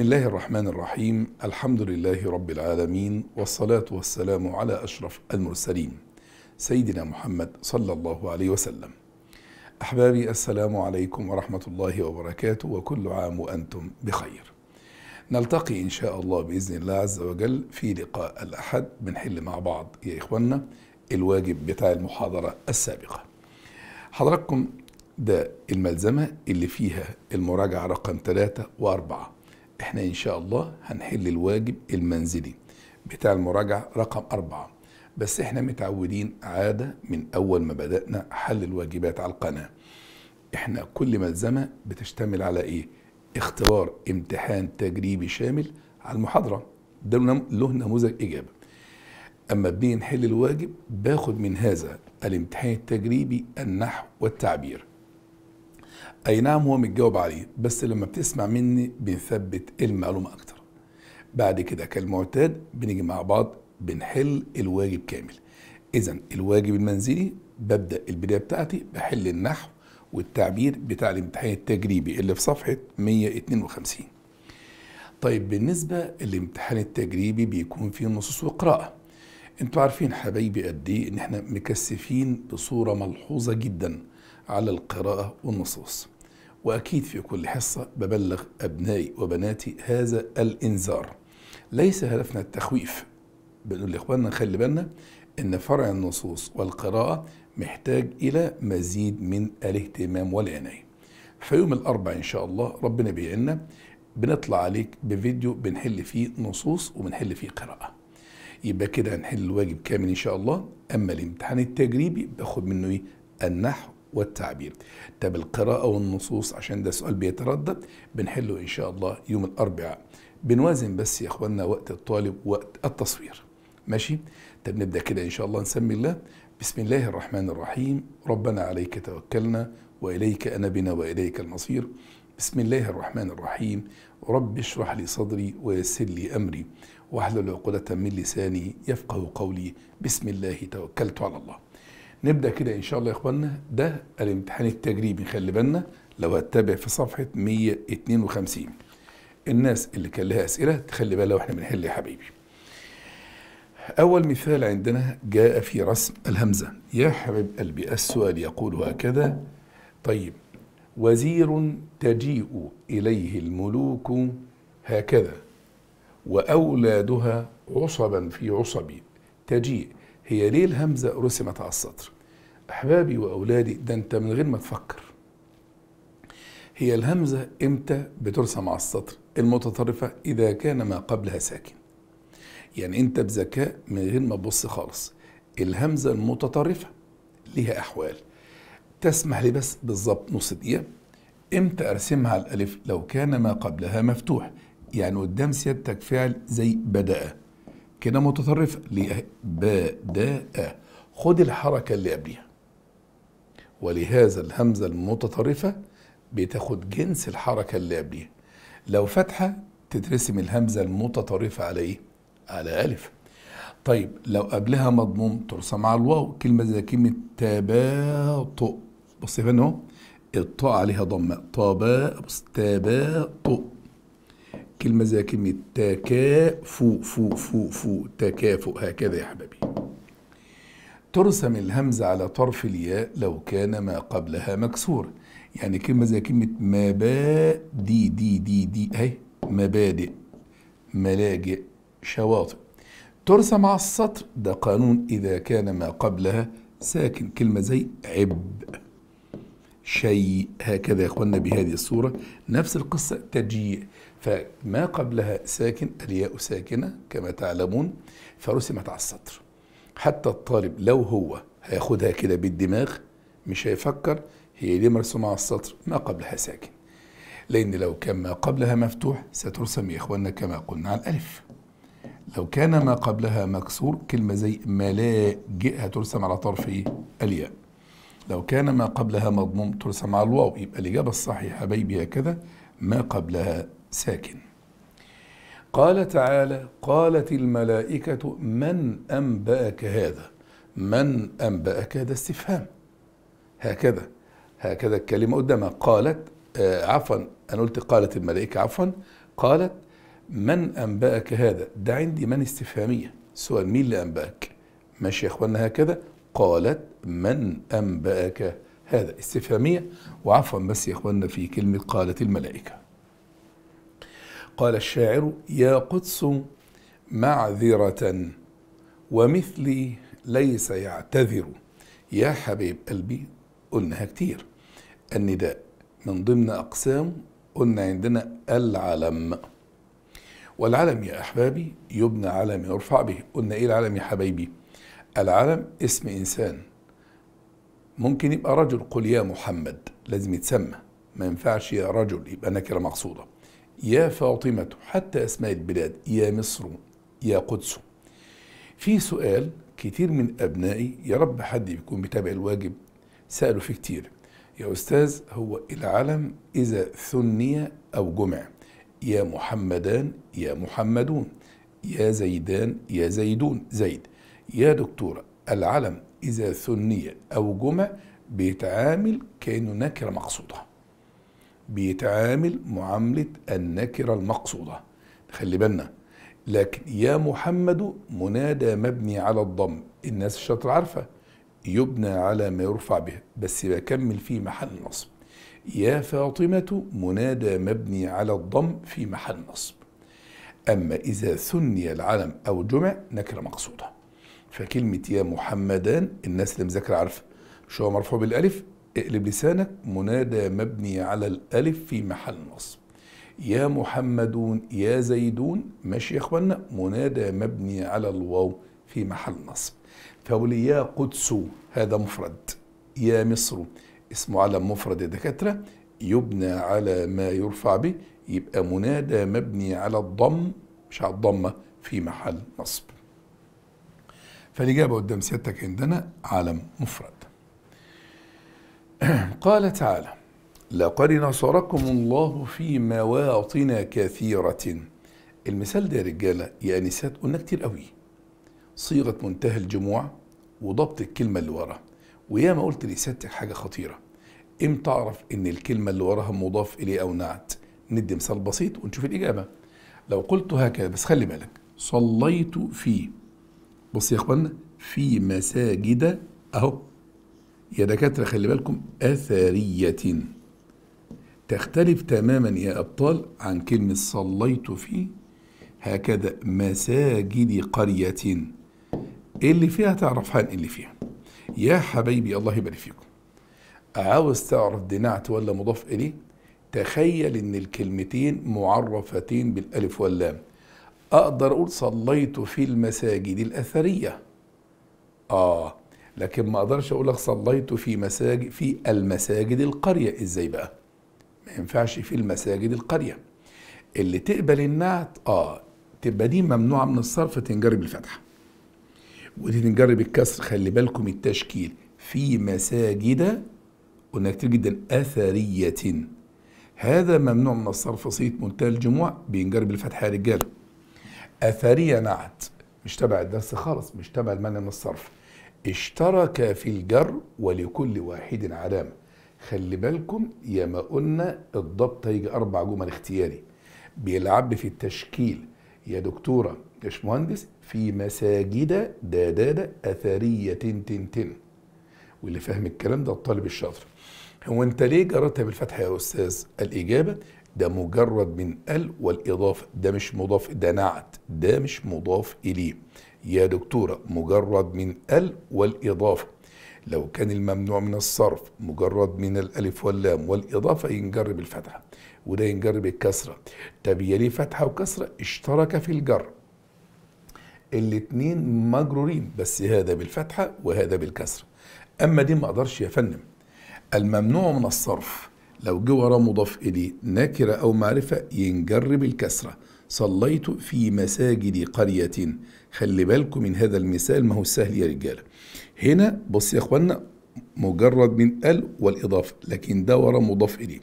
بسم الله الرحمن الرحيم الحمد لله رب العالمين والصلاة والسلام على أشرف المرسلين سيدنا محمد صلى الله عليه وسلم أحبابي السلام عليكم ورحمة الله وبركاته وكل عام وأنتم بخير نلتقي إن شاء الله بإذن الله عز وجل في لقاء الأحد بنحل مع بعض يا إخوانا الواجب بتاع المحاضرة السابقة حضراتكم ده الملزمة اللي فيها المراجعة رقم ثلاثة وأربعة احنا ان شاء الله هنحل الواجب المنزلي بتاع المراجعة رقم أربعة بس احنا متعودين عادة من أول ما بدأنا حل الواجبات على القناة احنا كل ملزمة بتشتمل على ايه اختبار امتحان تجريبي شامل على المحاضرة ده له نموذج إجابة أما بنيجي نحل الواجب باخد من هذا الامتحان التجريبي النحو والتعبير اي نعم هو متجاوب عليه بس لما بتسمع مني بنثبت المعلومه اكتر بعد كده كالمعتاد بنيجي مع بعض بنحل الواجب كامل اذا الواجب المنزلي ببدا البدايه بتاعتي بحل النحو والتعبير بتاع الامتحان التجريبي اللي في صفحه 152 طيب بالنسبه للامتحان التجريبي بيكون فيه نصوص وقراءه انتوا عارفين حبايبي قد ايه ان احنا مكثفين بصوره ملحوظه جدا على القراءة والنصوص وأكيد في كل حصة ببلغ أبنائي وبناتي هذا الإنذار ليس هدفنا التخويف بنقول لإخواننا خلي بالنا إن فرع النصوص والقراءة محتاج إلى مزيد من الاهتمام والعناية فيوم الأربع إن شاء الله ربنا بيعنا بنطلع عليك بفيديو بنحل فيه نصوص وبنحل فيه قراءة يبقى كده هنحل الواجب كامل إن شاء الله أما الامتحان التجريبي باخد منه إيه النحو والتعبير طب القراءة والنصوص عشان ده سؤال بيتردد بنحله إن شاء الله يوم الأربعاء بنوازن بس يا إخواننا وقت الطالب وقت التصوير ماشي طب نبدأ كده إن شاء الله نسمي الله بسم الله الرحمن الرحيم ربنا عليك توكلنا وإليك أنبنا وإليك المصير بسم الله الرحمن الرحيم رب اشرح لي صدري ويسر لي أمري واحلل عقدة من لساني يفقه قولي بسم الله توكلت على الله نبدا كده ان شاء الله يا اخواننا ده الامتحان التجريبي خلي بالنا لو هتتابع في صفحه 152 الناس اللي كان لها اسئله تخلي بالها واحنا بنحل يا حبيبي اول مثال عندنا جاء في رسم الهمزه يا حبيب قلبي السؤال يقول هكذا طيب وزير تجيء اليه الملوك هكذا واولادها عصبا في عصب تجيء هي ليه الهمزة رسمت على السطر أحبابي وأولادي ده أنت من غير ما تفكر هي الهمزة إمتى بترسم على السطر المتطرفة إذا كان ما قبلها ساكن يعني أنت بذكاء من غير ما تبص خالص الهمزة المتطرفة ليها أحوال تسمح لي بس بالظبط نص دقيقة إمتى أرسمها على الألف لو كان ما قبلها مفتوح يعني قدام سيادتك فعل زي بدأ كده متطرفة لبداء خد الحركة اللي قبليها ولهذا الهمزة المتطرفة بتاخد جنس الحركة اللي قبليها لو فتحة تترسم الهمزة المتطرفة على إيه؟ على ألف طيب لو قبلها مضموم ترسم على الواو كلمة زي كلمة تباطؤ بص يا فندم الطاء عليها ضمة بص تباطؤ كلمة زي كلمة تكافؤ فو فو فو تكافؤ هكذا يا حبيبي ترسم الهمزة على طرف الياء لو كان ما قبلها مكسور يعني كلمة زي كلمة مبادي دي دي دي اهي مبادئ ملاجئ شواطئ ترسم على السطر ده قانون إذا كان ما قبلها ساكن كلمة زي عبء شيء هكذا يا اخواننا بهذه الصورة نفس القصة تجيء فما قبلها ساكن الياء ساكنة كما تعلمون فرسمت على السطر حتى الطالب لو هو هياخدها كده بالدماغ مش هيفكر هي دي مرسومة على السطر ما قبلها ساكن لأن لو كان ما قبلها مفتوح سترسم يا إخواننا كما قلنا على الألف لو كان ما قبلها مكسور كلمة زي ملاجئ هترسم على طرف الياء لو كان ما قبلها مضموم ترسم على الواو يبقى الإجابة الصحيحة بيبي هكذا ما قبلها ساكن قال تعالى قالت الملائكة من أنبأك هذا من أنبأك هذا استفهام هكذا هكذا الكلمة قدامها قالت آه عفوا أنا قلت قالت الملائكة عفوا قالت من أنبأك هذا ده عندي من استفهامية سؤال مين اللي أنبأك ماشي يا أخوانا هكذا قالت من أنبأك هذا استفهامية وعفوا بس يا أخوانا في كلمة قالت الملائكة قال الشاعر يا قدس معذرة ومثلي ليس يعتذر يا حبيب قلبي قلناها كتير النداء من ضمن أقسام قلنا عندنا العلم والعلم يا أحبابي يبنى علم يرفع به قلنا إيه العلم يا حبايبي العلم اسم إنسان ممكن يبقى رجل قل يا محمد لازم يتسمى ما ينفعش يا رجل يبقى نكرة مقصودة يا فاطمة حتى أسماء البلاد يا مصر يا قدس في سؤال كتير من أبنائي يا رب حد يكون بيتابع الواجب سألوا فيه كتير يا أستاذ هو العلم إذا ثني أو جمع يا محمدان يا محمدون يا زيدان يا زيدون زيد يا دكتورة العلم إذا ثني أو جمع بيتعامل كأنه نكرة مقصودة بيتعامل معاملة النكرة المقصودة خلي بالنا لكن يا محمد منادى مبني على الضم الناس الشاطرة عارفة يبنى على ما يرفع به بس بكمل في محل نصب يا فاطمة منادى مبني على الضم في محل نصب أما إذا ثني العلم أو جمع نكرة مقصودة فكلمة يا محمدان الناس اللي مذاكرة عارفة شو مرفوع بالألف اقلب لسانك منادى مبني على الألف في محل نصب يا محمدون يا زيدون ماشي يا اخوانا منادى مبني على الواو في محل نصب فقول يا قدس هذا مفرد يا مصر اسم علم مفرد يا دكاترة يبنى على ما يرفع به يبقى منادى مبني على الضم مش على الضمة في محل نصب فالإجابة قدام سيادتك عندنا علم مفرد قال تعالى لقد نصركم الله في مواطن كثيرة المثال ده يا رجالة يا أنسات قلنا كتير قوي صيغة منتهى الجموع وضبط الكلمة اللي وراها وياما قلت لسيادتك حاجة خطيرة امتى تعرف ان الكلمة اللي وراها مضاف اليه او نعت ندي مثال بسيط ونشوف الاجابة لو قلت هكذا بس خلي بالك صليت في بص يا اخوانا في مساجد اهو يا دكاترة خلي بالكم أثرية تختلف تماما يا أبطال عن كلمة صليت في هكذا مساجد قرية اللي فيها تعرف عن اللي فيها يا حبايبي الله يبارك فيكم عاوز تعرف دنعت ولا مضاف إليه تخيل إن الكلمتين معرفتين بالألف واللام أقدر أقول صليت في المساجد الأثرية آه لكن ما اقدرش اقول لك صليت في مساجد في المساجد القريه ازاي بقى ما ينفعش في المساجد القريه اللي تقبل النعت اه تبقى دي ممنوعه من الصرف تنجرب الفتحه ودي تنجرب الكسر خلي بالكم التشكيل في مساجد قلنا كتير جدا اثريه هذا ممنوع من الصرف صيت منتهى الجموع بينجرب الفتحه يا رجاله اثريه نعت مش تبع الدرس خالص مش تبع المنع من الصرف اشترك في الجر ولكل واحد علامة خلي بالكم يا ما قلنا الضبط هيجي أربع جمل اختياري بيلعب في التشكيل يا دكتورة مهندس في مساجد دادادة أثرية تن تن تن واللي فاهم الكلام ده الطالب الشاطر هو انت ليه جرتها بالفتحة يا أستاذ؟ الإجابة ده مجرد من ال والإضافة ده مش مضاف ده نعت ده مش مضاف إليه يا دكتورة مجرد من ال والإضافة لو كان الممنوع من الصرف مجرد من الألف واللام والإضافة ينجر بالفتحة وده ينجر بالكسرة طب يا ليه فتحة وكسرة اشترك في الجر الاتنين مجرورين بس هذا بالفتحة وهذا بالكسرة أما دي ما أقدرش يا فندم الممنوع من الصرف لو جه وراه مضاف إليه نكرة أو معرفة ينجر بالكسرة صليت في مساجد قرية خلي بالكم من هذا المثال ما هو سهل يا رجاله هنا بص يا اخوانا مجرد من ال والاضافه لكن ده ورا مضاف اليه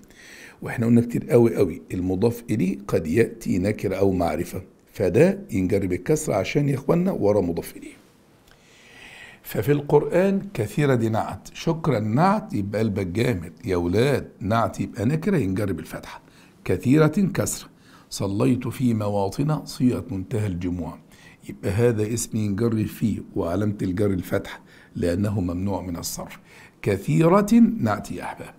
واحنا قلنا كتير قوي قوي المضاف اليه قد ياتي نكر او معرفه فده ينجرب الكسر عشان يا اخوانا ورا مضاف اليه ففي القرآن كثيرة دي نعت شكرا نعت يبقى قلبك جامد يا ولاد نعت يبقى نكرة ينجرب الفتحة كثيرة كسرة صليت في مواطن صيغة منتهى الجموع يبقى هذا اسم ينجر فيه وعلامة الجر الفتح لأنه ممنوع من الصرف كثيرة نعتي يا أحباب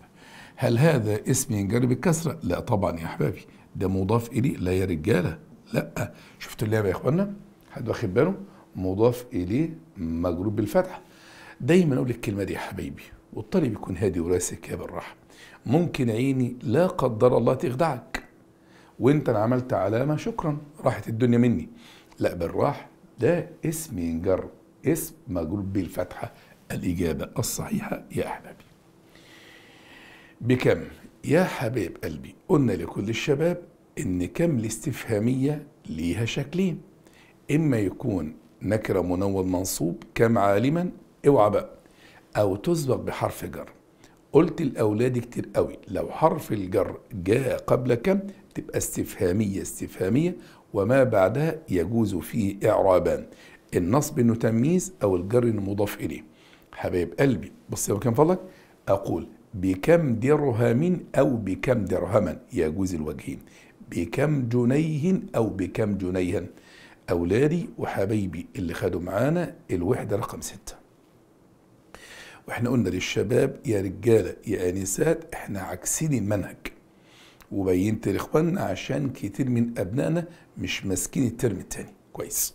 هل هذا اسم ينجر بالكسرة؟ لا طبعا يا أحبابي ده مضاف إليه لا يا رجالة لا شفتوا اللعبة يا إخوانا؟ حد واخد باله؟ مضاف إليه مجرور بالفتح دايما أقول الكلمة دي يا حبايبي والطالب يكون هادي وراسك يا بالراحة ممكن عيني لا قدر الله تخدعك وانت عملت علامة شكرا راحت الدنيا مني لا بالراح ده اسم ينجر اسم مجرور بالفتحة الإجابة الصحيحة يا أحبابي بكم يا حبيب قلبي قلنا لكل الشباب إن كم الاستفهامية ليها شكلين إما يكون نكرة منون منصوب كم عالما اوعى بقى أو تسبق بحرف جر قلت الأولاد كتير قوي لو حرف الجر جاء قبل كم تبقى استفهامية استفهامية وما بعدها يجوز فيه إعرابان النصب إنه تمييز أو الجر إنه مضاف إليه حبايب قلبي بص يا مكان فضلك أقول بكم درهم أو بكم درهما يجوز الوجهين بكم جنيه أو بكم جنيها أولادي وحبايبي اللي خدوا معانا الوحدة رقم ستة واحنا قلنا للشباب يا رجالة يا آنسات احنا عكسين المنهج وبينت لاخواننا عشان كتير من ابنائنا مش ماسكين الترم الثاني كويس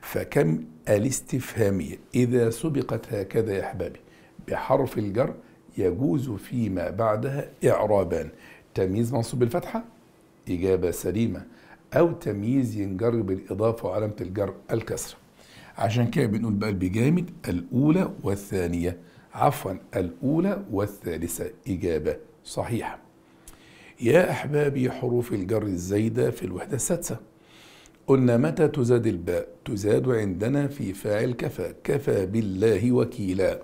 فكم الاستفهاميه اذا سبقت هكذا يا احبابي بحرف الجر يجوز فيما بعدها اعرابان تمييز منصوب بالفتحه اجابه سليمه او تمييز ينجر بالاضافه وعلامه الجر الكسره عشان كده بنقول بقلب جامد الاولى والثانيه عفوا الاولى والثالثه اجابه صحيحه يا أحبابي حروف الجر الزايدة في الوحدة السادسة قلنا متى تزاد الباء تزاد عندنا في فاعل كفى كفى بالله وكيلا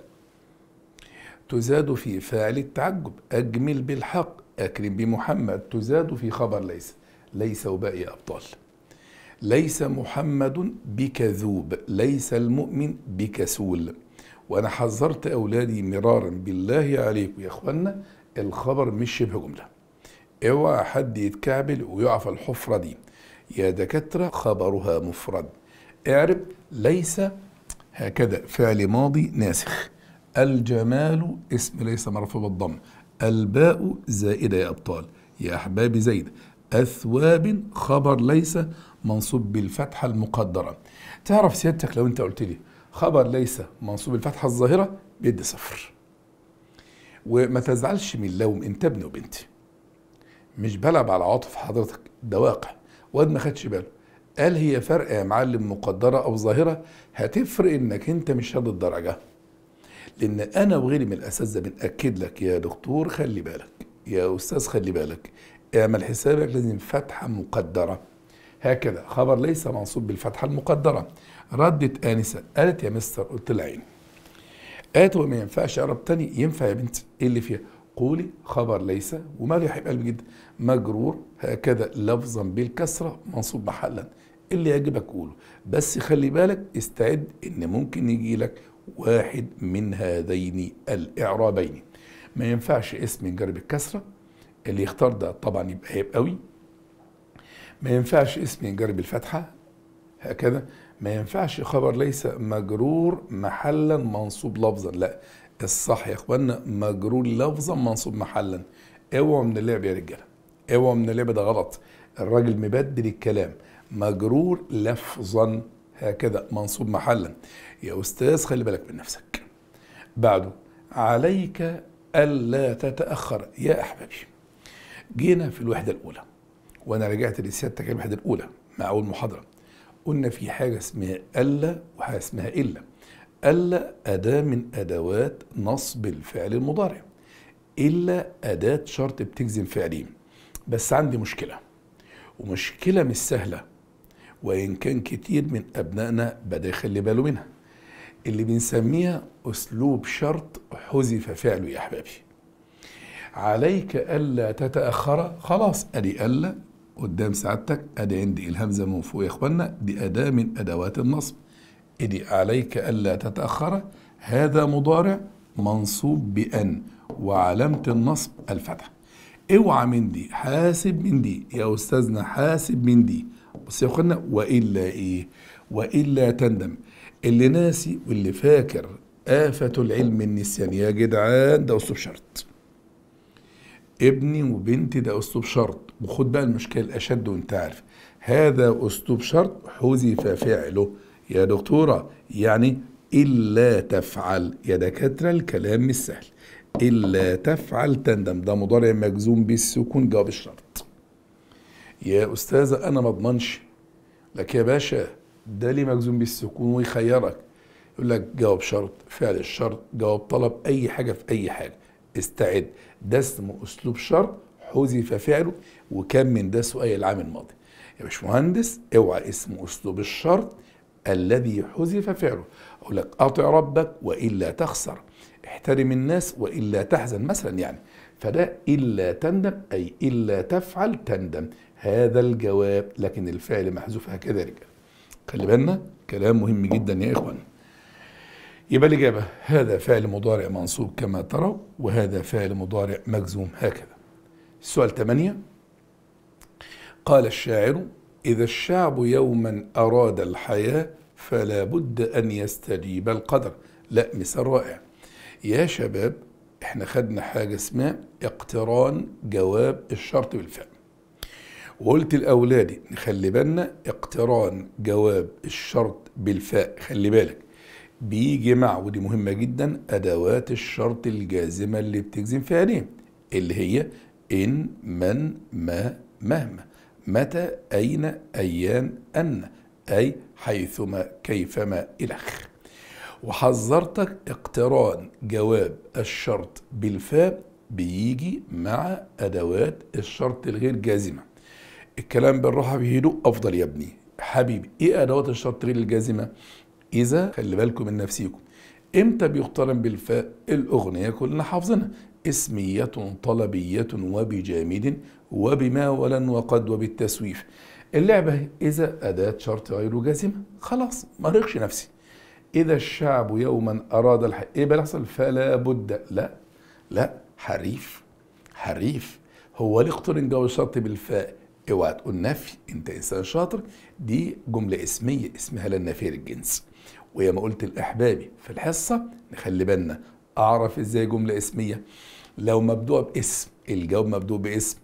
تزاد في فاعل التعجب أجمل بالحق أكرم بمحمد تزاد في خبر ليس ليس وباقي أبطال ليس محمد بكذوب ليس المؤمن بكسول وأنا حذرت أولادي مرارا بالله عليكم يا أخوانا الخبر مش شبه جمله اوعى حد يتكعبل ويقع الحفرة دي يا دكاترة خبرها مفرد اعرب ليس هكذا فعل ماضي ناسخ الجمال اسم ليس مرفوع بالضم الباء زائدة يا أبطال يا أحبابي زيد أثواب خبر ليس منصوب بالفتحة المقدرة تعرف سيادتك لو أنت قلت لي خبر ليس منصوب بالفتحة الظاهرة بيدي صفر وما تزعلش من لوم أنت ابن وبنتي مش بلعب على عاطف حضرتك ده واقع واد ما خدش باله قال هي فرق يا معلم مقدرة أو ظاهرة هتفرق إنك أنت مش هاد الدرجة لأن أنا وغيري من الأساتذة بنأكد لك يا دكتور خلي بالك يا أستاذ خلي بالك اعمل حسابك لازم فتحة مقدرة هكذا خبر ليس منصوب بالفتحة المقدرة ردت آنسة قالت يا مستر قلت لها قالت وما ينفعش اقرب تاني ينفع يا بنت إيه اللي فيها قولي خبر ليس وما يحب قلبي جدا مجرور هكذا لفظا بالكسرة منصوب محلا اللي يجب أقوله بس خلي بالك استعد إن ممكن يجي لك واحد من هذين الإعرابين ما ينفعش اسم يجرب الكسرة اللي يختار ده طبعا يبقى هيب قوي ما ينفعش اسم يجرب الفتحة هكذا ما ينفعش خبر ليس مجرور محلا منصوب لفظا لا الصح يا اخوانا مجرور لفظا منصوب محلا اوعوا من اللعب يا رجاله اوعى من اللعبه ده غلط الراجل مبدل الكلام مجرور لفظا هكذا منصوب محلا يا استاذ خلي بالك من نفسك بعده عليك الا تتاخر يا احبابي جينا في الوحده الاولى وانا رجعت لسيادتك الوحده الاولى مع اول محاضره قلنا في حاجه اسمها الا وحاجه اسمها الا الا اداه من ادوات نصب الفعل المضارع الا اداه شرط بتجزم فعلين بس عندي مشكله ومشكله مش سهله وان كان كتير من ابنائنا بدا يخلي باله منها اللي بنسميها اسلوب شرط حذف فعله يا احبابي عليك الا تتاخر خلاص ادي الا قدام سعادتك ادي عندي الهمزه من فوق يا اخوانا دي اداه من ادوات النصب ادي عليك الا تتاخر هذا مضارع منصوب بان وعلامه النصب الفتحه اوعى من دي حاسب من دي يا استاذنا حاسب من دي بص يا اخوانا والا ايه والا تندم اللي ناسي واللي فاكر آفة العلم النسيان يا جدعان ده أسلوب شرط ابني وبنتي ده أسلوب شرط وخد بقى المشكلة الأشد وأنت عارف هذا أسلوب شرط حذف فعله يا دكتورة يعني إلا تفعل يا دكاترة الكلام مش سهل إلا تفعل تندم ده مضارع مجزوم بالسكون جواب الشرط يا أستاذة أنا ما أضمنش لك يا باشا ده ليه مجزوم بالسكون ويخيرك يقول لك جواب شرط فعل الشرط جواب طلب أي حاجة في أي حاجة استعد ده اسمه أسلوب شرط حذف فعله وكم من ده سؤال العام الماضي يا باشمهندس اوعى اسمه أسلوب الشرط الذي حذف فعله أقول لك أطع ربك وإلا تخسر احترم الناس وإلا تحزن مثلا يعني فده إلا تندم أي إلا تفعل تندم هذا الجواب لكن الفعل محذوف رجال خلي بالنا كلام مهم جدا يا إخوان يبقى الإجابة هذا فعل مضارع منصوب كما ترى وهذا فعل مضارع مجزوم هكذا السؤال ثمانية قال الشاعر إذا الشعب يوما أراد الحياة فلا بد أن يستجيب القدر لا مثال رائع يا شباب احنا خدنا حاجة اسمها اقتران جواب الشرط بالفعل وقلت لأولادي نخلي بالنا اقتران جواب الشرط بالفاء خلي بالك بيجي مع ودي مهمة جدا أدوات الشرط الجازمة اللي بتجزم فيها ليه اللي هي إن من ما مهما متى أين أيان أن أي حيثما كيفما إلخ وحذرتك اقتران جواب الشرط بالفاء بيجي مع أدوات الشرط الغير جازمة الكلام بالراحة بهدوء أفضل يا ابني حبيبي إيه أدوات الشرط غير الجازمة إذا خلي بالكم من نفسيكم إمتى بيقترن بالفاء الأغنية كلنا حافظينها اسمية طلبية وبجامد وبما ولن وقد وبالتسويف اللعبة إذا أداة شرط غير جازمة خلاص ما نفسي إذا الشعب يوما أراد الحق إيه بيحصل فلا بد لا لا حريف حريف هو ليه اقترن جو شرط بالفاء اوعى تقول نفي انت انسان شاطر دي جمله اسميه اسمها لا النفير الجنسي ويا ما قلت لاحبابي في الحصه نخلي بالنا اعرف ازاي جمله اسميه لو مبدوء باسم الجواب مبدوء باسم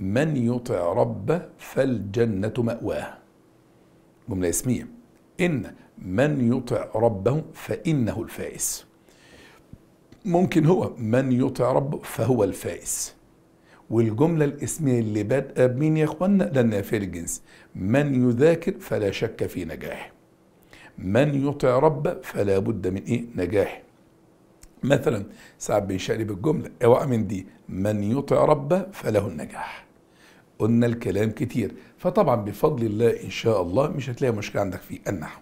من يطع ربه فالجنه ماواه جمله اسميه ان من يطع ربه فإنه الفائز ممكن هو من يطع ربه فهو الفائز والجملة الاسمية اللي بادئة آه، بمين يا اخوانا لأنها في الجنس من يذاكر فلا شك في نجاحه من يطع ربه فلا بد من ايه نجاحه مثلا بن شقلب الجملة اوعى من دي من يطع ربه فله النجاح قلنا الكلام كتير فطبعا بفضل الله ان شاء الله مش هتلاقي مشكلة عندك في النحو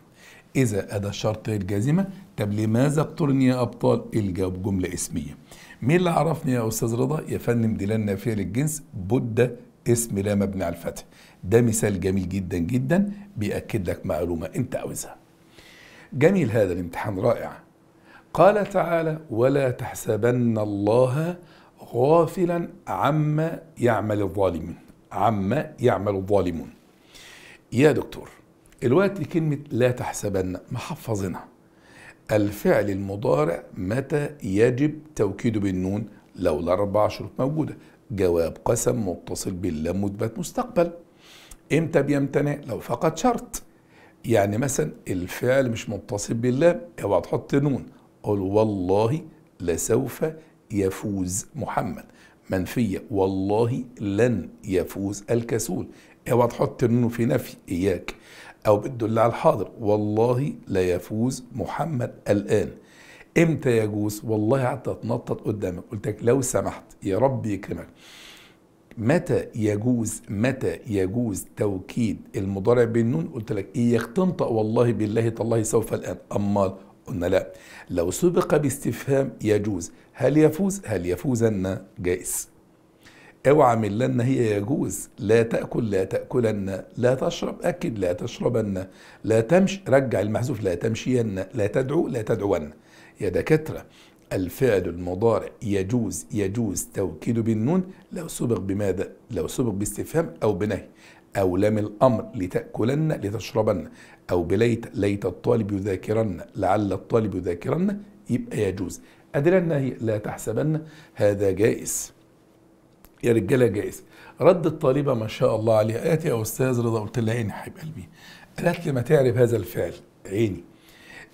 إذا أدى الشرط الجازمة طب لماذا اقترن يا أبطال؟ الجواب جملة اسمية مين اللي عرفني يا أستاذ رضا؟ يا فندم دلالنا فيها للجنس بد اسم لا مبني على الفتح ده مثال جميل جدا جدا بيأكد لك معلومة أنت عاوزها جميل هذا الامتحان رائع قال تعالى ولا تحسبن الله غافلا عما يعمل الظالمون عما يعمل الظالمون يا دكتور الوقت كلمة لا تحسبن محفظينها الفعل المضارع متى يجب توكيده بالنون لو الأربع شروط موجودة جواب قسم متصل باللام مثبت مستقبل امتى بيمتنع لو فقط شرط يعني مثلا الفعل مش متصل باللام اوعى تحط نون قول والله لسوف يفوز محمد منفية والله لن يفوز الكسول اوعى تحط النون في نفي اياك أو بتدل على الحاضر والله لا يفوز محمد الآن امتى يجوز والله قعدت اتنطط قدامك قلت لك لو سمحت يا رب يكرمك متى يجوز متى يجوز توكيد المضارع بالنون قلت لك ايه يختنطق والله بالله تالله سوف الان امال قلنا لا لو سبق باستفهام يجوز هل يفوز هل يفوزن جائز اوعى من لنا هي يجوز لا تاكل لا تاكلن لا تشرب اكد لا تشربن لا تمشي رجع المحذوف لا تمشين لا تدعو لا تدعون يا دكاتره الفعل المضارع يجوز يجوز توكيده بالنون لو سبق بماذا لو سبق باستفهام او بنهي أو لام الأمر لتأكلن لتشربن أو بليت ليت الطالب يذاكرن لعل الطالب يذاكرن يبقى يجوز أدرن هي لا تحسبن هذا جائز يا رجاله جائز رد الطالبه ما شاء الله عليها قالت يا استاذ رضا قلت لها عيني حبيب قلبي قالت لي ما تعرف هذا الفعل عيني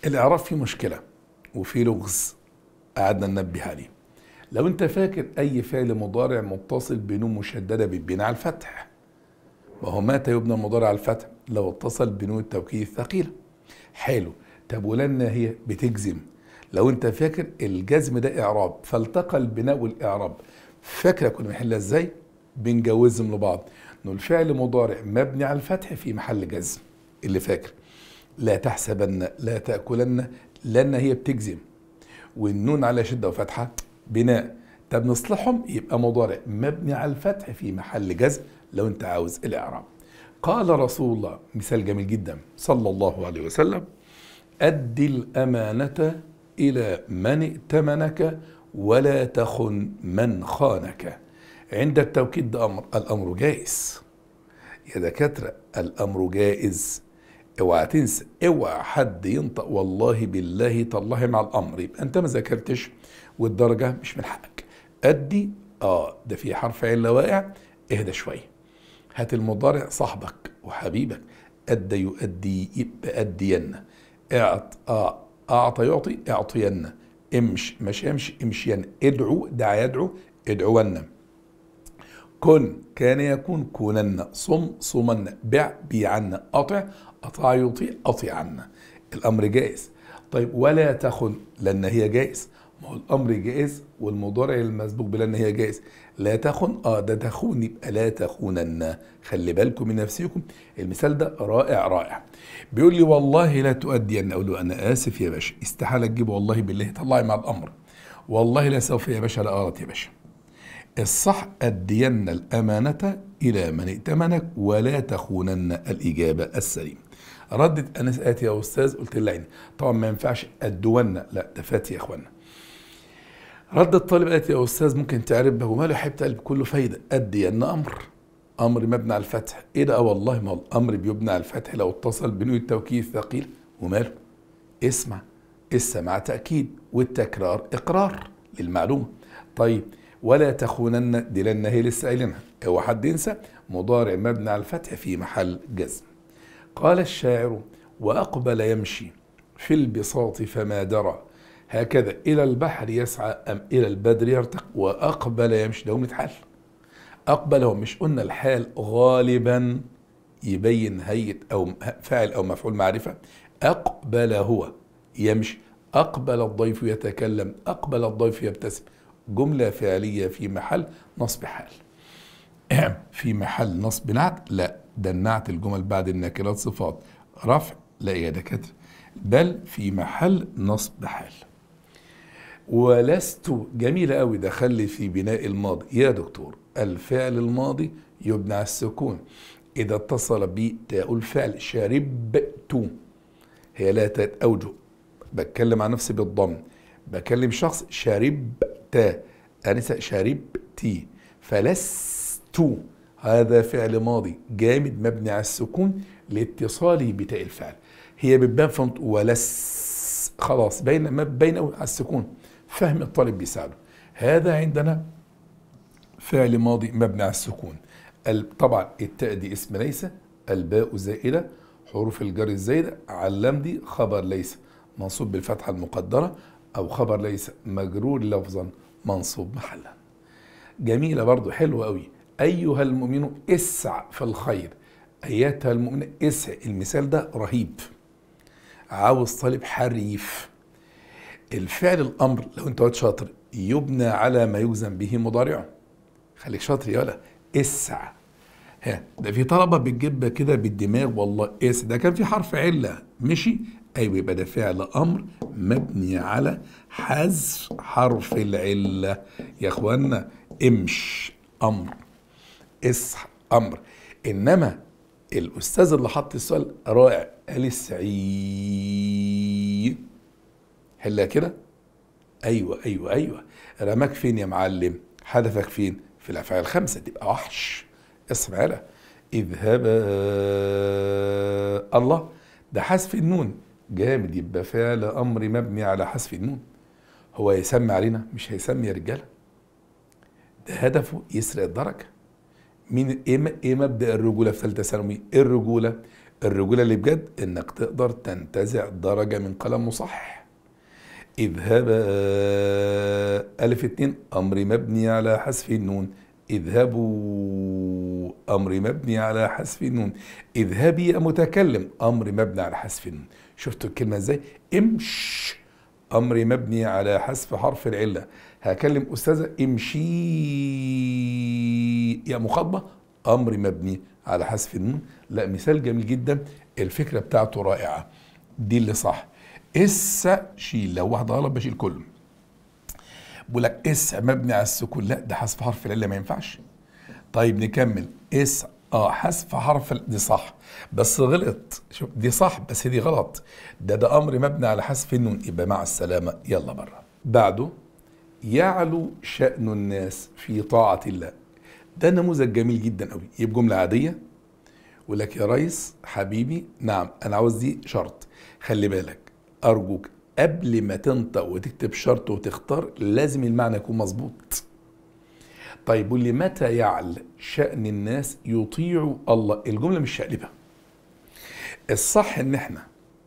الاعراب فيه مشكله وفيه لغز قعدنا ننبه عليه لو انت فاكر اي فعل مضارع متصل بنون مشدده بالبناء على الفتح وهو مات يبنى المضارع على الفتح لو اتصل بنون التوكيد الثقيله حلو طب ولنا هي بتجزم لو انت فاكر الجزم ده اعراب فالتقى البناء والاعراب فاكره كنا بنحلها ازاي بنجوزهم لبعض انه الفعل مضارع مبني على الفتح في محل جزم اللي فاكر لا تحسبن لا تاكلن لان هي بتجزم والنون على شده وفتحه بناء طب نصلحهم يبقى مضارع مبني على الفتح في محل جزم لو انت عاوز الاعراب قال رسول الله مثال جميل جدا صلى الله عليه وسلم أدي الأمانة إلى من ائتمنك ولا تخن من خانك عند التوكيد ده أمر الأمر جائز يا دكاترة الأمر جائز اوعى تنسى اوعى حد ينطق والله بالله طلعي مع الأمر يبقى أنت ما ذاكرتش والدرجة مش من حقك أدي آه ده في حرف عين واقع اهدى شوية هات المضارع صاحبك وحبيبك أدى يؤدي يبقى أدين أعط آه أعطى يعطي أعطينا امش مش امش امشيا ادعو دعا يدعو ادعونا كن كان يكون كونن صم صمن بع بيعن اطع اطاع يطيع اطيعن الامر جائز طيب ولا تخن لان هي جائز ما هو الامر جائز والمضارع المسبوق بلان هي جائز لا تخن اه ده تخون يبقى لا تخونن خلي بالكم من نفسكم المثال ده رائع رائع بيقول لي والله لا تؤدين اقول له انا اسف يا باشا استحاله تجيب والله بالله طلعي مع الامر والله لا سوف يا باشا لا اغلط يا باشا الصح أدين الأمانة إلى من ائتمنك ولا تخونن الإجابة السليمة ردت أنا سألت يا أستاذ قلت لها طبعا ما ينفعش أدون لا ده فاتي يا أخوانا رد الطالب قالت يا أستاذ ممكن تعربه وماله حبة قلب كله فايدة أدي أن أمر أمر مبني على الفتح إيه ده آه والله ما الأمر بيبنى على الفتح لو اتصل بنوي التوكيد ثقيل وماله اسمع السمع تأكيد والتكرار إقرار للمعلومة طيب ولا تخونن دي لأن هي لسه قايلينها هو حد ينسى مضارع مبني على الفتح في محل جزم قال الشاعر وأقبل يمشي في البساط فما درى هكذا إلى البحر يسعى أم إلى البدر يرتق وأقبل يمشي ده الحال أقبل هو مش قلنا الحال غالبا يبين هيئة أو فاعل أو مفعول معرفة أقبل هو يمشي أقبل الضيف يتكلم أقبل الضيف يبتسم جملة فعلية في محل نصب حال في محل نصب نعت لا دنعت الجمل بعد النكرات صفات رفع لا يا دكاتره بل في محل نصب حال ولست جميلة قوي دخلي في بناء الماضي يا دكتور الفعل الماضي يبنى على السكون إذا اتصل بتاء الفعل شربت هي لا تاء أوجه بتكلم عن نفسي بالضم بكلم شخص شربت أنسة شربتي فلست هذا فعل ماضي جامد مبني على السكون لاتصالي بتاء الفعل هي بتبان في ولس خلاص بين بين على السكون فهم الطالب بيساعده هذا عندنا فعل ماضي مبني على السكون طبعا التاء دي اسم ليس الباء زائده حروف الجر الزايده علم دي خبر ليس منصوب بالفتحه المقدره او خبر ليس مجرور لفظا منصوب محلا جميله برضو حلوه قوي ايها المؤمن اسع في الخير ايتها المؤمن اسع المثال ده رهيب عاوز طالب حريف الفعل الامر لو انت واد شاطر يبنى على ما يوزن به مضارعه خليك شاطر يا ولا اسع ها ده في طلبه بتجيب كده بالدماغ والله اس ده كان في حرف عله مشي ايوه يبقى ده فعل امر مبني على حذف حرف العله يا اخوانا امش امر اس امر انما الاستاذ اللي حط السؤال رائع قال السعيد هلا كده ايوه ايوه ايوه رماك فين يا معلم حذفك فين في الافعال الخمسه تبقى وحش اسمع يالا اذهب آه، الله ده حذف النون جامد يبقى فعل امر مبني على حذف النون هو هيسمي علينا مش هيسمي يا رجاله ده هدفه يسرق الدرجه مين ايه ايه مبدا الرجوله في ثالثه ثانوي الرجوله الرجوله اللي بجد انك تقدر تنتزع درجه من قلم مصحح اذهبا ألف اتنين أمر مبني على حذف النون اذهبوا أمر مبني على حذف النون اذهبي يا متكلم أمر مبني على حذف النون شفتوا الكلمة ازاي امش أمر مبني على حذف حرف العلة هكلم أستاذة امشي يا مخاطبة أمر مبني على حذف النون لا مثال جميل جدا الفكرة بتاعته رائعة دي اللي صح اس شيل لو واحد غلط بشيل كله بقول لك اس مبني على السكون لا ده حذف حرف العله ما ينفعش طيب نكمل اس اه حذف حرف دي صح بس غلط شوف دي صح بس دي غلط ده ده امر مبني على حذف النون يبقى مع السلامه يلا بره بعده يعلو شأن الناس في طاعة الله ده نموذج جميل جدا قوي يبقى جملة عادية يقول لك يا ريس حبيبي نعم انا عاوز دي شرط خلي بالك أرجوك قبل ما تنطق وتكتب شرط وتختار لازم المعنى يكون مظبوط طيب واللي متى يعل شأن الناس يطيعوا الله الجملة مش شقلبة الصح ان احنا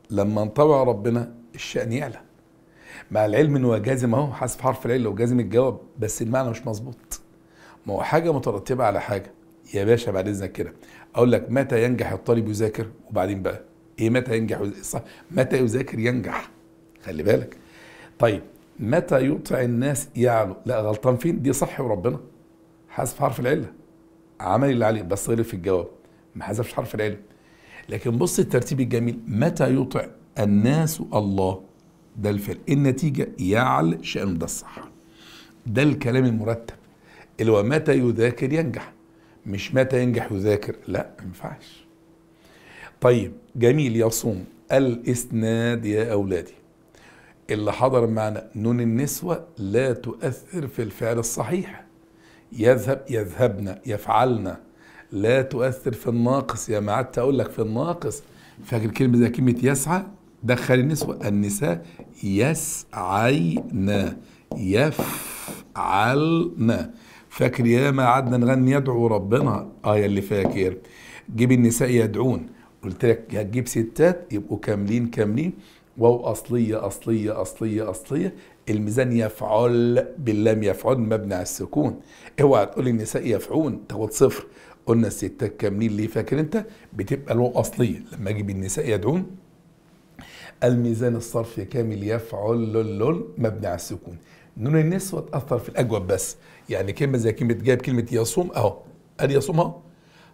لما نطوع ربنا الشأن يعلى مع العلم ان هو جازم اهو حذف حرف العله وجازم الجواب بس المعنى مش مظبوط ما هو حاجه مترتبه على حاجه يا باشا بعد اذنك كده اقول لك متى ينجح الطالب يذاكر وبعدين بقى ايه متى ينجح متى يذاكر ينجح خلي بالك طيب متى يطع الناس يعلو لا غلطان فين دي صح وربنا حذف حرف العله عمل اللي عليه بس غلط في الجواب ما حذفش حرف العله لكن بص الترتيب الجميل متى يطع الناس الله ده الفعل النتيجه يعل شأنه ده الصح ده الكلام المرتب اللي هو متى يذاكر ينجح مش متى ينجح يذاكر لا ما ينفعش طيب جميل يصوم الاسناد يا اولادي اللي حضر معنا نون النسوة لا تؤثر في الفعل الصحيح يذهب يذهبنا يفعلن لا تؤثر في الناقص يا ما عدت اقول لك في الناقص فاكر كلمه زي كلمه يسعى دخل النسوة النساء يسعينا يفعلنا فاكر يا ما عدنا نغني يدعو ربنا اه يا اللي فاكر جيب النساء يدعون قلت لك هتجيب ستات يبقوا كاملين كاملين واو أصلية أصلية أصلية أصلية الميزان يفعل باللام يفعل مبني على السكون اوعى تقول النساء يفعون تاخد صفر قلنا الستات كاملين ليه فاكر انت بتبقى الواو أصلية لما أجيب النساء يدعون الميزان الصرف كامل يفعل لول لول مبني على السكون نون النسوة تأثر في الأجواب بس يعني كلمة زي كلمة جايب كلمة يصوم أهو قال يصوم أهو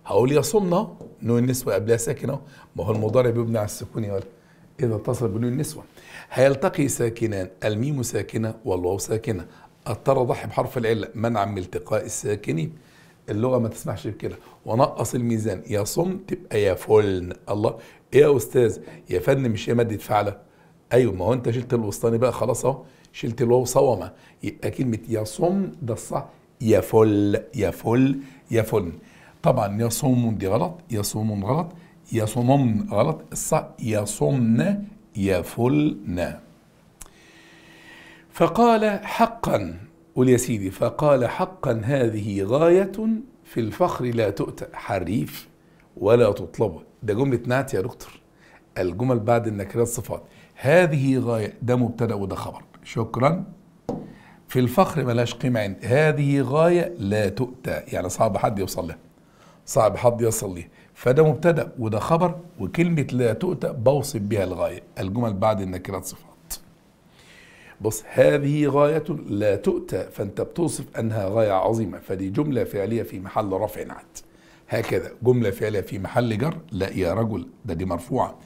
هقول يا صمنا نون النسوة قبلها ساكنة ما هو المضارع بيبنى على السكون يا ولا إذا اتصل بنون النسوة هيلتقي ساكنان الميم ساكنة والواو ساكنة اضطر أضحي بحرف العلة منع من التقاء الساكنين اللغة ما تسمحش بكده ونقص الميزان يا صم تبقى يا فلن الله إيه يا أستاذ يا فن مش هي مادة فعلة أيوة ما هو أنت شلت الوسطاني بقى خلاص أهو شلت الواو صومة يبقى كلمة يا صم ده الصح يا فل يا فل يا فلن. طبعا يصومون دي غلط يصومون غلط يصومون غلط الصا يصومن يفلن فقال حقا قول يا سيدي فقال حقا هذه غاية في الفخر لا تؤتى حريف ولا تطلب ده جملة نعت يا دكتور الجمل بعد النكرات صفات هذه غاية ده مبتدأ وده خبر شكرا في الفخر ملاش قيمة عند هذه غاية لا تؤتى يعني صعب حد يوصل لها صعب حد يصل ليه فده مبتدا وده خبر وكلمه لا تؤتى بوصف بها الغايه الجمل بعد النكرات صفات بص هذه غاية لا تؤتى فأنت بتوصف أنها غاية عظيمة فدي جملة فعلية في محل رفع نعت هكذا جملة فعلية في محل جر لا يا رجل ده دي مرفوعة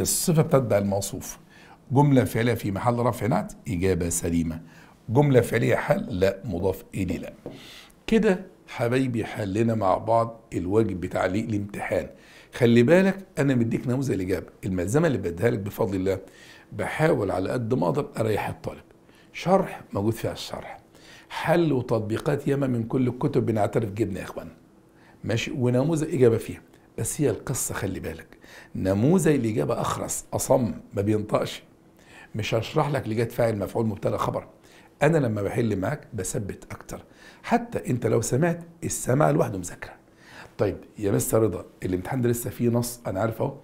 الصفة بتتبع الموصوف جملة فعلية في محل رفع نعت إجابة سليمة جملة فعلية حال لا مضاف إلي لا كده حبايبي حلنا مع بعض الواجب بتعليق الامتحان خلي بالك انا مديك نموذج الاجابة الملزمه اللي بديها لك بفضل الله بحاول على قد ما اقدر اريح الطالب شرح موجود فيها الشرح حل وتطبيقات ياما من كل الكتب بنعترف جبنا يا اخوان ماشي ونموذج اجابه فيها بس هي القصه خلي بالك نموذج الاجابه اخرس اصم ما بينطقش مش هشرح لك لجات فاعل مفعول مبتدا خبر انا لما بحل معاك بثبت اكتر حتى انت لو سمعت السماع لوحده مذاكره طيب يا مستر رضا الامتحان ده لسه فيه نص انا عارف اهو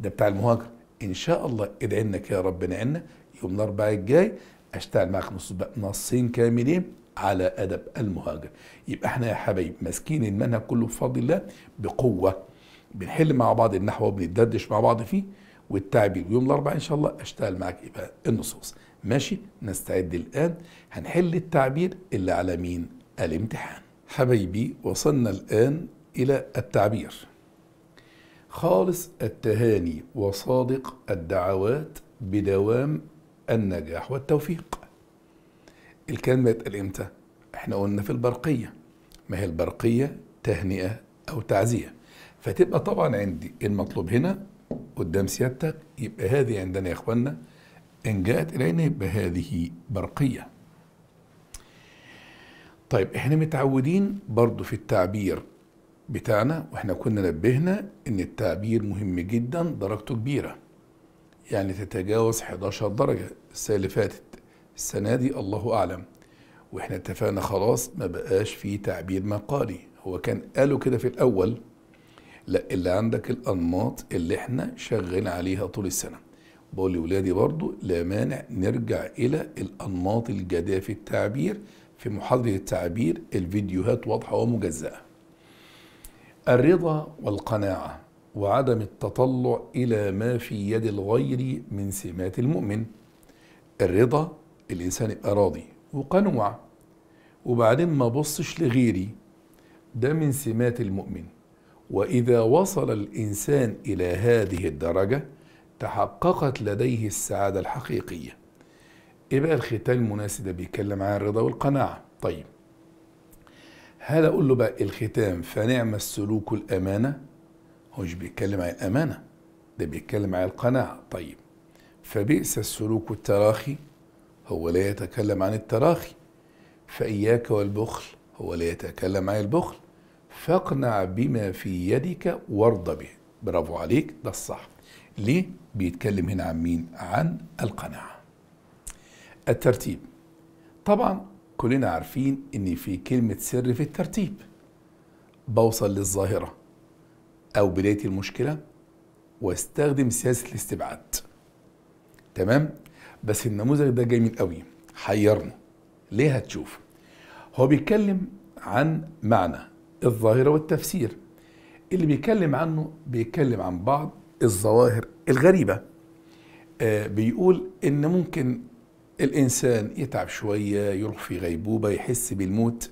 ده بتاع المهاجر ان شاء الله ادعي لك يا ربنا عنا يوم الاربعاء الجاي اشتغل معاك نص بقى نصين كاملين على ادب المهاجر يبقى احنا يا حبايب ماسكين المنهج كله بفضل الله بقوه بنحل مع بعض النحو وبندردش مع بعض فيه والتعبير ويوم الاربعاء ان شاء الله اشتغل معاك يبقى النصوص ماشي نستعد الان هنحل التعبير اللي على مين الامتحان حبايبي وصلنا الآن إلى التعبير خالص التهاني وصادق الدعوات بدوام النجاح والتوفيق الكلمة يتقال امتى؟ احنا قلنا في البرقية ما هي البرقية تهنئة أو تعزية فتبقى طبعا عندي المطلوب هنا قدام سيادتك يبقى هذه عندنا يا اخوانا إن جاءت إلينا يبقى هذه برقية طيب احنا متعودين برضو في التعبير بتاعنا واحنا كنا نبهنا ان التعبير مهم جدا درجته كبيره يعني تتجاوز 11 درجه السنه اللي فاتت السنه دي الله اعلم واحنا اتفقنا خلاص ما بقاش في تعبير مقالي هو كان قالوا كده في الاول لا اللي عندك الانماط اللي احنا شغالين عليها طول السنه بقول لاولادي برضو لا مانع نرجع الى الانماط الجادة في التعبير في محاضرة التعبير الفيديوهات واضحة ومجزأة الرضا والقناعة وعدم التطلع إلى ما في يد الغير من سمات المؤمن الرضا الإنسان يبقى راضي وقنوع وبعدين ما بصش لغيري ده من سمات المؤمن وإذا وصل الإنسان إلى هذه الدرجة تحققت لديه السعادة الحقيقية ايه بقى الختان المناسب ده بيتكلم عن الرضا والقناعه طيب هل اقول له بقى الختام فنعم السلوك الامانه هو مش بيتكلم عن الامانه ده بيتكلم عن القناعه طيب فبئس السلوك التراخي هو لا يتكلم عن التراخي فإياك والبخل هو لا يتكلم عن البخل فاقنع بما في يدك وارض به برافو عليك ده الصح ليه بيتكلم هنا عن مين عن القناعه الترتيب طبعا كلنا عارفين ان في كلمة سر في الترتيب بوصل للظاهرة او بداية المشكلة واستخدم سياسة الاستبعاد تمام بس النموذج ده جميل قوي حيرني ليه هتشوف هو بيتكلم عن معنى الظاهرة والتفسير اللي بيتكلم عنه بيتكلم عن بعض الظواهر الغريبة آه بيقول ان ممكن الانسان يتعب شويه يروح في غيبوبه يحس بالموت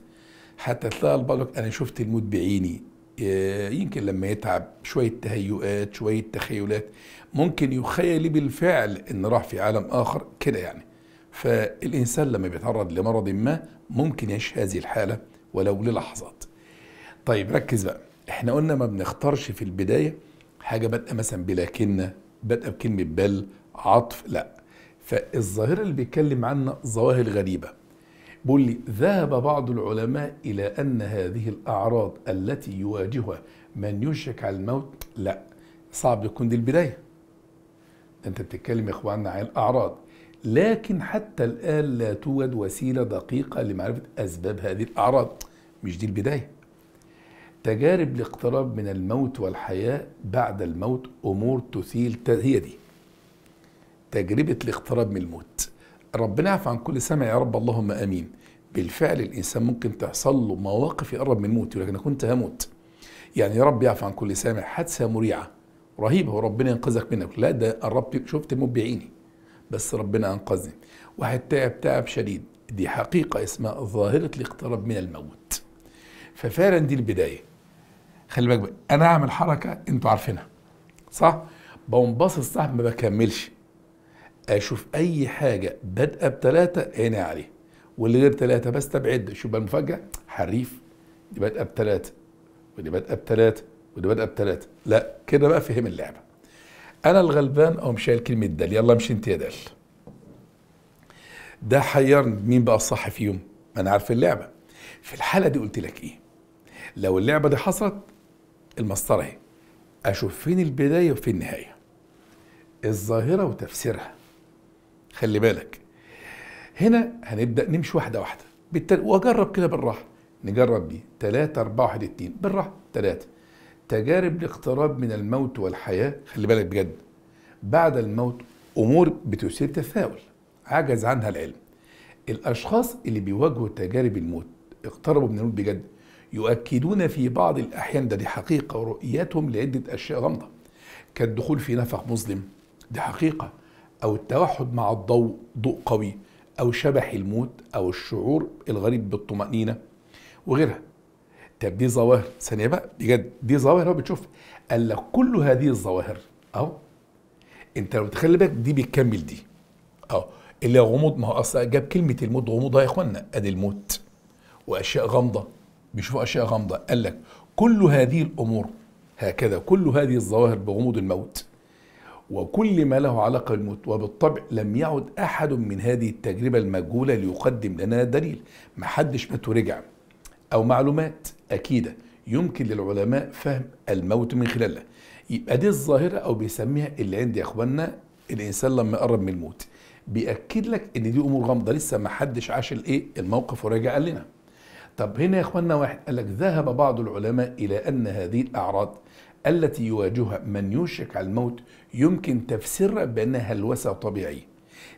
حتى تلاقي بالك انا شفت الموت بعيني آه، يمكن لما يتعب شويه تهيؤات شويه تخيلات ممكن يخيل لي بالفعل ان راح في عالم اخر كده يعني فالانسان لما بيتعرض لمرض ما ممكن يعيش هذه الحاله ولو للحظات طيب ركز بقى احنا قلنا ما بنختارش في البدايه حاجه بادئه مثلا بلكن بادئه بكلمه بل عطف لا فالظاهرة اللي بيتكلم عنها ظواهر غريبة بيقول لي ذهب بعض العلماء إلى أن هذه الأعراض التي يواجهها من يشرك على الموت لا صعب يكون دي البداية أنت بتتكلم يا إخواننا عن الأعراض لكن حتى الآن لا توجد وسيلة دقيقة لمعرفة أسباب هذه الأعراض مش دي البداية تجارب الاقتراب من الموت والحياة بعد الموت أمور تثير هي دي تجربة الاقتراب من الموت ربنا يعفى عن كل سمع يا رب اللهم امين بالفعل الانسان ممكن تحصل له مواقف يقرب من الموت ولكن انا كنت هموت يعني يا رب يعفى عن كل سامع حادثه مريعه رهيبه وربنا ينقذك منها لا ده قربت شفت الموت بعيني بس ربنا انقذني واحد تعب تعب شديد دي حقيقه اسمها ظاهره الاقتراب من الموت ففعلا دي البدايه خلي بالك انا اعمل حركه انتوا عارفينها صح بقوم باصص صح ما بكملش اشوف اي حاجه بادئه بثلاثه عيني عليه واللي غير ثلاثه بستبعد شوف بقى المفاجاه حريف دي بادئه بثلاثه ودي بادئه بثلاثه ودي بادئه بثلاثه لا كده بقى فهم اللعبه انا الغلبان او مش شايل كلمه دال يلا امشي انت يا دال ده حيرني مين بقى الصح فيهم ما انا عارف اللعبه في الحاله دي قلت لك ايه لو اللعبه دي حصلت المسطره اهي اشوف فين البدايه وفين النهايه الظاهره وتفسيرها خلي بالك هنا هنبدا نمشي واحده واحده بالتل... واجرب كده بالراحه نجرب دي 3 4 1 2 بالراحه 3 تجارب الاقتراب من الموت والحياه خلي بالك بجد بعد الموت امور بتثير تفاؤل عجز عنها العلم الاشخاص اللي بيواجهوا تجارب الموت اقتربوا من الموت بجد يؤكدون في بعض الاحيان ده دي حقيقه رؤيتهم لعده اشياء غامضه كالدخول في نفق مظلم دي حقيقه أو التوحد مع الضوء ضوء قوي أو شبح الموت أو الشعور الغريب بالطمأنينة وغيرها طب دي ظواهر ثانية بقى بجد دي ظواهر هو بتشوف قال لك كل هذه الظواهر أهو أنت لو تخلي بالك دي بتكمل دي أهو اللي غموض ما هو أصلا جاب كلمة الموت غموضها يا إخوانا أدي الموت وأشياء غامضة بيشوفوا أشياء غامضة قال لك كل هذه الأمور هكذا كل هذه الظواهر بغموض الموت وكل ما له علاقة بالموت وبالطبع لم يعد أحد من هذه التجربة المجهولة ليقدم لنا دليل محدش مات ورجع أو معلومات أكيدة يمكن للعلماء فهم الموت من خلالها يبقى دي الظاهرة أو بيسميها اللي عندي يا إخوانا الإنسان لما يقرب من الموت بيأكد لك إن دي أمور غامضة لسه محدش عاش الإيه الموقف ورجع قال لنا طب هنا يا إخوانا واحد قال لك ذهب بعض العلماء إلى أن هذه الأعراض التي يواجهها من يوشك على الموت يمكن تفسيرها بأنها هلوسة طبيعية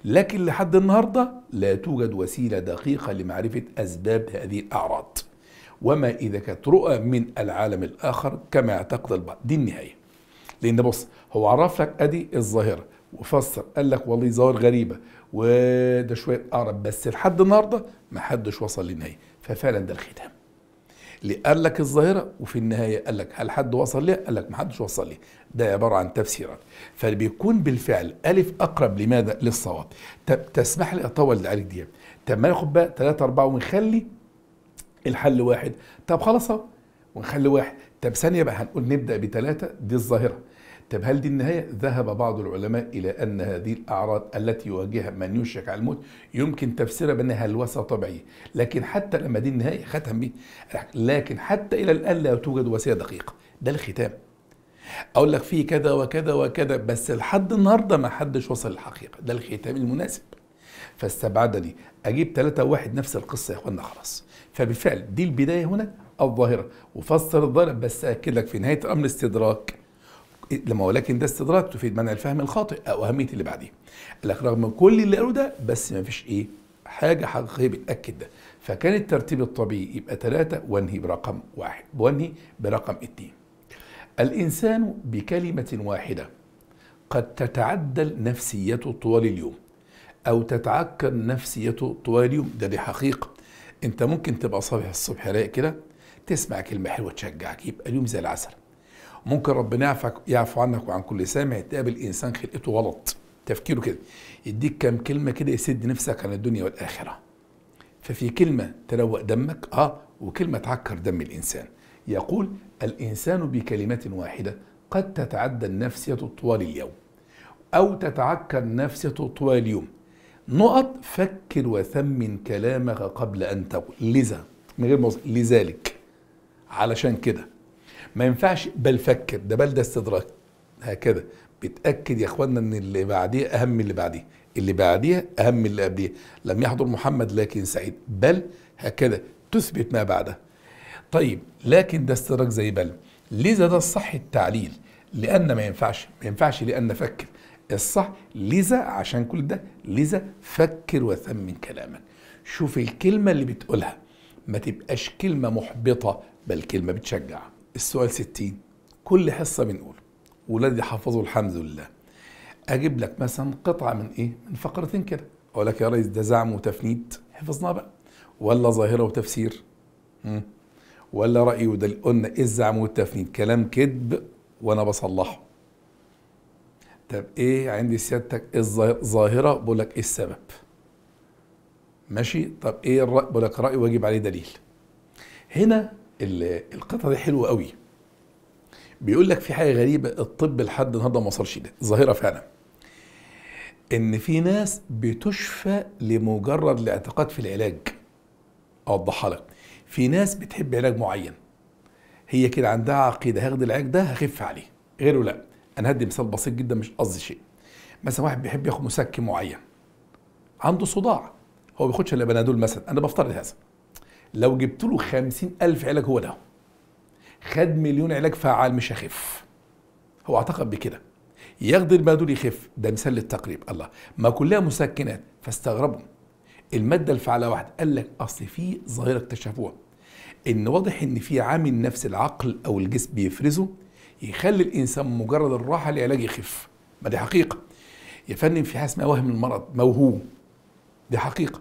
لكن لحد النهاردة لا توجد وسيلة دقيقة لمعرفة أسباب هذه الأعراض وما إذا كانت رؤى من العالم الآخر كما اعتقد البعض دي النهاية لأن بص هو عرف لك أدي الظاهرة وفسر قال لك والله ظواهر غريبة وده شوية أعرب بس لحد النهاردة ما حدش وصل للنهاية ففعلا ده الختام اللي قال لك الظاهرة وفي النهاية قال لك هل حد وصل ليها؟ قال لك ما حدش وصل ليها ده عبارة عن تفسيرات فبيكون بالفعل ألف أقرب لماذا؟ للصواب طب تسمح لي أطول عليك دي طب ما ناخد بقى ثلاثة أربعة ونخلي الحل واحد طب خلاص ونخلي واحد طب ثانية بقى هنقول نبدأ بثلاثة دي الظاهرة طب هل دي النهاية؟ ذهب بعض العلماء إلى أن هذه الأعراض التي يواجهها من يشرك على الموت يمكن تفسيرها بأنها هلوسة طبيعية لكن حتى لما دي النهاية ختم بيه لكن حتى إلى الآن لا توجد وسيلة دقيقة ده الختام أقول لك فيه كذا وكذا وكذا بس لحد النهاردة ما حدش وصل للحقيقة ده الختام المناسب فاستبعدني أجيب ثلاثة واحد نفس القصة يا إخوانا خلاص فبالفعل دي البداية هنا الظاهرة وفسر الظاهرة بس أكد لك في نهاية الأمر استدراك لما ولكن ده استدراك تفيد منع الفهم الخاطئ او اهميه اللي بعديه قال لك رغم كل اللي قالوا ده بس ما فيش ايه حاجه حقيقيه بتاكد ده فكان الترتيب الطبيعي يبقى ثلاثة وانهي برقم واحد وانهي برقم اتنين الإنسان بكلمة واحدة قد تتعدل نفسيته طوال اليوم أو تتعكر نفسيته طوال اليوم ده دي حقيقة أنت ممكن تبقى صاحي الصبح رايق كده تسمع كلمة حلوة تشجعك يبقى اليوم زي العسل ممكن ربنا يعفك يعفو عنك وعن كل سامع تقابل انسان خلقته غلط تفكيره كده يديك كام كلمه كده يسد نفسك عن الدنيا والاخره ففي كلمه تروق دمك اه وكلمه تعكر دم الانسان يقول الانسان بكلمه واحده قد تتعدى النفسيه طوال اليوم او تتعكر نفسيه طوال اليوم نقط فكر وثمن كلامك قبل ان تقول لذا من غير لذلك علشان كده ما ينفعش بل فكر ده بل ده استدراك هكذا بتاكد يا اخوانا ان اللي بعديه اهم من اللي بعديه اللي بعديها اهم من اللي قبليها لم يحضر محمد لكن سعيد بل هكذا تثبت ما بعده طيب لكن ده استدراك زي بل لذا ده الصح التعليل لان ما ينفعش ما ينفعش لان فكر الصح لذا عشان كل ده لذا فكر وثمن كلامك شوف الكلمه اللي بتقولها ما تبقاش كلمه محبطه بل كلمه بتشجع السؤال 60 كل حصة بنقوله ولادي حفظه الحمد لله أجيب لك مثلا قطعة من إيه؟ من فقرتين كده أقول لك يا ريس ده زعم وتفنيد حفظناه بقى ولا ظاهرة وتفسير مم. ولا رأي وده قلنا إيه الزعم والتفنيد كلام كذب وأنا بصلحه طب إيه عندي سيادتك إيه الظاهرة بقول لك إيه السبب ماشي طب إيه الرأي بقول لك رأي واجب عليه دليل هنا القطعه دي حلوه قوي بيقول لك في حاجه غريبه الطب لحد النهارده ما وصلش ده ظاهره فعلا ان في ناس بتشفى لمجرد الاعتقاد في العلاج اوضحها لك في ناس بتحب علاج معين هي كده عندها عقيده هاخد العلاج ده هخف عليه غيره لا انا هدي مثال بسيط جدا مش قصدي شيء مثلا واحد بيحب ياخد مسكن معين عنده صداع هو ما بياخدش الا بنادول مثلا انا بفترض هذا لو جبت له خمسين ألف علاج هو ده خد مليون علاج فعال مش هيخف هو اعتقد بكده ياخد الماء دول يخف ده مثال للتقريب الله ما كلها مسكنات فاستغربوا المادة الفعالة واحدة قال لك أصل في ظاهرة اكتشفوها إن واضح إن في عامل نفس العقل أو الجسم بيفرزه يخلي الإنسان مجرد الراحة لعلاج يخف ما دي حقيقة يا فندم في حاجة اسمها وهم المرض موهوم دي حقيقة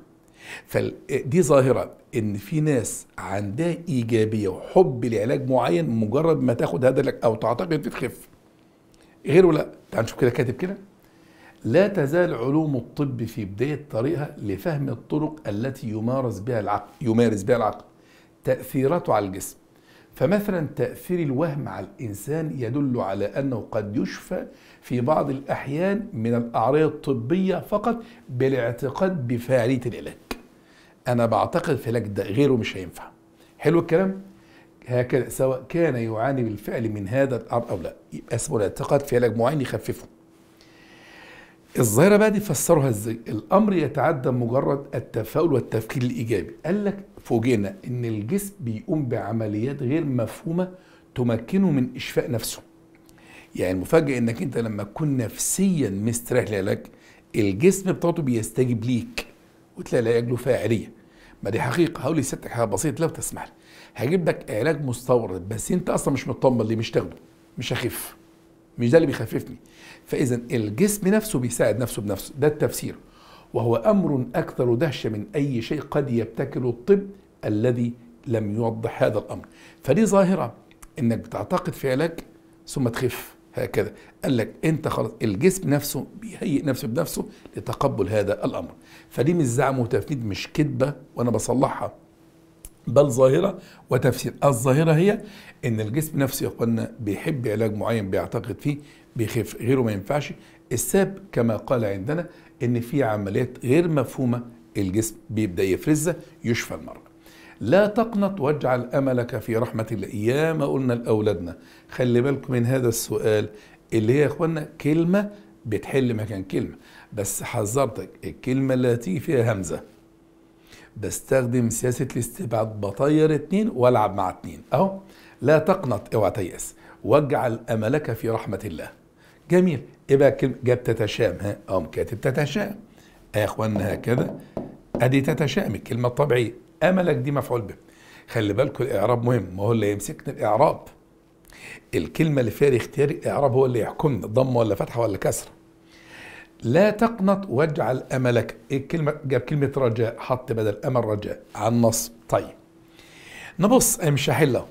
فدي ظاهرة ان في ناس عندها ايجابيه وحب لعلاج معين مجرد ما تاخد هذا او تعتقد تخف غير ولا تعال نشوف كده كاتب كده لا تزال علوم الطب في بدايه طريقها لفهم الطرق التي يمارس بها العقل يمارس بها العقل تاثيراته على الجسم فمثلا تاثير الوهم على الانسان يدل على انه قد يشفى في بعض الاحيان من الاعراض الطبيه فقط بالاعتقاد بفاعليه العلاج انا بعتقد فلاج ده غيره مش هينفع حلو الكلام هكذا سواء كان يعاني بالفعل من هذا الامر او لا يبقى اسمه الاعتقاد في علاج معين يخففه الظاهره بقى دي فسروها ازاي الامر يتعدى مجرد التفاؤل والتفكير الايجابي قال لك فوجئنا ان الجسم بيقوم بعمليات غير مفهومه تمكنه من اشفاء نفسه يعني المفاجاه انك انت لما تكون نفسيا مستريح لك الجسم بتاعته بيستجيب ليك وتلاقي العلاج له فاعليه ما دي حقيقه هقول لستك حاجه بسيطه لو تسمح لي هجيب لك علاج مستورد بس انت اصلا مش مطمن ليه مش تاخده مش هخف مش ده اللي بيخففني فاذا الجسم نفسه بيساعد نفسه بنفسه ده التفسير وهو امر اكثر دهشه من اي شيء قد يبتكره الطب الذي لم يوضح هذا الامر فدي ظاهره انك بتعتقد في علاج ثم تخف هكذا قال لك انت خلاص الجسم نفسه بيهيئ نفسه بنفسه لتقبل هذا الامر فدي مش زعم وتفنيد مش كذبه وانا بصلحها بل ظاهره وتفسير الظاهره هي ان الجسم نفسه يقولنا بيحب علاج معين بيعتقد فيه بيخف غيره ما ينفعش الساب كما قال عندنا ان في عمليات غير مفهومه الجسم بيبدا يفرزها يشفى المرض لا تقنط واجعل املك في رحمه الله يا ما قلنا لاولادنا خلي بالكم من هذا السؤال اللي هي يا اخوانا كلمه بتحل مكان كلمه بس حذرتك الكلمه التي فيها همزه بستخدم سياسه الاستبعاد بطير اتنين والعب مع اتنين اهو لا تقنط اوعى تيأس واجعل املك في رحمه الله جميل يبقى كلمه جاب تتشام ها قام كاتب تتشام يا اخوانا هكذا ادي تتشائم الكلمه الطبيعيه املك دي مفعول به خلي بالكم الاعراب مهم ما هو اللي يمسكنا الاعراب الكلمه اللي فيها الاختيار الاعراب هو اللي يحكمنا ضم ولا فتحه ولا كسره لا تقنط واجعل املك إيه الكلمه جاب كلمه رجاء حط بدل امل رجاء على النص طيب نبص انا مش هحلها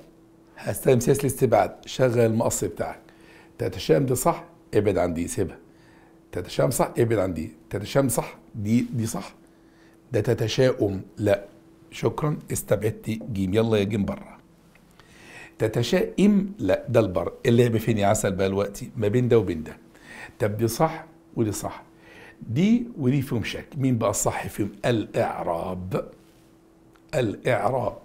هستخدم سياسه الاستبعاد شغل المقص بتاعك تتشائم دي صح ابعد عن دي سيبها تتشائم صح ابعد عن دي تتشائم صح دي دي صح ده تتشاؤم لا شكرا استبعدت جيم يلا يا جيم بره تتشائم لا ده البر اللعب فين يا عسل بقى دلوقتي ما بين ده وبين ده طب دي صح ودي صح دي ودي فيهم شك مين بقى الصح فيهم الاعراب الاعراب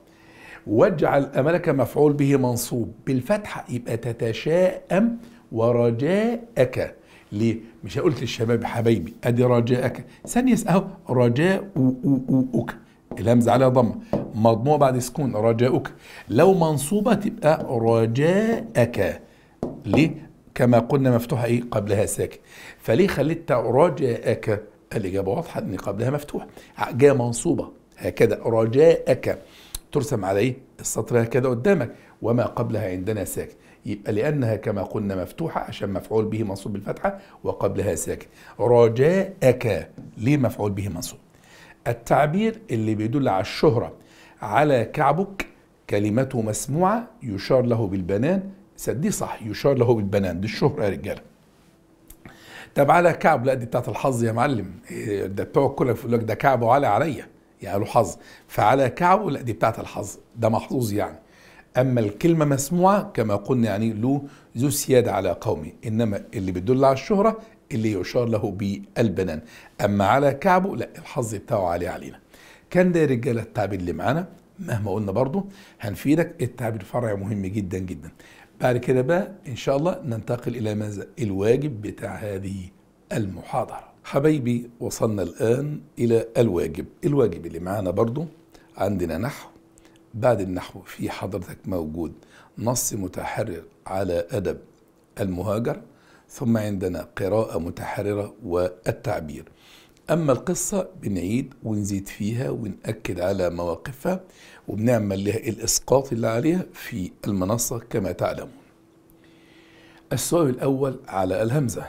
واجعل املك مفعول به منصوب بالفتحه يبقى تتشائم ورجاءك ليه؟ مش هقول للشباب حبايبي ادي رجاءك ثانيه اهو رجاء اوك الهمزه عليها ضمه مضموع بعد سكون رجاؤك لو منصوبه تبقى رجاءك ليه كما قلنا مفتوحه ايه قبلها ساكن فليه خليت رجاءك الاجابه واضحه ان قبلها مفتوح جاء منصوبه هكذا رجاءك ترسم على ايه السطر هكذا قدامك وما قبلها عندنا ساكن يبقى لأنها كما قلنا مفتوحة عشان مفعول به منصوب بالفتحة وقبلها ساكن رجاءك ليه مفعول به منصوب التعبير اللي بيدل على الشهرة على كعبك كلمته مسموعة يشار له بالبنان سدي صح يشار له بالبنان دي الشهرة يا رجالة طب على كعب لا دي بتاعت الحظ يا معلم إيه، ده بتوع الكل يقول لك ده كعب وعلى عليا يعني له حظ فعلى كعب لا دي بتاعت الحظ ده محظوظ يعني أما الكلمة مسموعة كما قلنا يعني له ذو سيادة على قومه إنما اللي بتدل على الشهرة اللي يشار له بالبنان اما على كعبه لا الحظ بتاعه عالي علينا كان ده رجاله التعبير اللي معانا مهما قلنا برضه هنفيدك التعبير الفرعي مهم جدا جدا بعد كده بقى ان شاء الله ننتقل الى ماذا الواجب بتاع هذه المحاضره حبايبي وصلنا الان الى الواجب الواجب اللي معانا برضه عندنا نحو بعد النحو في حضرتك موجود نص متحرر على أدب المهاجر ثم عندنا قراءة متحررة والتعبير أما القصة بنعيد ونزيد فيها ونأكد على مواقفها وبنعمل لها الإسقاط اللي عليها في المنصة كما تعلمون السؤال الأول على الهمزة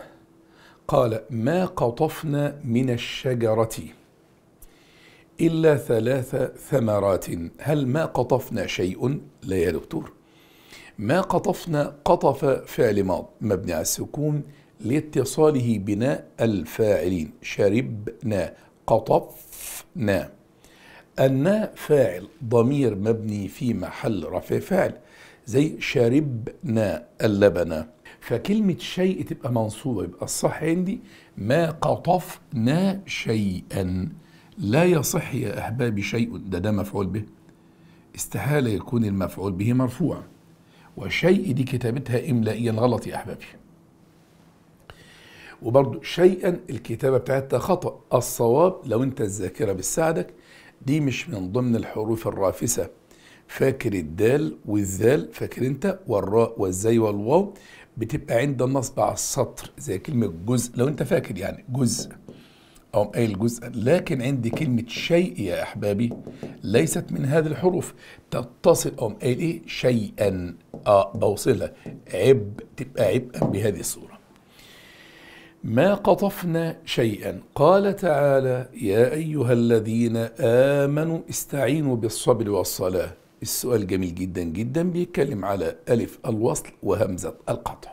قال ما قطفنا من الشجرة إلا ثلاث ثمرات هل ما قطفنا شيء؟ لا يا دكتور ما قطفنا قطف فعل ماض مبني على السكون لاتصاله بنا الفاعلين شربنا قطفنا النا فاعل ضمير مبني في محل رفع فعل زي شربنا اللبن فكلمة شيء تبقى منصوبة يبقى الصح عندي ما قطفنا شيئا لا يصح يا أحبابي شيء ده ده مفعول به استحالة يكون المفعول به مرفوع وشيء دي كتابتها إملائيا غلط يا أحبابي وبرضو شيئا الكتابه بتاعتها خطا الصواب لو انت الذاكره بتساعدك دي مش من ضمن الحروف الرافسه فاكر الدال والذال فاكر انت والراء والزي والواو بتبقى عند النصب على السطر زي كلمه جزء لو انت فاكر يعني جزء او قايل جزء لكن عندي كلمه شيء يا احبابي ليست من هذه الحروف تتصل او قايل ايه شيئا اه بوصلها عب تبقى عبئا بهذه الصوره ما قطفنا شيئا قال تعالى يا أيها الذين آمنوا استعينوا بالصبر والصلاة السؤال جميل جدا جدا بيتكلم على ألف الوصل وهمزة القطع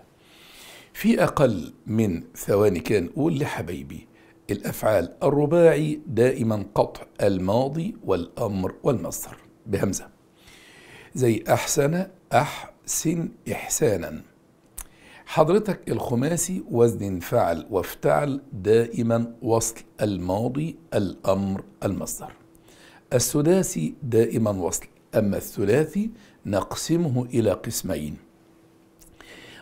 في أقل من ثواني كان قول لحبايبي الأفعال الرباعي دائما قطع الماضي والأمر والمصدر بهمزة زي أحسن أحسن إحسانا حضرتك الخماسي وزن فعل وافتعل دائما وصل الماضي الأمر المصدر السداسي دائما وصل أما الثلاثي نقسمه إلى قسمين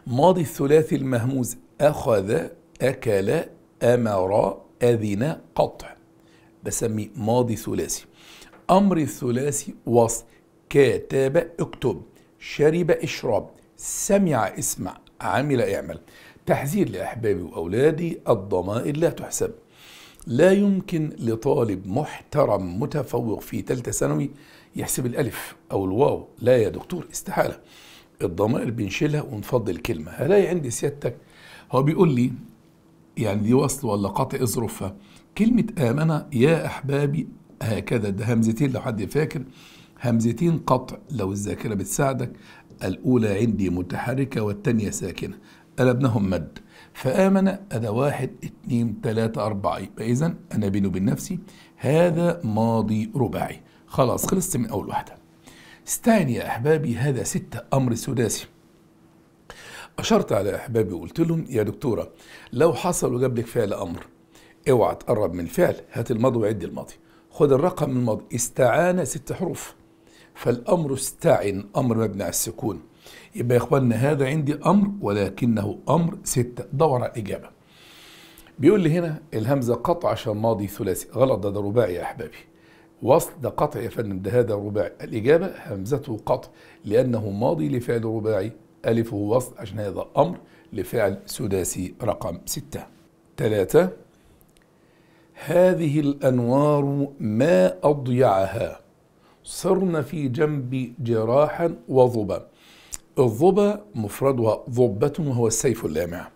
ماضي الثلاثي المهموز أخذ أكل أمر أذن قطع بسمي ماضي ثلاثي أمر الثلاثي وصل كتاب اكتب شرب اشرب سمع اسمع عمل اعمل تحذير لأحبابي وأولادي الضمائر لا تحسب لا يمكن لطالب محترم متفوق في ثالثة ثانوي يحسب الألف أو الواو لا يا دكتور استحالة الضمائر بنشيلها ونفضل كلمة هلاقي عندي سيادتك هو بيقول لي يعني دي وصل ولا قاطع ظروفها كلمة آمنة يا أحبابي هكذا ده همزتين لو حد فاكر همزتين قطع لو الذاكرة بتساعدك الأولى عندي متحركة والثانية ساكنة قلبناهم مد فآمن أدا واحد اثنين ثلاثة أربعة يبقى إذا أنا بيني وبين نفسي هذا ماضي رباعي خلاص خلصت من أول واحدة استعن يا أحبابي هذا ستة أمر سداسي أشرت على أحبابي وقلت لهم يا دكتورة لو حصل وجاب لك فعل أمر اوعى تقرب من الفعل هات الماضي وعد الماضي خد الرقم من الماضي استعان ست حروف فالأمر استعن أمر مبني على السكون يبقى يا إخواننا هذا عندي أمر ولكنه أمر ستة دور على الإجابة بيقول لي هنا الهمزة قطع عشان ماضي ثلاثي غلط ده, ده رباعي يا أحبابي وصل ده قطع يا فندم ده هذا رباعي الإجابة همزته قطع لأنه ماضي لفعل رباعي ألفه وصل عشان هذا أمر لفعل سداسي رقم ستة ثلاثة هذه الأنوار ما أضيعها صرن في جنبي جراحا وظبا الظبا مفردها ظبة وهو السيف اللامع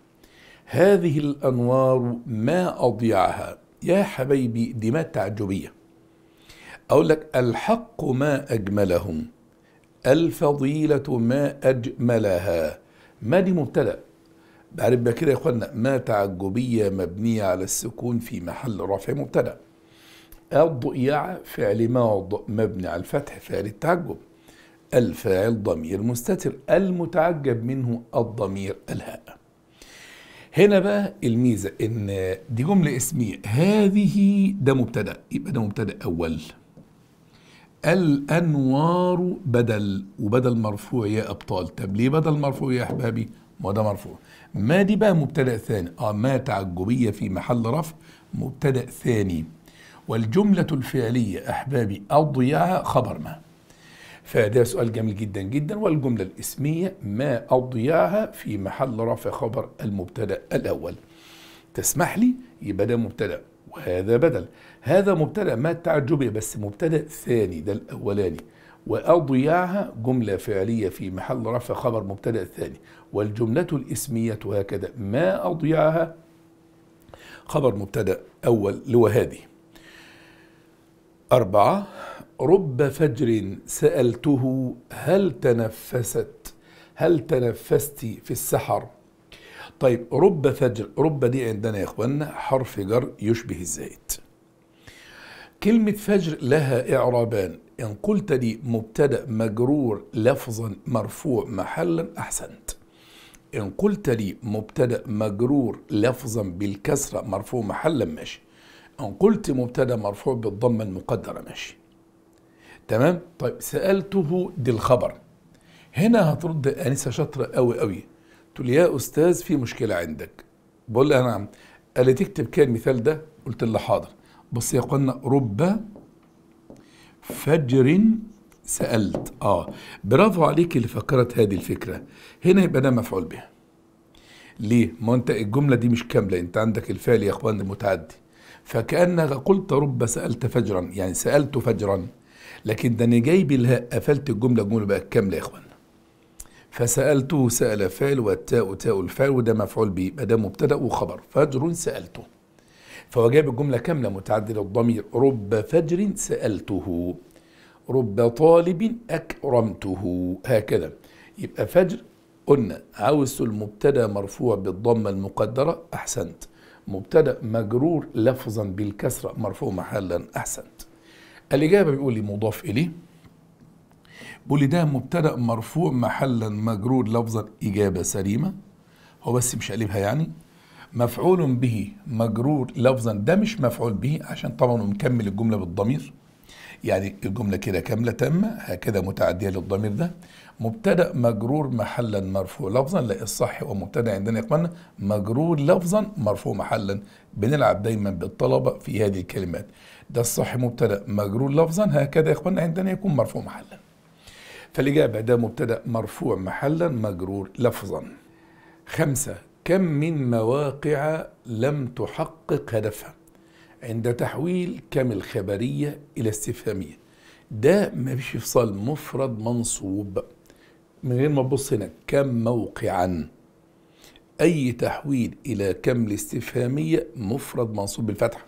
هذه الأنوار ما أضيعها يا حبيبي دي ما تعجبية أقول لك الحق ما أجملهم الفضيلة ما أجملها ما دي مبتدأ بعرف كده يا إخوانا ما تعجبية مبنية على السكون في محل رفع مبتدأ الضئيعة فعل ماض مبني على الفتح فعل التعجب الفاعل ضمير مستتر المتعجب منه الضمير الهاء هنا بقى الميزة ان دي جملة اسمية هذه ده مبتدأ يبقى ده مبتدأ أول الأنوار بدل وبدل مرفوع يا أبطال طب ليه بدل مرفوع يا أحبابي ما ده مرفوع ما دي بقى مبتدأ ثاني اه ما تعجبية في محل رفع مبتدأ ثاني والجملة الفعلية أحبابي أضيع خبر ما فده سؤال جميل جدا جدا والجملة الاسمية ما أضيعها في محل رفع خبر المبتدأ الأول تسمح لي يبقى ده مبتدأ وهذا بدل هذا مبتدأ ما تعجبه بس مبتدأ ثاني ده الأولاني وأضيعها جملة فعلية في محل رفع خبر مبتدأ ثاني والجملة الاسمية هكذا ما أضيعها خبر مبتدأ أول لوهذه أربعة رب فجر سألته هل تنفست هل تنفست في السحر طيب رب فجر رب دي عندنا يا اخوانا حرف جر يشبه الزيت كلمة فجر لها إعرابان إن قلت لي مبتدأ مجرور لفظا مرفوع محلا أحسنت إن قلت لي مبتدأ مجرور لفظا بالكسرة مرفوع محلا ماشي ان قلت مبتدا مرفوع بالضمه المقدره ماشي تمام طيب سالته دي الخبر هنا هترد انسه شاطره قوي قوي تقول يا استاذ في مشكله عندك بقول لها نعم قال اكتب كان المثال ده قلت لها حاضر بص يا قلنا رب فجر سالت اه برافو عليك اللي فكرت هذه الفكره هنا يبقى ده مفعول بها ليه ما انت الجمله دي مش كامله انت عندك الفعل يا اخوان المتعدي فكأنك قلت رب سألت فجرا يعني سألت فجرا لكن ده جاي جايب الهاء قفلت الجملة الجملة بقت كاملة يا إخوان فسألته سأل فعل والتاء تاء الفعل وده مفعول به ما ده مبتدأ وخبر فجر سألته فهو جايب الجملة كاملة متعددة الضمير رب فجر سألته رب طالب أكرمته هكذا يبقى فجر قلنا عاوز المبتدا مرفوع بالضمه المقدره احسنت مبتدا مجرور لفظا بالكسره مرفوع محلا احسنت الاجابه بيقول لي مضاف اليه بيقول لي ده مبتدا مرفوع محلا مجرور لفظا اجابه سليمه هو بس مش قلبها يعني مفعول به مجرور لفظا ده مش مفعول به عشان طبعا مكمل الجمله بالضمير يعني الجمله كده كامله تامه هكذا متعديه للضمير ده مبتدا مجرور محلا مرفوع لفظا لا الصح ومبتدا عندنا يا مجرور لفظا مرفوع محلا بنلعب دايما بالطلبه في هذه الكلمات ده الصح مبتدا مجرور لفظا هكذا يا اخوانا عندنا يكون مرفوع محلا فالاجابه ده مبتدا مرفوع محلا مجرور لفظا خمسه كم من مواقع لم تحقق هدفها عند تحويل كم الخبريه الى استفهاميه ده مفيش فصال مفرد منصوب من غير ما تبص هنا كم موقعا أي تحويل إلى كم الاستفهامية مفرد منصوب بالفتحة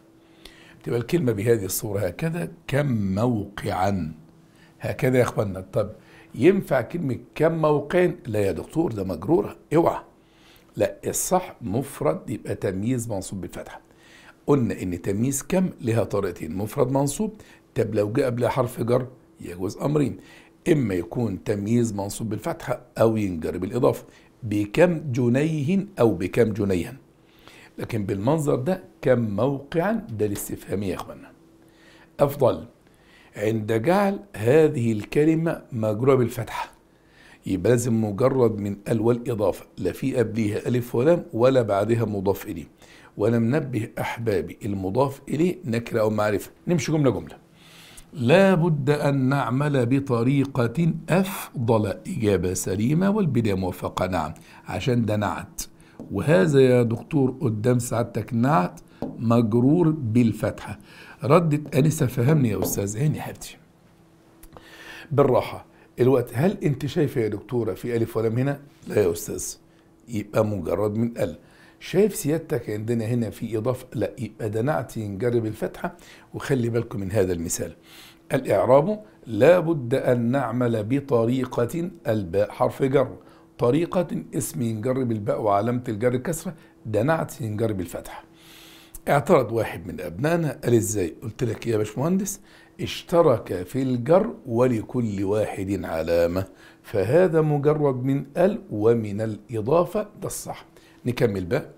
تبقى الكلمة بهذه الصورة هكذا كم موقعا هكذا يا اخوانا طب ينفع كلمة كم موقعا لا يا دكتور ده مجرورة اوعى لا الصح مفرد يبقى تمييز منصوب بالفتحة قلنا ان تمييز كم لها طريقتين مفرد منصوب طب لو جاء قبلها حرف جر يجوز امرين إما يكون تمييز منصوب بالفتحة أو ينجر بالإضافة بكم جنيه أو بكم جنيها لكن بالمنظر ده كم موقعا ده الاستفهام يا إخوانا أفضل عند جعل هذه الكلمة مجرورة بالفتحة يبقى لازم مجرد من ال والاضافه لا في قبليها الف ولام ولا بعدها مضاف اليه وانا منبه احبابي المضاف اليه نكره او معرفه نمشي جمله جمله لا بد أن نعمل بطريقة أفضل إجابة سليمة والبداية موفقة نعم عشان ده نعت وهذا يا دكتور قدام سعادتك نعت مجرور بالفتحة ردت أنسة فهمني يا أستاذ عيني حبيبتي بالراحة الوقت هل أنت شايفة يا دكتورة في ألف ولام هنا؟ لا يا أستاذ يبقى مجرد من ألف شايف سيادتك عندنا هنا في إضافة لا يبقى ده نعتي نجرب الفتحة وخلي بالكم من هذا المثال الإعراب لابد أن نعمل بطريقة الباء حرف جر طريقة اسم نجرب الباء وعلامة الجر كسرة ده نعتي نجرب الفتحة اعترض واحد من أبنائنا قال إزاي قلت لك يا باشمهندس اشترك في الجر ولكل واحد علامة فهذا مجرد من ال ومن الإضافة ده الصح نكمل بقى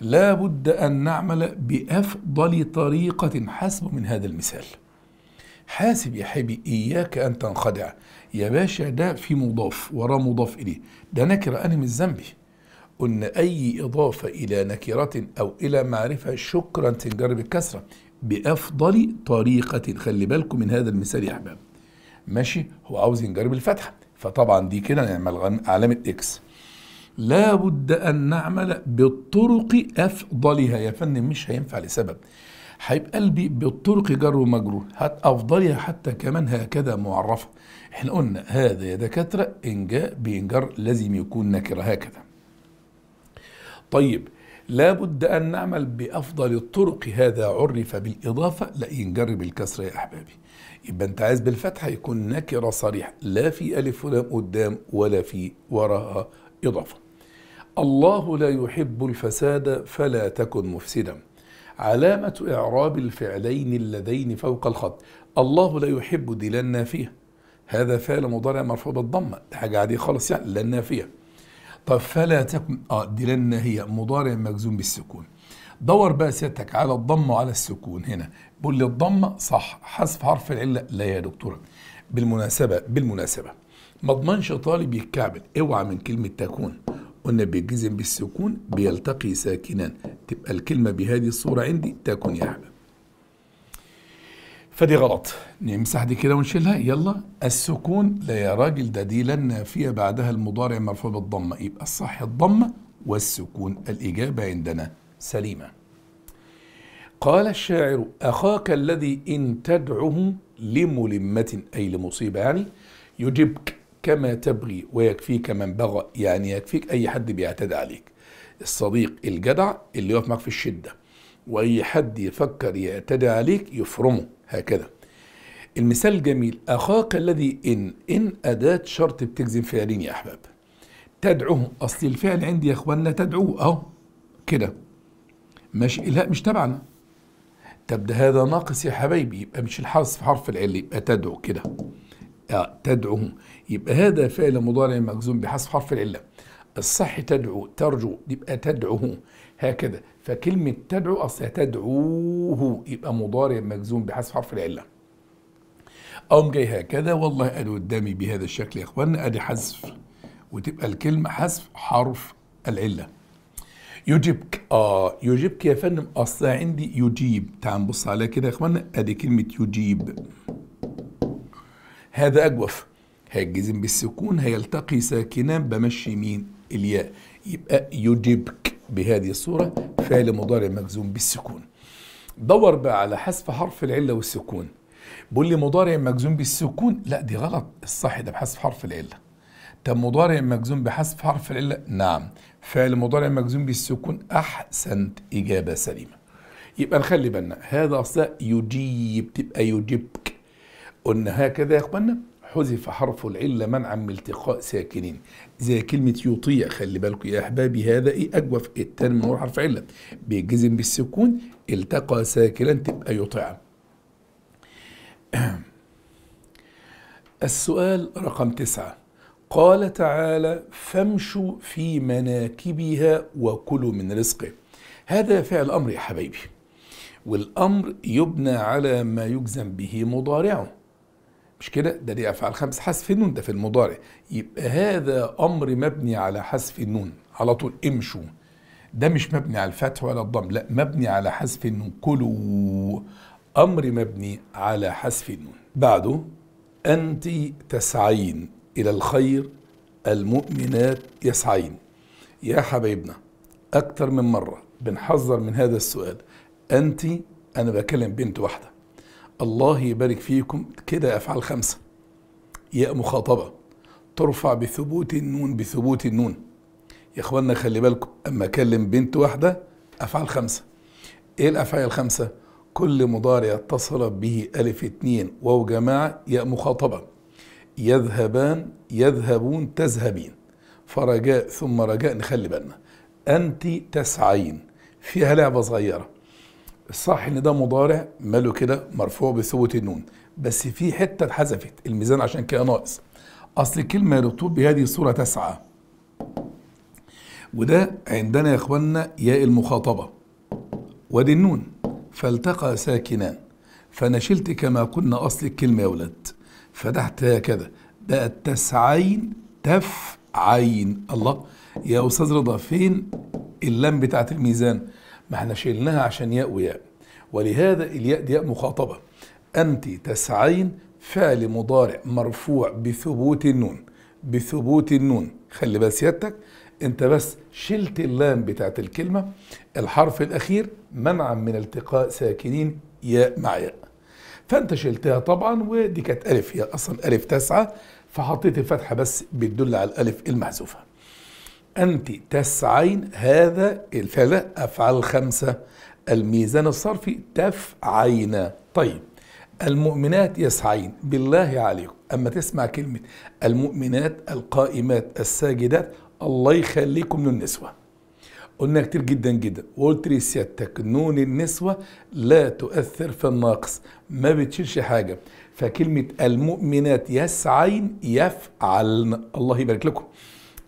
لا بد أن نعمل بأفضل طريقة حسب من هذا المثال حاسب يا حبي إياك أن تنخدع يا باشا ده في مضاف وراه مضاف إليه ده نكرة أنا من ذنبي أن أي إضافة إلى نكرة أو إلى معرفة شكرا تنجر بالكسرة بأفضل طريقة خلي بالكم من هذا المثال يا أحباب ماشي هو عاوز ينجرب الفتحة فطبعا دي كده نعمل علامة إكس لا بد أن نعمل بالطرق أفضلها يا فندم مش هينفع لسبب هيبقى قلبي بالطرق جر ومجرور هات أفضلها حتى كمان هكذا معرفة احنا قلنا هذا يا دكاترة إن جاء بينجر لازم يكون نكرة هكذا طيب لابد أن نعمل بأفضل الطرق هذا عرف بالإضافة لا ينجر بالكسر يا أحبابي يبقى أنت عايز بالفتحة يكون نكرة صريحة لا في ألف ولام قدام ولا في وراء إضافة الله لا يحب الفساد فلا تكن مفسدا علامة إعراب الفعلين اللذين فوق الخط الله لا يحب دي لا النافية هذا فعل مضارع مرفوع بالضمة ده حاجة عادية خالص يعني لا النافية طب فلا تكن اه دي لا النهية مضارع مجزوم بالسكون دور بقى سيادتك على الضمة وعلى السكون هنا بقول لي الضمة صح حذف حرف العلة لا يا دكتورة بالمناسبة بالمناسبة ما اضمنش طالب يتكعبل اوعى من كلمة تكون قلنا بيجزم بالسكون بيلتقي ساكنا تبقى الكلمة بهذه الصورة عندي تكن يا أحباب فدي غلط نمسح دي كده ونشيلها يلا السكون لا يا راجل ده دي لن نافية بعدها المضارع مرفوع بالضمة يبقى الصح الضمة والسكون الإجابة عندنا سليمة قال الشاعر أخاك الذي إن تدعه لملمة أي لمصيبة يعني يجبك كما تبغي ويكفيك من بغى يعني يكفيك أي حد بيعتدى عليك الصديق الجدع اللي يقف معك في الشدة وأي حد يفكر يعتدى عليك يفرمه هكذا المثال الجميل أخاك الذي إن إن أداة شرط بتجزم فعلين يا أحباب تدعوه أصل الفعل عندي يا إخوانا تدعوه أهو كده ماشي لا مش تبعنا طب ده هذا ناقص يا حبايبي يبقى مش الحرف في حرف العلة يبقى تدعو كده آه تدعوه يبقى هذا فعل مضارع مجزوم بحذف حرف العله الصح تدعو ترجو يبقى تدعوه هكذا فكلمه تدعو اصلها تدعوه يبقى مضارع مجزوم بحذف حرف العله قوم جاي هكذا والله قالوا قدامي بهذا الشكل يا اخوانا ادي حذف وتبقى الكلمه حذف حرف العله يجيبك اه يجيبك يا فندم اصلها عندي يجيب تعال نبص عليها كده يا اخوانا ادي كلمه يجيب هذا اجوف هيجزم بالسكون هيلتقي ساكنان بمشي مين الياء يبقى يجبك بهذه الصورة فعل مضارع مجزوم بالسكون دور بقى على حذف حرف العلة والسكون بقول لي مضارع مجزوم بالسكون لا دي غلط الصح ده بحذف حرف العلة طب مضارع مجزوم بحذف حرف العلة نعم فعل مضارع مجزوم بالسكون أحسنت إجابة سليمة يبقى نخلي بالنا هذا أصلا يجيب تبقى يجيبك قلنا هكذا يا اخواننا حذف حرف العلة منعا من التقاء ساكنين زي كلمة يطيع خلي بالكم يا أحبابي هذا إيه أجوف إيه؟ التاني من حرف علة بيجزم بالسكون التقى ساكنا تبقى يطيع السؤال رقم تسعة قال تعالى فامشوا في مناكبها وكلوا من رزقه هذا فعل أمر يا حبايبي والأمر يبنى على ما يجزم به مضارعه مش كده ده ليه افعال خمس حذف النون ده في المضارع يبقى هذا امر مبني على حذف النون على طول امشوا ده مش مبني على الفتح ولا الضم لا مبني على حذف النون كلوا امر مبني على حذف النون بعده انت تسعين الى الخير المؤمنات يسعين يا حبايبنا اكتر من مره بنحذر من هذا السؤال انت انا بكلم بنت واحده الله يبارك فيكم كده أفعال خمسة ياء مخاطبة ترفع بثبوت النون بثبوت النون يا اخوانا خلي بالكم اما اكلم بنت واحده افعال خمسه ايه الافعال الخمسه كل مضارع اتصل به الف اتنين واو جماعه ياء مخاطبه يذهبان يذهبون تذهبين فرجاء ثم رجاء نخلي بالنا انت تسعين فيها لعبه صغيره صح ان ده مضارع ماله كده مرفوع بثبوت النون بس في حته اتحذفت الميزان عشان كده ناقص اصل الكلمه رطوب بهذه الصوره تسعى وده عندنا يا اخوانا ياء المخاطبه وادي النون فالتقى ساكنان فانا شلت كما قلنا اصل الكلمه يا ولد فتحت هكذا بقت تسعين تف عين الله يا استاذ رضا فين اللام بتاعت الميزان ما احنا شيلناها عشان ياء وياء ولهذا الياء دي ياء مخاطبة أنت تسعين فعل مضارع مرفوع بثبوت النون بثبوت النون خلي بال سيادتك انت بس شلت اللام بتاعت الكلمة الحرف الأخير منعا من التقاء ساكنين ياء مع ياء فانت شلتها طبعا ودي كانت ألف هي أصلا ألف تسعة فحطيت الفتحة بس بتدل على الألف المحذوفة أنت تسعين هذا الفعل أفعال خمسة الميزان الصرفي تفعين طيب المؤمنات يسعين بالله عليكم أما تسمع كلمة المؤمنات القائمات الساجدات الله يخليكم للنسوة قلنا كتير جدا جدا وقلت لسيادتك نون النسوة لا تؤثر في الناقص ما بتشيلش حاجة فكلمة المؤمنات يسعين يفعلن الله يبارك لكم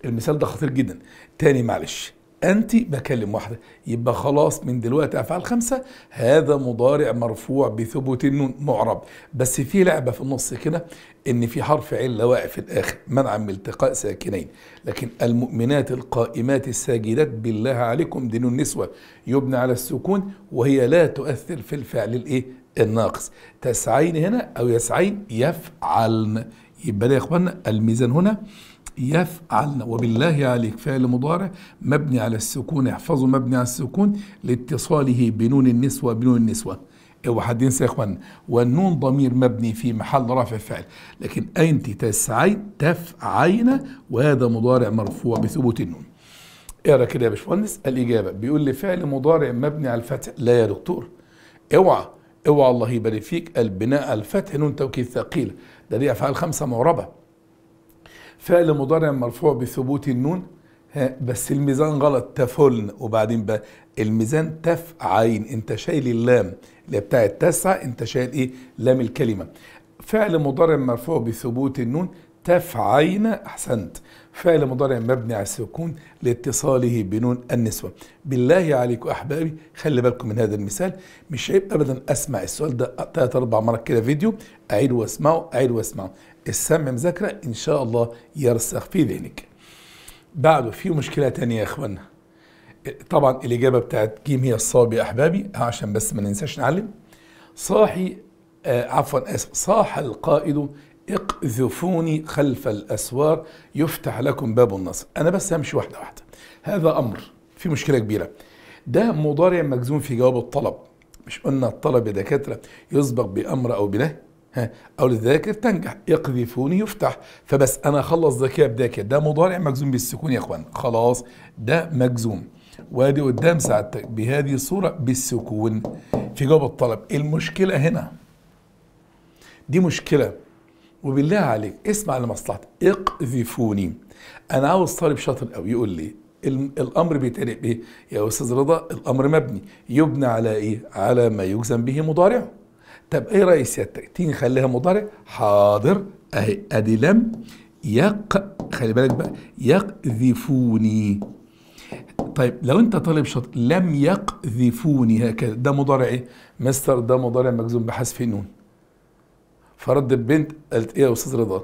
المثال ده خطير جدا تاني معلش انت بكلم واحده يبقى خلاص من دلوقتي افعال خمسه هذا مضارع مرفوع بثبوت النون معرب بس في لعبه في النص كده ان في حرف عله واقف في الاخر منعا من التقاء ساكنين لكن المؤمنات القائمات الساجدات بالله عليكم دين النسوه يبنى على السكون وهي لا تؤثر في الفعل الايه الناقص تسعين هنا او يسعين يفعلن يبقى يا اخوانا الميزان هنا يفعلن وبالله عليك فعل مضارع مبني على السكون احفظوا مبني على السكون لاتصاله بنون النسوة بنون النسوة اوعى إيه حد ينسى يا اخوانا والنون ضمير مبني في محل رفع فعل لكن انت تسعين تفعين وهذا مضارع مرفوع بثبوت النون اقرا كده يا باشمهندس الاجابه بيقول لي فعل مضارع مبني على الفتح لا يا دكتور اوعى اوعى الله يبارك فيك البناء الفتح نون توكيد ثقيله ده دي افعال خمسه معربه فعل مضارع مرفوع بثبوت النون بس الميزان غلط تفلن وبعدين بقى الميزان تف عين انت شايل اللام اللي بتاع التسعة انت شايل ايه لام الكلمة فعل مضارع مرفوع بثبوت النون تف عين احسنت فعل مضارع مبني على السكون لاتصاله بنون النسوة بالله عليكم أحبابي خلي بالكم من هذا المثال مش عيب أبدا أسمع السؤال ده ثلاث أربع مرات كده فيديو أعيد وأسمعه أعيد وأسمعه السمع مذاكرة إن شاء الله يرسخ في ذهنك بعده في مشكلة تانية يا إخوانا طبعا الإجابة بتاعت جيم هي الصواب يا أحبابي عشان بس ما ننساش نعلم صاحي آه عفوا آسف صاح القائد اقذفوني خلف الأسوار يفتح لكم باب النصر أنا بس همشي واحدة واحدة هذا أمر في مشكلة كبيرة ده مضارع مجزوم في جواب الطلب مش قلنا الطلب يا دكاترة يسبق بأمر أو بنهي ها او للذاكر تنجح يقذفوني يفتح فبس انا اخلص ذكاء بذاكر ده مضارع مجزوم بالسكون يا اخوان خلاص ده مجزوم وادي قدام سعادتك بهذه الصوره بالسكون في جواب الطلب المشكله هنا دي مشكله وبالله عليك اسمع لمصلحتك اقذفوني انا عاوز طالب شاطر قوي يقول لي الامر بيتعلق بايه يا استاذ رضا الامر مبني يبنى على ايه على ما يجزم به مضارعه طب ايه رأي سيادتك تيجي نخليها مضارع حاضر اهي ادي لم يق خلي بالك بقى يقذفوني طيب لو انت طالب شاطر لم يقذفوني هكذا ده مضارع ايه مستر ده مضارع مجزوم بحذف النون فرد البنت قالت ايه يا استاذ رضا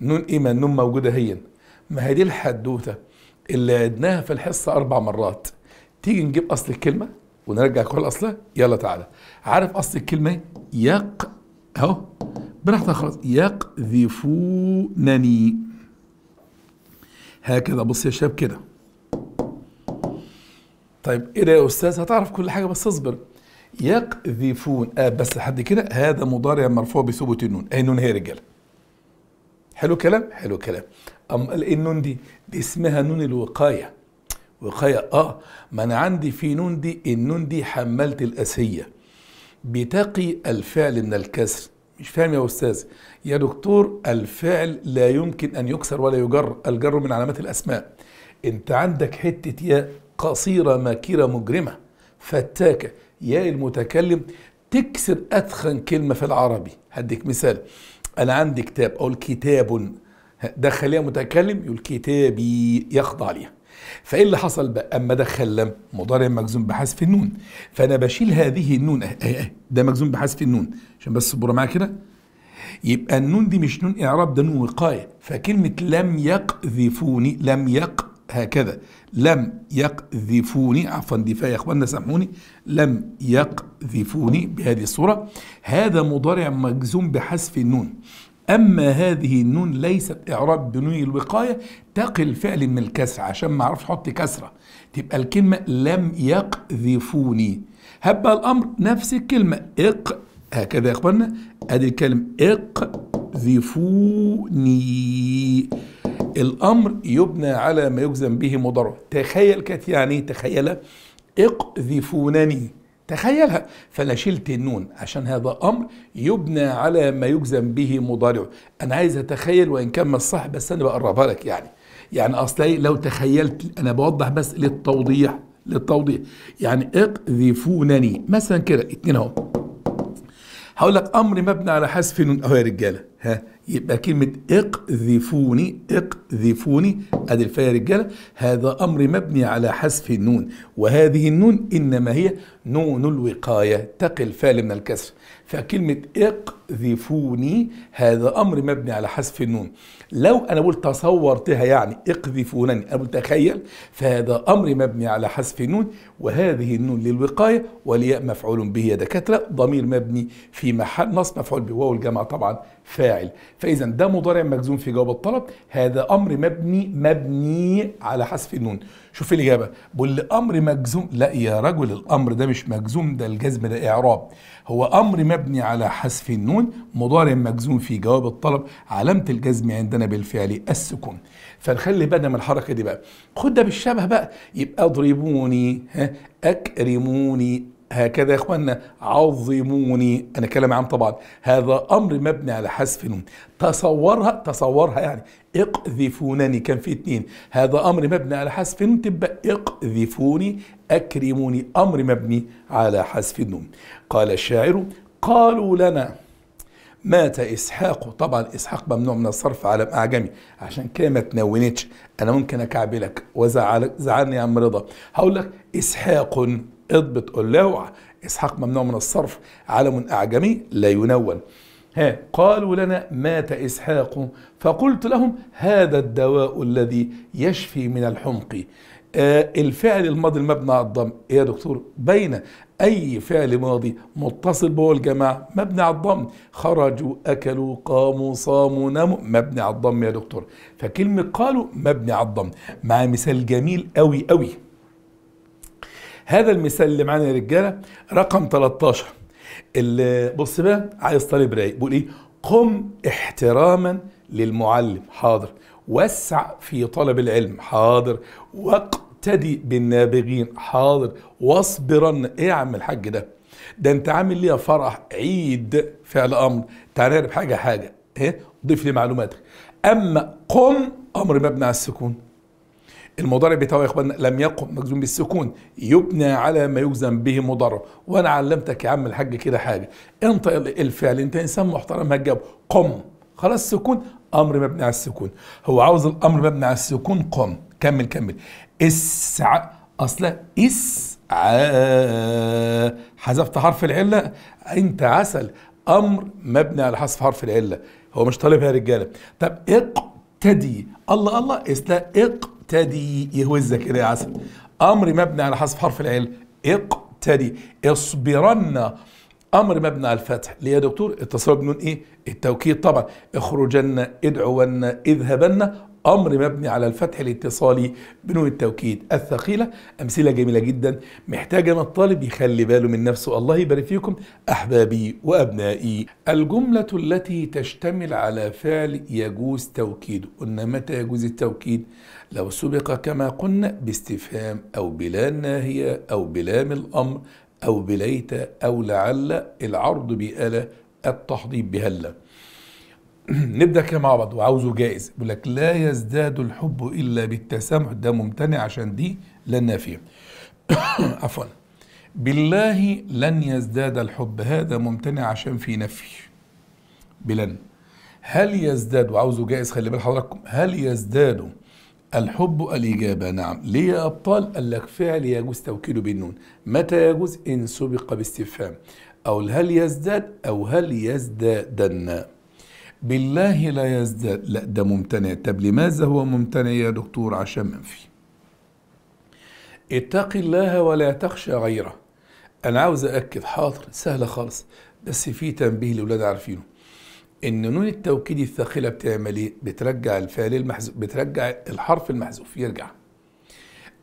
نون ايه ما النون موجوده هي ما هي دي الحدوته اللي عدناها في الحصه اربع مرات تيجي نجيب اصل الكلمه ونرجع كل لاصلها يلا تعالى عارف اصل الكلمه ايه يق اهو براحتك خلاص يقذفونني هكذا بص يا شباب كده طيب ايه ده يا استاذ هتعرف كل حاجه بس اصبر يقذفون آه بس لحد كده هذا مضارع مرفوع بثبوت النون اي نون هي رجاله حلو كلام حلو كلام ام النون دي دي اسمها نون الوقايه وقاية اه ما انا عندي في نون دي النون دي حملت الاسيه بتقي الفعل من الكسر مش فاهم يا استاذ يا دكتور الفعل لا يمكن ان يكسر ولا يجر الجر من علامات الاسماء انت عندك حته يا قصيره ماكره مجرمه فتاكه يا المتكلم تكسر اتخن كلمه في العربي هديك مثال انا عندي كتاب اقول كتاب دخليها متكلم يقول كتابي يخضع ليها فايه اللي حصل بقى اما دخل لم مضارع مجزوم بحذف النون فانا بشيل هذه النون اه اه, أه، ده مجزوم بحذف النون عشان بس الصبوره معايا كده يبقى النون دي مش نون اعراب ده نون وقايه فكلمه لم يقذفوني لم يق هكذا لم يقذفوني عفوا دفاع يا اخواننا سامحوني لم يقذفوني بهذه الصوره هذا مضارع مجزوم بحذف النون أما هذه النون ليست إعراب بنون الوقاية تقل فعل من الكسر عشان ما أعرفش أحط كسرة تبقى الكلمة لم يقذفوني هب الأمر نفس الكلمة اق هكذا يا إخواننا أدي الكلمة اقذفوني الأمر يبنى على ما يجزم به مضارع تخيل كانت يعني إيه؟ تخيل اقذفونني تخيلها فانا شلت النون عشان هذا امر يبنى على ما يجزم به مضارعه انا عايز اتخيل وان كان مش صح بس انا بقربها لك يعني يعني اصل إيه؟ لو تخيلت انا بوضح بس للتوضيح للتوضيح يعني اقذفونني مثلا كده اتنين اهو هقول لك امر مبني على حذف نون اهو يا رجاله ها يبقى كلمة اقذفوني اقذفوني ادي الفاء يا رجالة هذا أمر مبني على حذف النون وهذه النون إنما هي نون الوقاية تقي الفاء من الكسر فكلمة اقذفوني هذا أمر مبني على حذف النون لو أنا قلت تصورتها يعني اقذفونني أنا قلت تخيل فهذا أمر مبني على حذف النون وهذه النون للوقاية والياء مفعول به يا دكاترة ضمير مبني في محل نصب مفعول واو الجمع طبعا فاعل فاذا ده مضارع مجزوم في جواب الطلب هذا امر مبني مبني على حذف النون شوف الاجابه بقول لي امر مجزوم لا يا رجل الامر ده مش مجزوم ده الجزم ده اعراب هو امر مبني على حذف النون مضارع مجزوم في جواب الطلب علامه الجزم عندنا بالفعل السكون فنخلي بالنا من الحركه دي بقى خد ده بالشبه بقى يبقى اضربوني ها اكرموني هكذا يا اخوانا عظموني انا كلام عام طبعا هذا امر مبني على حذف نون تصورها تصورها يعني اقذفونني كان في اتنين هذا امر مبني على حذف نون تبقى اقذفوني اكرموني امر مبني على حذف النون قال الشاعر قالوا لنا مات اسحاق طبعا اسحاق ممنوع من الصرف على اعجمي عشان كده ما تنونتش انا ممكن اكعبلك وزعلني يا عم رضا هقول لك اسحاق اضبط له إسحاق ممنوع من الصرف علم أعجمي لا ينون ها قالوا لنا مات إسحاق فقلت لهم هذا الدواء الذي يشفي من الحمق آه الفعل الماضي المبني على الضم إيه يا دكتور بين أي فعل ماضي متصل بهو الجماعة مبني على الضم خرجوا أكلوا قاموا صاموا ناموا مبني على الضم يا دكتور فكلمة قالوا مبني على الضم مع مثال جميل قوي قوي هذا المثال اللي معانا يا رجاله رقم 13 اللي بص بقى عايز طالب رايق بيقول ايه قم احتراما للمعلم حاضر وسع في طلب العلم حاضر واقتدي بالنابغين حاضر واصبرن ايه يا عم الحاج ده ده انت عامل ليا فرح عيد فعل امر تعالى بحاجه حاجه حاجه ايه ضيف لي معلوماتك اما قم امر مبني على السكون المضارع بتاعه يا اخوانا لم يقم مجزوم بالسكون يبنى على ما يجزم به مضارع وانا علمتك يا عم الحاج كده حاجه انت الفعل انت انسان محترم هتجاوب قم خلاص سكون امر مبني على السكون هو عاوز الامر مبني على السكون قم كمل كمل اسع اصلا اسعى حذفت حرف العله انت عسل امر مبني على حذف حرف العله هو مش طالبها يا رجاله طب اقتدي الله الله اسلا اقتدي اقتدي يهوذا كده إيه يا عسل امر مبني على حذف حرف العل اقتدي اصبرن امر مبني على الفتح ليه يا دكتور اتصال بنون ايه التوكيد طبعا اخرجن ادعون اذهبن امر مبني على الفتح الاتصالي بنون التوكيد الثقيله امثله جميله جدا محتاجه ان الطالب يخلي باله من نفسه الله يبارك فيكم احبابي وابنائي الجمله التي تشتمل على فعل يجوز توكيده قلنا متى يجوز التوكيد لو سبق كما قلنا باستفهام او بلا الناهيه او بلام الامر او بليت او لعل العرض بألا التحضيب بهلا نبدا كده مع بعض وعاوزه جائز بيقول لك لا يزداد الحب الا بالتسامح ده ممتنع عشان دي لا نافيه عفوا بالله لن يزداد الحب هذا ممتنع عشان في نفي بلن هل يزداد وعاوزه جائز خلي بال حضراتكم هل يزداد الحب الإجابة نعم ليه يا أبطال قال لك فعل يجوز توكيله بالنون متى يجوز إن سبق باستفهام أو هل يزداد أو هل يزدادن بالله لا يزداد لا ده ممتنع طب لماذا هو ممتنع يا دكتور عشان منفي اتق الله ولا تخشى غيره انا عاوز اكد حاضر سهله خالص بس في تنبيه لاولاد عارفينه ان نون التوكيد الثقيله بتعمل ايه بترجع الفعل المحذوف بترجع الحرف المحذوف يرجع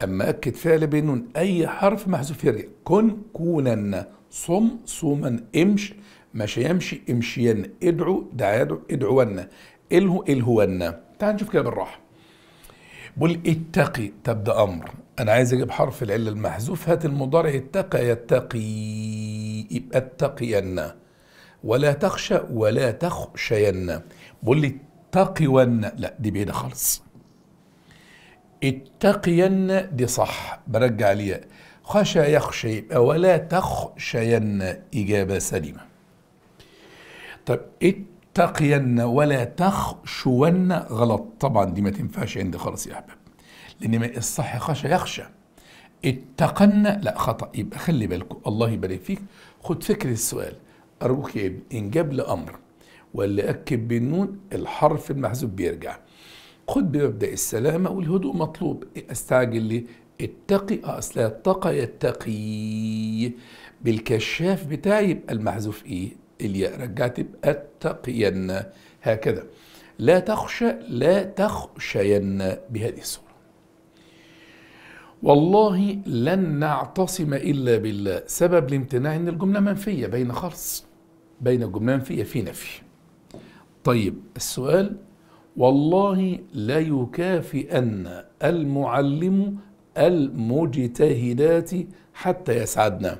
اما اكد فعل بنون اي حرف محذوف يرجع كن كونن صم صوما امش مش يمشي ادعو ادعوا دعادوا ادعونا اله الهونا تعال نشوف كده بالراحه بقول اتقي تبدا امر انا عايز اجيب حرف العله المحذوف هات المضارع اتقى يتقي يبقى اتقين ولا تخشى ولا تخشين بقول لي لا دي بعيده خالص اتقين دي صح برجع ليها خشى يخشى يبقى ولا تخشين اجابه سليمه طب اتقين ولا تخشون غلط طبعا دي ما تنفعش عندي خالص يا احباب لان الصح خشى يخشى اتقن لا خطا يبقى خلي بالكم الله يبارك فيك خد فكره السؤال ارجوك يا ابن انجاب لامر واللي اكد بالنون الحرف المحذوف بيرجع خد بمبدا السلامه والهدوء مطلوب استعجل ليه اتقي آه، اصل اتقى يتقي بالكشاف بتاعي يبقى المحذوف ايه الياء رجعت اتقين هكذا لا تخشى لا تخشين بهذه الصورة والله لن نعتصم إلا بالله سبب الامتناع أن الجملة منفية بين خرص بين الجملة منفية في نفي طيب السؤال والله لا يكافئن المعلم المجتهدات حتى يسعدنا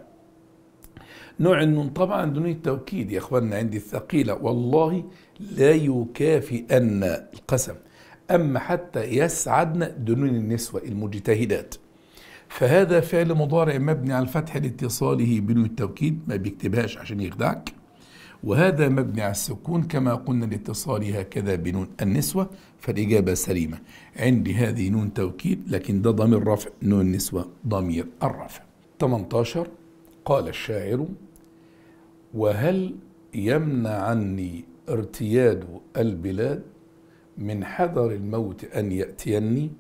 نوع انه طبعا دون التوكيد يا اخواننا عندي الثقيله والله لا يكافئن القسم اما حتى يسعدن دون النسوه المجتهدات فهذا فعل مضارع مبني على الفتح لاتصاله بنون التوكيد ما بيكتبهاش عشان يخدعك وهذا مبني على السكون كما قلنا لاتصاله هكذا بنون النسوة فالإجابة سليمة عندي هذه نون توكيد لكن ده ضمير رفع نون النسوة ضمير الرفع 18 قال الشاعر وهل يمنعني ارتياد البلاد من حذر الموت أن يأتيني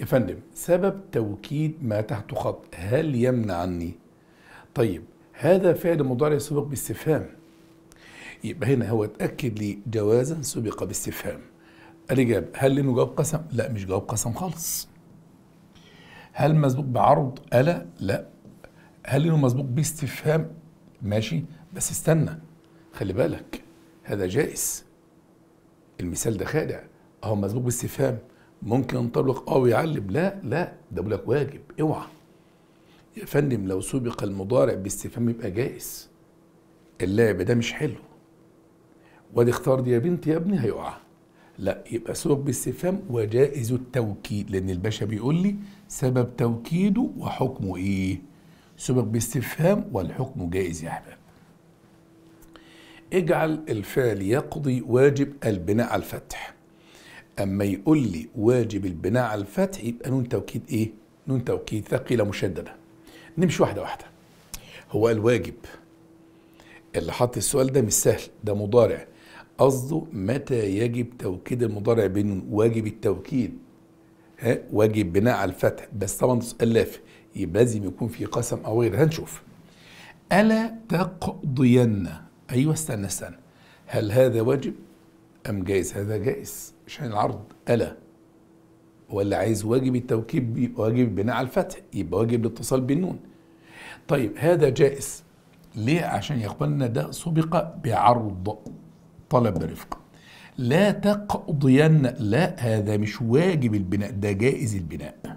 يا فندم سبب توكيد ما تحت خط هل يمنعني طيب هذا فعل مضارع سبق باستفهام يبقى هنا هو اتأكد لي جوازا سبق باستفهام الإجابة هل لأنه جواب قسم؟ لا مش جواب قسم خالص هل مسبوق بعرض؟ ألا؟ لا هل لأنه مسبوق باستفهام؟ ماشي بس استنى خلي بالك هذا جائز المثال ده خادع اهو مسبوق باستفهام ممكن ينطلق اه ويعلم لا لا ده بيقول لك واجب اوعى يا فندم لو سبق المضارع باستفهام يبقى جائز اللعب ده مش حلو وادي اختار دي يا بنتي يا ابني هيقع لا يبقى سبق باستفهام وجائز التوكيد لان الباشا بيقول لي سبب توكيده وحكمه ايه سبق باستفهام والحكم جائز يا احباب اجعل الفعل يقضي واجب البناء على الفتح اما يقول لي واجب البناء على الفتح يبقى نون توكيد ايه نون توكيد ثقيله مشدده نمشي واحده واحده هو الواجب اللي حط السؤال ده مش سهل ده مضارع قصده متى يجب توكيد المضارع بين واجب التوكيد ها واجب بناء على الفتح بس طبعا سؤال لافه يبقى لازم يكون في قسم او غيره هنشوف الا تقضين ايوه استنى استنى هل هذا واجب ام جائز هذا جائز عشان العرض الا ولا عايز واجب التوكيد يبقى واجب بناء على الفتح يبقى واجب الاتصال بالنون طيب هذا جائز ليه عشان يقبلنا ده سبق بعرض طلب برفق لا تقضين لا هذا مش واجب البناء ده جائز البناء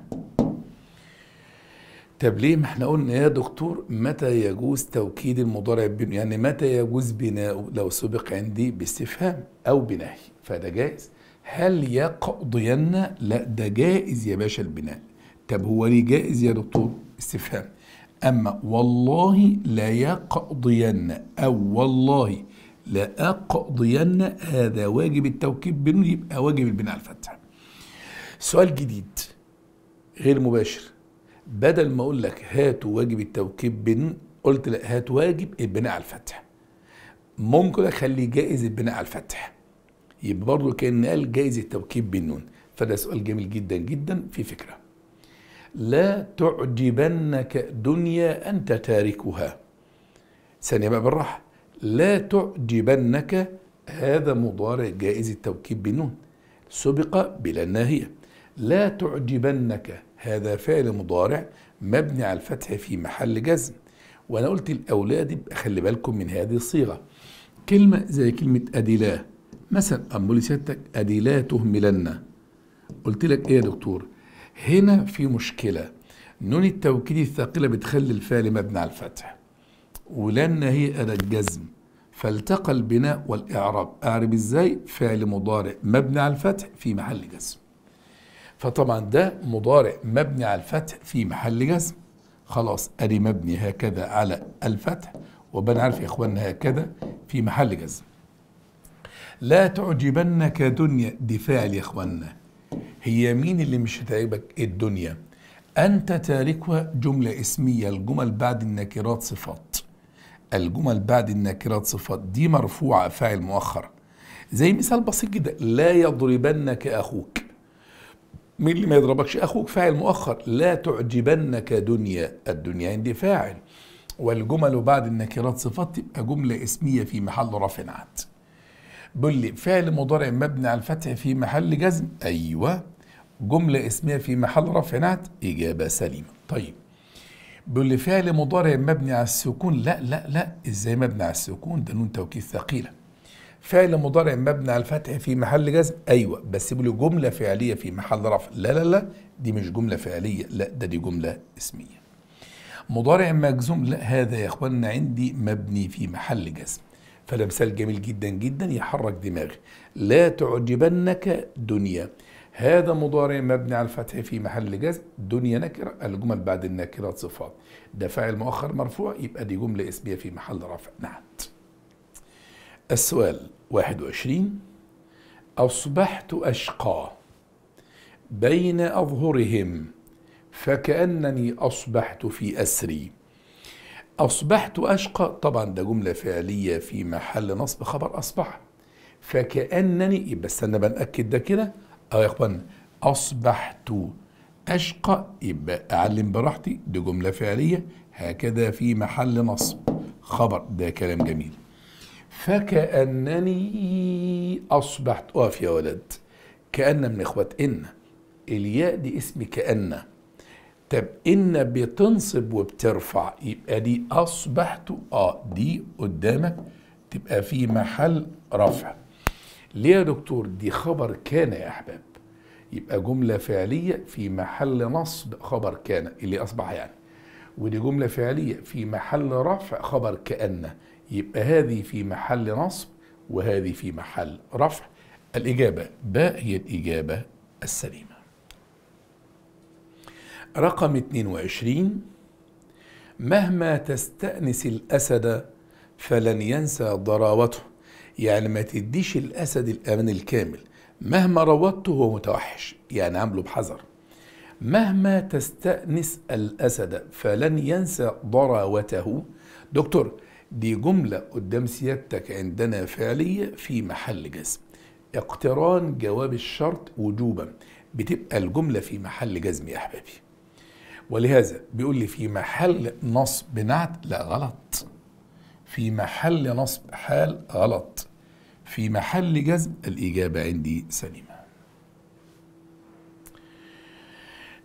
طب ليه ما احنا قلنا يا دكتور متى يجوز توكيد المضارع بناء يعني متى يجوز بناء لو سبق عندي باستفهام او بنهي فده جائز هل يقضين لا ده جائز يا باشا البناء طب هو ليه جائز يا دكتور استفهام اما والله لا يقضين او والله لا اقضين هذا واجب التوكيد بنه يبقى واجب البناء على الفتح سؤال جديد غير مباشر بدل ما اقول لك هات واجب التوكيد بن قلت لا هات واجب البناء على الفتح ممكن اخلي جائز البناء على الفتح يبقى برضه كان قال جائز التوكيد بالنون فده سؤال جميل جدا جدا في فكره لا تعجبنك دنيا انت تاركها ثانيه بقى بالراحه لا تعجبنك هذا مضارع جائز التوكيد بالنون سبق بلا الناهيه لا تعجبنك هذا فعل مضارع مبني على الفتح في محل جزم وانا قلت الاولاد يبقى خلي بالكم من هذه الصيغه كلمه زي كلمه ادلاه مثلا امولي سيادتك ادلاه تهملن قلت لك ايه يا دكتور هنا في مشكله نون التوكيد الثاقله بتخلي الفعل مبني على الفتح ولن هي اداه جزم فالتقى البناء والاعراب اعرب ازاي فعل مضارع مبني على الفتح في محل جزم فطبعا ده مضارع مبني على الفتح في محل جزم خلاص ادي مبني هكذا على الفتح وبنعرف يا اخواننا هكذا في محل جزم لا تعجبنك دنيا دي فعل يا اخوانا هي مين اللي مش هتعجبك الدنيا انت تاركها جمله اسميه الجمل بعد النكرات صفات الجمل بعد النكرات صفات دي مرفوعه فاعل مؤخر زي مثال بسيط جدا لا يضربنك اخوك مين اللي ما يضربكش اخوك فاعل مؤخر لا تعجبنك دنيا الدنيا عندي فاعل والجمل بعد النكرات صفات تبقى جملة اسمية في محل رفع عاد بيقول لي فعل مضارع مبني على الفتح في محل جزم أيوة جملة اسمية في محل رفع عاد إجابة سليمة طيب بيقول لي فعل مضارع مبني على السكون لا لا لا إزاي مبني على السكون ده نون توكيد ثقيلة فعل مضارع مبني على الفتح في محل جزم ايوه بس له جمله فعليه في محل رفع لا لا لا دي مش جمله فعليه لا ده دي جمله اسميه مضارع مجزوم لا هذا يا اخواننا عندي مبني في محل جزم فده مثال جميل جدا جدا يحرك دماغي لا تعجبنك دنيا هذا مضارع مبني على الفتح في محل جزم دنيا نكره الجمل بعد النكره صفات ده فاعل مؤخر مرفوع يبقى دي جمله اسميه في محل رفع نعت السؤال 21 أصبحت أشقى بين أظهرهم فكأنني أصبحت في أسري أصبحت أشقى طبعا ده جملة فعلية في محل نصب خبر أصبح فكأنني بس أنا بنأكد ده كده أه يا إخوان أصبحت أشقى يبقى أعلم براحتي دي جملة فعلية هكذا في محل نصب خبر ده كلام جميل فكأنني أصبحت أقف يا ولد كأن من إخوة إن الياء دي اسم كأن طب إن بتنصب وبترفع يبقى دي أصبحت آه دي قدامك تبقى في محل رفع ليه يا دكتور دي خبر كان يا أحباب يبقى جملة فعلية في محل نصب خبر كان اللي أصبح يعني ودي جملة فعلية في محل رفع خبر كأنه يبقى هذه في محل نصب وهذه في محل رفع الإجابة باء هي الإجابة السليمة رقم 22 مهما تستأنس الأسد فلن ينسى ضراوته يعني ما تديش الأسد الأمان الكامل مهما روضته هو متوحش يعني عامله بحذر مهما تستأنس الأسد فلن ينسى ضراوته دكتور دي جملة قدام سيادتك عندنا فعلية في محل جزم اقتران جواب الشرط وجوبا بتبقى الجملة في محل جزم يا أحبابي ولهذا بيقول لي في محل نصب نعت لا غلط في محل نصب حال غلط في محل جزم الإجابة عندي سليمة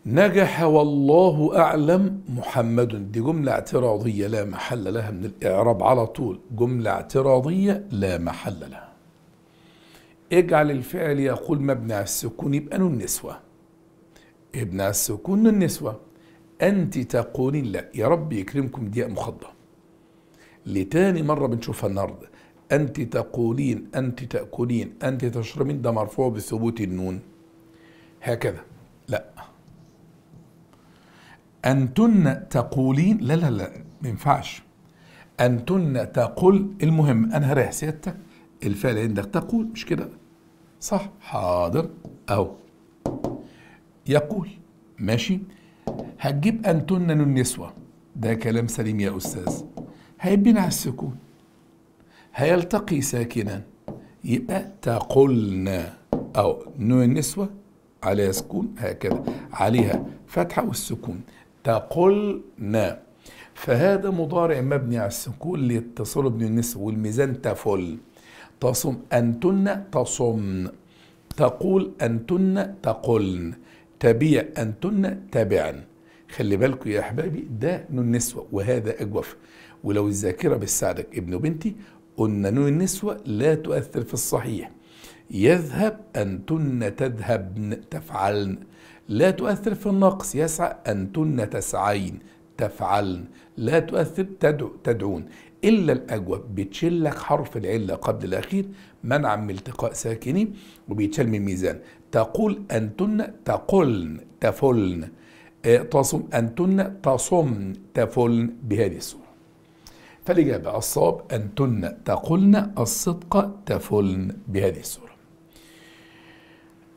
نجح والله أعلم محمد دي جملة اعتراضية لا محل لها من الإعراب على طول جملة اعتراضية لا محل لها اجعل الفعل يقول مبني على السكون يبقى نون نسوة ابن السكون النسوة أنت تقولين لا يا رب يكرمكم دي مخضة لتاني مرة بنشوفها النهاردة أنت تقولين أنت تأكلين أنت تشربين ده مرفوع بثبوت النون هكذا أنتن تقولين لا لا لا ما ينفعش أنتن تقول المهم أنا هريح سيادتك الفعل عندك تقول مش كده صح حاضر أهو يقول ماشي هتجيب أنتن النسوة ده كلام سليم يا أستاذ هيبين على السكون هيلتقي ساكنا يبقى تقولنا أو نون النسوة عليها سكون هكذا عليها فتحة والسكون تقلنا فهذا مضارع مبني على السكون ابن النسب والميزان تفل تصم أنتن تصمن تقول أنتن تقلن تبيع أنتن تبعن خلي بالكم يا أحبابي ده نون النسوة وهذا أجوف ولو الذاكرة بتساعدك ابن وبنتي قلنا نون النسوة لا تؤثر في الصحيح يذهب أنتن تذهبن تفعلن لا تؤثر في النقص يسعى أنتن تسعين تفعلن لا تؤثر تدعو تدعون إلا الأجوب بتشيل لك حرف العلة قبل الأخير منع من التقاء ساكنين وبيتشال من الميزان تقول أنتن تقلن تفلن آه، تصم أنتن تصمن تفلن بهذه الصورة فالإجابة الصواب أنتن تقلن الصدق تفلن بهذه الصورة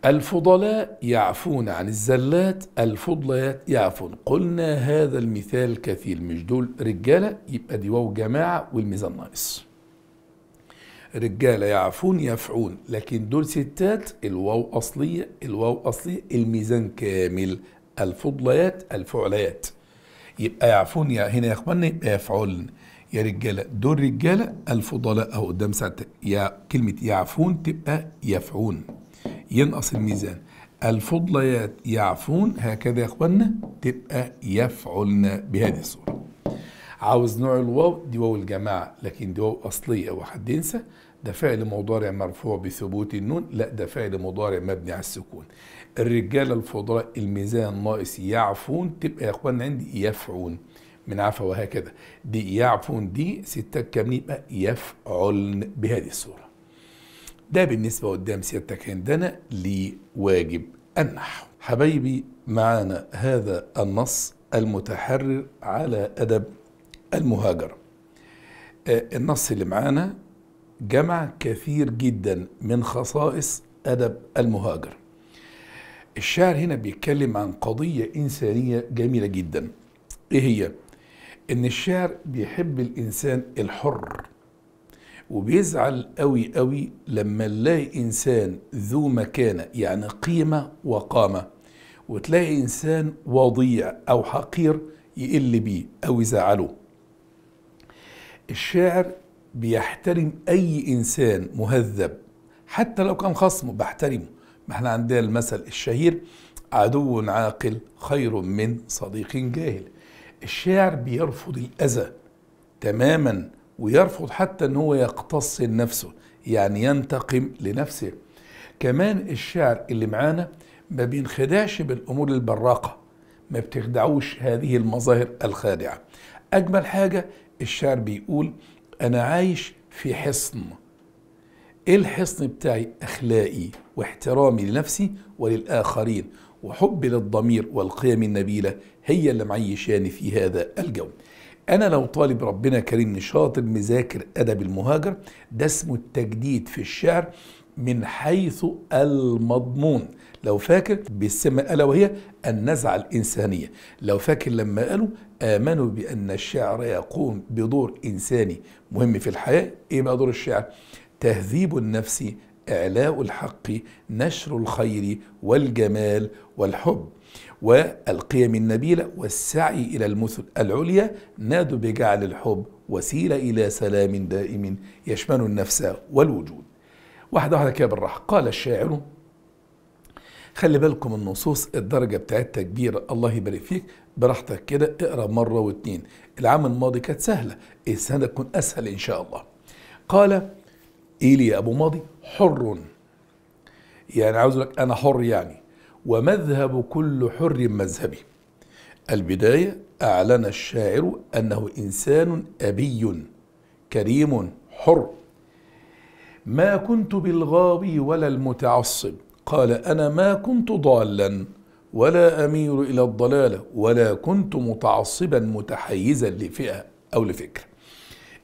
الفضلاء يعفون عن الزلات الفضليات يعفون قلنا هذا المثال كثير مش دول رجالة يبقى دي واو جماعة والميزان ناقص رجالة يعفون يفعون لكن دول ستات الواو أصلية الواو أصلية الميزان كامل الفضليات الفعليات يبقى يعفون يا هنا يا اخوانا يبقى يفعلن يا رجاله دول رجاله الفضلاء اهو قدام ساعتك يا كلمه يعفون تبقى يفعون ينقص الميزان الفضليات يعفون هكذا يا اخواننا تبقى يفعلن بهذه الصورة عاوز نوع الواو دي واو الجماعة لكن دي واو أصلية واحد ينسى ده فعل مضارع مرفوع بثبوت النون لا ده فعل مضارع مبني على السكون الرجال الفضلاء الميزان ناقص يعفون تبقى يا اخواننا عندي يفعون من عفا وهكذا دي يعفون دي ستات كاملين يبقى يفعلن بهذه الصورة ده بالنسبة قدام سيادتك عندنا لواجب واجب حبايبي معانا هذا النص المتحرر على أدب المهاجرة آه، النص اللي معانا جمع كثير جدا من خصائص أدب المهاجر الشاعر هنا بيتكلم عن قضية إنسانية جميلة جدا إيه هي؟ إن الشاعر بيحب الإنسان الحر وبيزعل قوي قوي لما نلاقي إنسان ذو مكانة يعني قيمة وقامة وتلاقي إنسان وضيع أو حقير يقل بيه أو يزعله الشاعر بيحترم أي إنسان مهذب حتى لو كان خصمه بحترمه ما احنا عندنا المثل الشهير عدو عاقل خير من صديق جاهل الشاعر بيرفض الأذى تماما ويرفض حتى ان هو يقتص نفسه يعني ينتقم لنفسه كمان الشعر اللي معانا ما بينخدعش بالامور البراقه ما بتخدعوش هذه المظاهر الخادعه اجمل حاجه الشعر بيقول انا عايش في حصن ايه الحصن بتاعي اخلاقي واحترامي لنفسي وللاخرين وحبي للضمير والقيم النبيله هي اللي معيشاني في هذا الجو انا لو طالب ربنا كريم شاطر مذاكر ادب المهاجر ده اسمه التجديد في الشعر من حيث المضمون لو فاكر بالسمة ألا وهي النزعة الإنسانية لو فاكر لما قالوا آمنوا بأن الشعر يقوم بدور إنساني مهم في الحياة إيه بقى دور الشعر تهذيب النفس إعلاء الحق نشر الخير والجمال والحب والقيم النبيلة والسعي إلى المثل العليا نادوا بجعل الحب وسيلة إلى سلام دائم يشمل النفس والوجود واحدة واحدة كده بالراحة قال الشاعر خلي بالكم النصوص الدرجة بتاعتها كبيرة الله يبارك فيك براحتك كده اقرا مرة واتنين العام الماضي كانت سهلة السنة تكون أسهل إن شاء الله قال إيلي يا أبو ماضي حر يعني عاوز لك أنا حر يعني ومذهب كل حر مذهبي البداية أعلن الشاعر أنه إنسان أبي كريم حر ما كنت بالغاوي ولا المتعصب قال أنا ما كنت ضالا ولا أميل إلى الضلالة ولا كنت متعصبا متحيزا لفئة أو لفكرة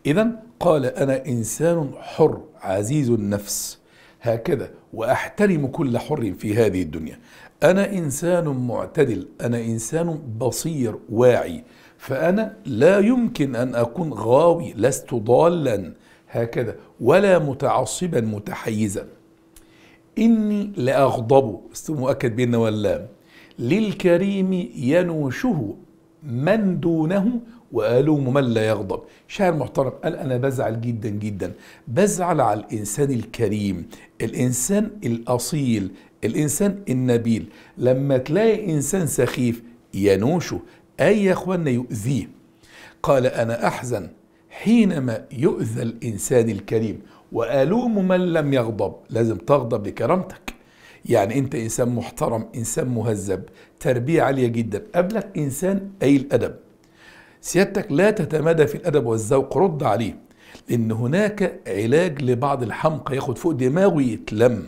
إذا قال أنا إنسان حر عزيز النفس هكذا وأحترم كل حر في هذه الدنيا أنا إنسان معتدل أنا إنسان بصير واعي فأنا لا يمكن أن أكون غاوي لست ضالا هكذا ولا متعصبا متحيزا إني لأغضب مؤكد بين واللام للكريم ينوشه من دونه وألوم من لا يغضب شاعر محترم قال أنا بزعل جدا جدا بزعل على الإنسان الكريم الإنسان الأصيل الإنسان النبيل لما تلاقي إنسان سخيف ينوشه أي يا أخوانا يؤذيه قال أنا أحزن حينما يؤذى الإنسان الكريم وألوم من لم يغضب لازم تغضب لكرامتك يعني أنت إنسان محترم إنسان مهذب تربية عالية جدا قبلك إنسان أي الأدب سيادتك لا تتمادى في الأدب والذوق رد عليه لأن هناك علاج لبعض الحمقى ياخد فوق دماغه يتلم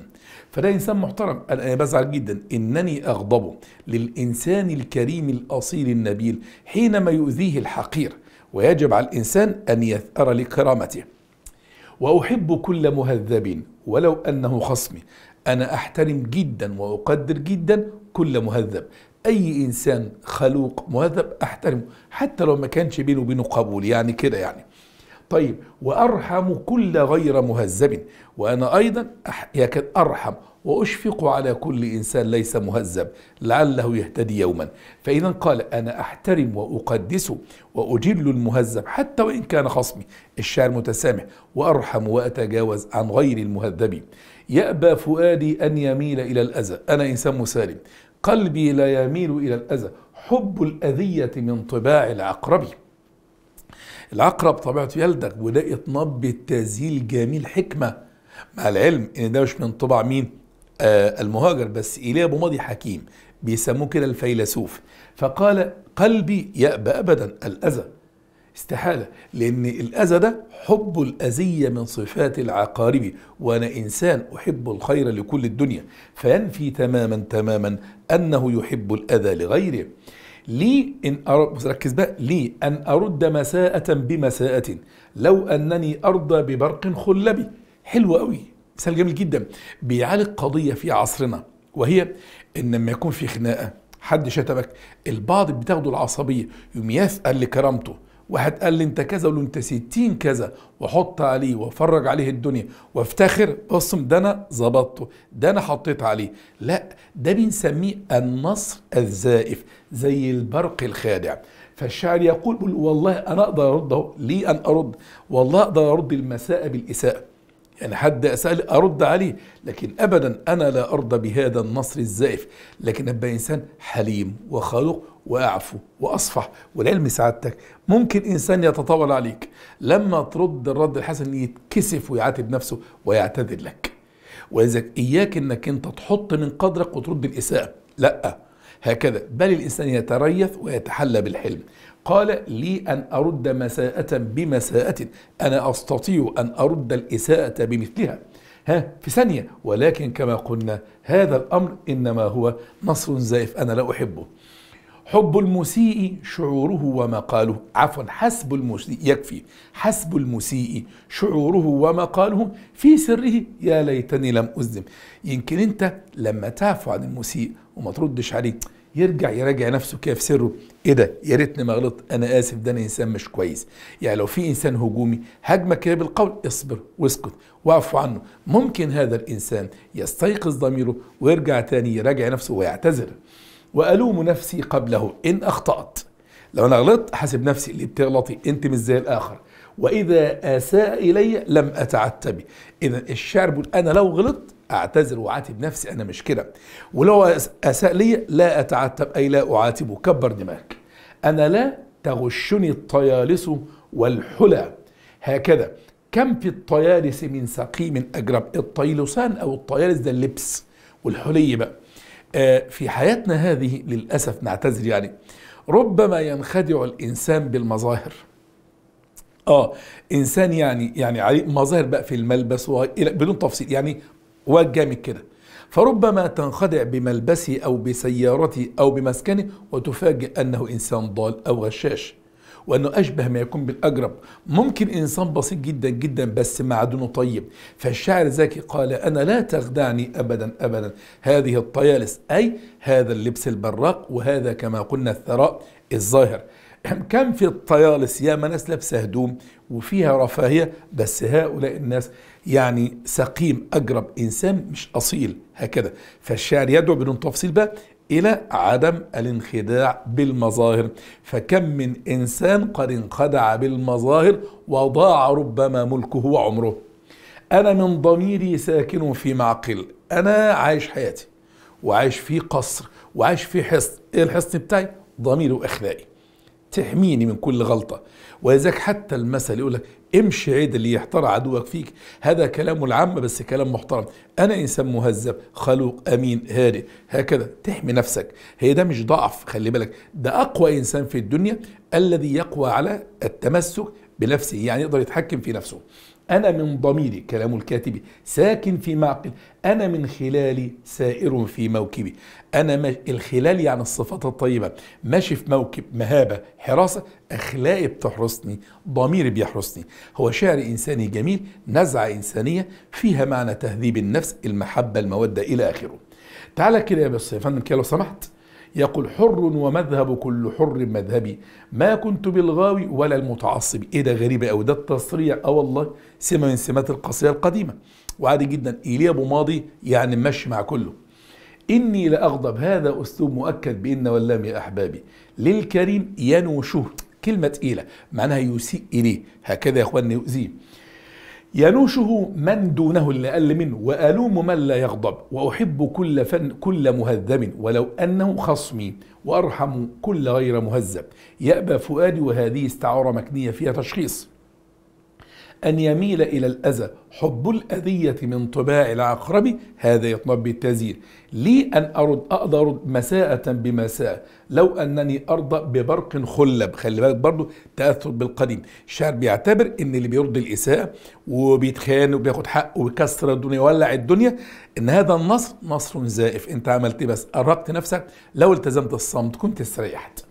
فده انسان محترم انا بزعل جدا انني اغضبه للانسان الكريم الاصيل النبيل حينما يؤذيه الحقير ويجب على الانسان ان يثأر لكرامته واحب كل مهذب ولو انه خصمي انا احترم جدا واقدر جدا كل مهذب اي انسان خلوق مهذب احترمه حتى لو ما كانش بينه وبينه قبول يعني كده يعني طيب وأرحم كل غير مهذب وأنا أيضا يكاد أرحم وأشفق على كل إنسان ليس مهذب لعله يهتدي يوما فإذا قال أنا أحترم وأقدس وأجل المهذب حتى وإن كان خصمي الشاعر متسامح وأرحم وأتجاوز عن غير المهذب يأبى فؤادي أن يميل إلى الأذى أنا إنسان مسالم قلبي لا يميل إلى الأذى حب الأذية من طباع العقرب العقرب طبيعته يلدغ وده يتنبط بالتذييل جميل حكمه مع العلم ان ده مش من طبع مين آه المهاجر بس ايليا ابو ماضي حكيم بيسموه كده الفيلسوف فقال قلبي يأبى ابدا الاذى استحالة لأن الأذى ده حب الأذية من صفات العقارب وأنا إنسان أحب الخير لكل الدنيا فينفي تماما تماما أنه يحب الأذى لغيره لي إن أرد ركز بقى لي أن أرد مساءة بمساءة لو أنني أرضى ببرق خلبي حلو قوي مثال جميل جدا بيعالج قضية في عصرنا وهي إن لما يكون في خناقة حد شتمك البعض بتاخده العصبية يقوم يسأل لكرامته واحد قال لي انت كذا ولو انت ستين كذا وحط عليه وفرج عليه الدنيا وافتخر بصم ده انا ظبطته ده انا حطيت عليه لا ده بنسميه النصر الزائف زي البرق الخادع فالشاعر يقول والله انا اقدر ارد لي ان ارد والله اقدر ارد المساء بالاساءه يعني حد اسال ارد عليه لكن ابدا انا لا ارضى بهذا النصر الزائف لكن ابقى انسان حليم وخلق واعفو واصفح والعلم سعادتك ممكن انسان يتطاول عليك لما ترد الرد الحسن يتكسف ويعاتب نفسه ويعتذر لك ولذلك اياك انك انت تحط من قدرك وترد الاساءه لا هكذا بل الإنسان يتريث ويتحلى بالحلم قال لي أن أرد مساءة بمساءة أنا أستطيع أن أرد الإساءة بمثلها ها في ثانية ولكن كما قلنا هذا الأمر إنما هو نصر زائف أنا لا أحبه حب المسيء شعوره ومقاله عفوا حسب المسيء يكفي حسب المسيء شعوره ومقاله في سره يا ليتني لم أزم يمكن أنت لما تعفو عن المسيء وما تردش عليه يرجع يراجع نفسه كده في سره ايه ده يا ريتني ما غلطت انا اسف ده انا انسان مش كويس يعني لو في انسان هجومي هاجمك كده بالقول اصبر واسكت واعفو عنه ممكن هذا الانسان يستيقظ ضميره ويرجع تاني يراجع نفسه ويعتذر وألوم نفسي قبله إن أخطأت لو أنا غلطت حاسب نفسي اللي بتغلطي أنت مش زي الآخر وإذا أساء إلي لم أتعتبي إذا الشعر بيقول أنا لو غلطت أعتذر وأعاتب نفسي أنا مش كده ولو أساء لي لا أتعتب أي لا أعاتبه كبر دماغك أنا لا تغشني الطيالس والحلى هكذا كم في الطيالس من سقيم أجرب الطيلسان أو الطيالس ده اللبس والحلي بقى آه، في حياتنا هذه للأسف نعتذر يعني ربما ينخدع الإنسان بالمظاهر اه انسان يعني يعني عليه مظاهر بقى في الملبس بدون تفصيل يعني واد جامد كده فربما تنخدع بملبسه او بسيارته او بمسكنه وتفاجئ انه انسان ضال او غشاش وأنه أشبه ما يكون بالأجرب ممكن إنسان بسيط جدا جدا بس معدنه طيب فالشاعر زكي قال أنا لا تخدعني أبدا أبدا هذه الطيالس أي هذا اللبس البراق وهذا كما قلنا الثراء الظاهر كم في الطيالس يا ما ناس لابسه هدوم وفيها رفاهيه بس هؤلاء الناس يعني سقيم اجرب انسان مش اصيل هكذا فالشاعر يدعو بدون تفصيل بقى الى عدم الانخداع بالمظاهر فكم من انسان قد انخدع بالمظاهر وضاع ربما ملكه وعمره انا من ضميري ساكن في معقل انا عايش حياتي وعايش في قصر وعايش في حصن ايه الحصن بتاعي ضميري واخلاقي تحميني من كل غلطه ولذلك حتى المثل يقول لك امشي عيد اللي يحتار عدوك فيك هذا كلام العامة بس كلام محترم انا انسان مهذب خلوق امين هادئ هكذا تحمي نفسك هي ده مش ضعف خلي بالك ده اقوى انسان في الدنيا الذي يقوى على التمسك بنفسه يعني يقدر يتحكم في نفسه أنا من ضميري كلام الكاتب ساكن في معقل أنا من خلالي سائر في موكبي أنا ما الخلال يعني الصفات الطيبة ماشي في موكب مهابة حراسة أخلاقي بتحرسني ضميري بيحرسني هو شعر إنساني جميل نزعة إنسانية فيها معنى تهذيب النفس المحبة المودة إلى آخره تعالى كده يا بس يا فندم كده لو سمحت يقول حر ومذهب كل حر مذهبي ما كنت بالغاوي ولا المتعصب ايه ده غريبة قوي ده التصريع اه والله سمة من سمات القصية القديمة وعادي جدا ايليا ابو ماضي يعني ماشي مع كله إني لأغضب هذا أسلوب مؤكد بإن واللام يا أحبابي للكريم ينوشه كلمة تقيلة معناها يسيء إليه هكذا يا إخواني يؤذيه ينوشه من دونه اللي أقل منه وألوم من لا يغضب وأحب كل فن كل مهذب ولو أنه خصمي وأرحم كل غير مهذب يأبى فؤادي وهذه استعارة مكنية فيها تشخيص أن يميل إلى الأذى حب الأذية من طباع العقرب هذا يطلب بالتزيير لي أن أرد أقدر مساءة بمساءة لو أنني أرضى ببرق خلب خلي بالك برضه تأثر بالقديم الشاعر بيعتبر إن اللي بيرضي الإساءة وبيتخان وبياخد حقه ويكسر الدنيا ويولع الدنيا إن هذا النصر نصر زائف أنت عملت بس أرقت نفسك لو التزمت الصمت كنت استريحت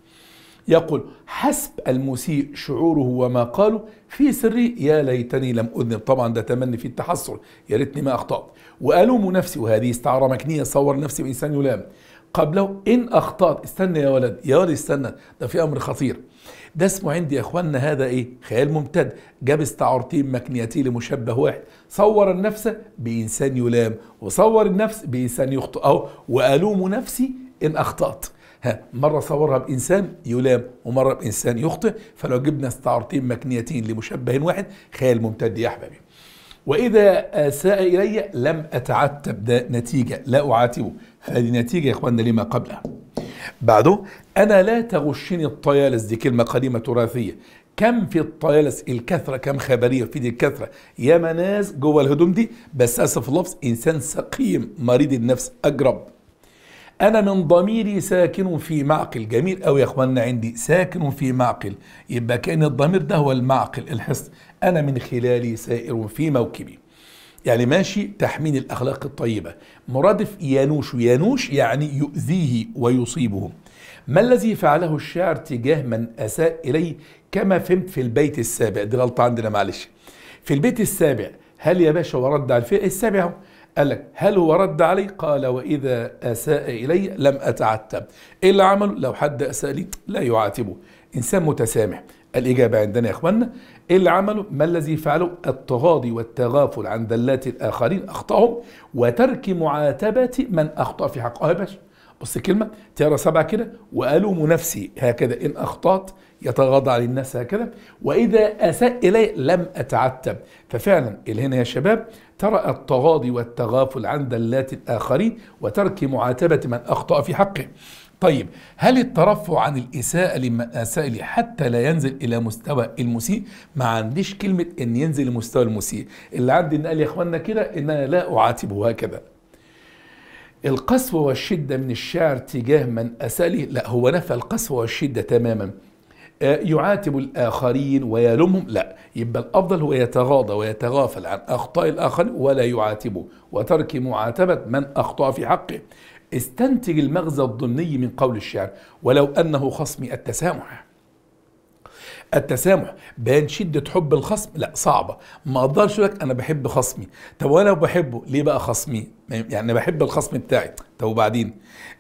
يقول حسب المسيء شعوره وما قاله في سري يا ليتني لم أذنب طبعا ده تمني في التحصل يا ريتني ما أخطأت وألوم نفسي وهذه استعارة مكنية صور نفسي بإنسان يلام قبله إن أخطأت استنى يا ولد يا ولد استنى ده في أمر خطير ده اسمه عندي يا اخوانا هذا ايه خيال ممتد جاب استعارتين مكنيتين لمشبه واحد صور النفس بانسان يلام وصور النفس بانسان يخطئ اهو والوم نفسي ان اخطات ها مرة صورها بإنسان يلام ومرة بإنسان يخطئ فلو جبنا استعارتين مكنيتين لمشبه واحد خيال ممتد يا أحبابي وإذا أساء إلي لم أتعتب ده نتيجة لا أعاتبه هذه نتيجة يا إخواننا لما قبلها بعده أنا لا تغشني الطيالس دي كلمة قديمة تراثية كم في الطيالس الكثرة كم خبرية في دي الكثرة يا مناز جوه الهدوم دي بس أسف اللفظ إنسان سقيم مريض النفس أجرب أنا من ضميري ساكن في معقل جميل أوي يا أخواننا عندي ساكن في معقل يبقى كأن الضمير ده هو المعقل الحصن أنا من خلالي سائر في موكبي يعني ماشي تحمين الأخلاق الطيبة مرادف يانوش يانوش يعني يؤذيه ويصيبه ما الذي فعله الشاعر تجاه من أساء إليه كما فهمت في البيت السابع دي غلطة عندنا معلش في البيت السابع هل يا باشا ورد على الفئة السابعة قال لك هل هو رد علي قال وإذا أساء إلي لم أتعتب إيه اللي عمله لو حد أساء لي لا يعاتبه إنسان متسامح الإجابة عندنا يا إخواننا إيه اللي عمله ما الذي فعله التغاضي والتغافل عن دلات الآخرين أخطأهم وترك معاتبة من أخطأ في حقه يا باشا بص كلمة تقرا سبعة كده وألوم نفسي هكذا إن أخطأت يتغاضى عن الناس هكذا وإذا أساء إلي لم أتعتب ففعلا اللي هنا يا شباب ترى التغاضي والتغافل عن دلات الآخرين وترك معاتبة من أخطأ في حقه طيب هل الترفع عن الإساءة للمسائل حتى لا ينزل إلى مستوى المسيء ما عنديش كلمة أن ينزل لمستوى المسيء اللي عندي أن قال يا إخواننا كده إن أنا لا أعاتبه هكذا القسوة والشدة من الشاعر تجاه من أسأله لا هو نفى القسوة والشدة تماما آه، يعاتب الآخرين ويلومهم لا يبقى الأفضل هو يتغاضى ويتغافل عن أخطاء الآخرين ولا يعاتبه وترك معاتبة من أخطأ في حقه استنتج المغزى الضمني من قول الشاعر ولو أنه خصمي التسامح التسامح بين شدة حب الخصم لا صعبة ما اقدرش اقول لك انا بحب خصمي طب وانا بحبه ليه بقى خصمي يعني بحب الخصم بتاعي طب وبعدين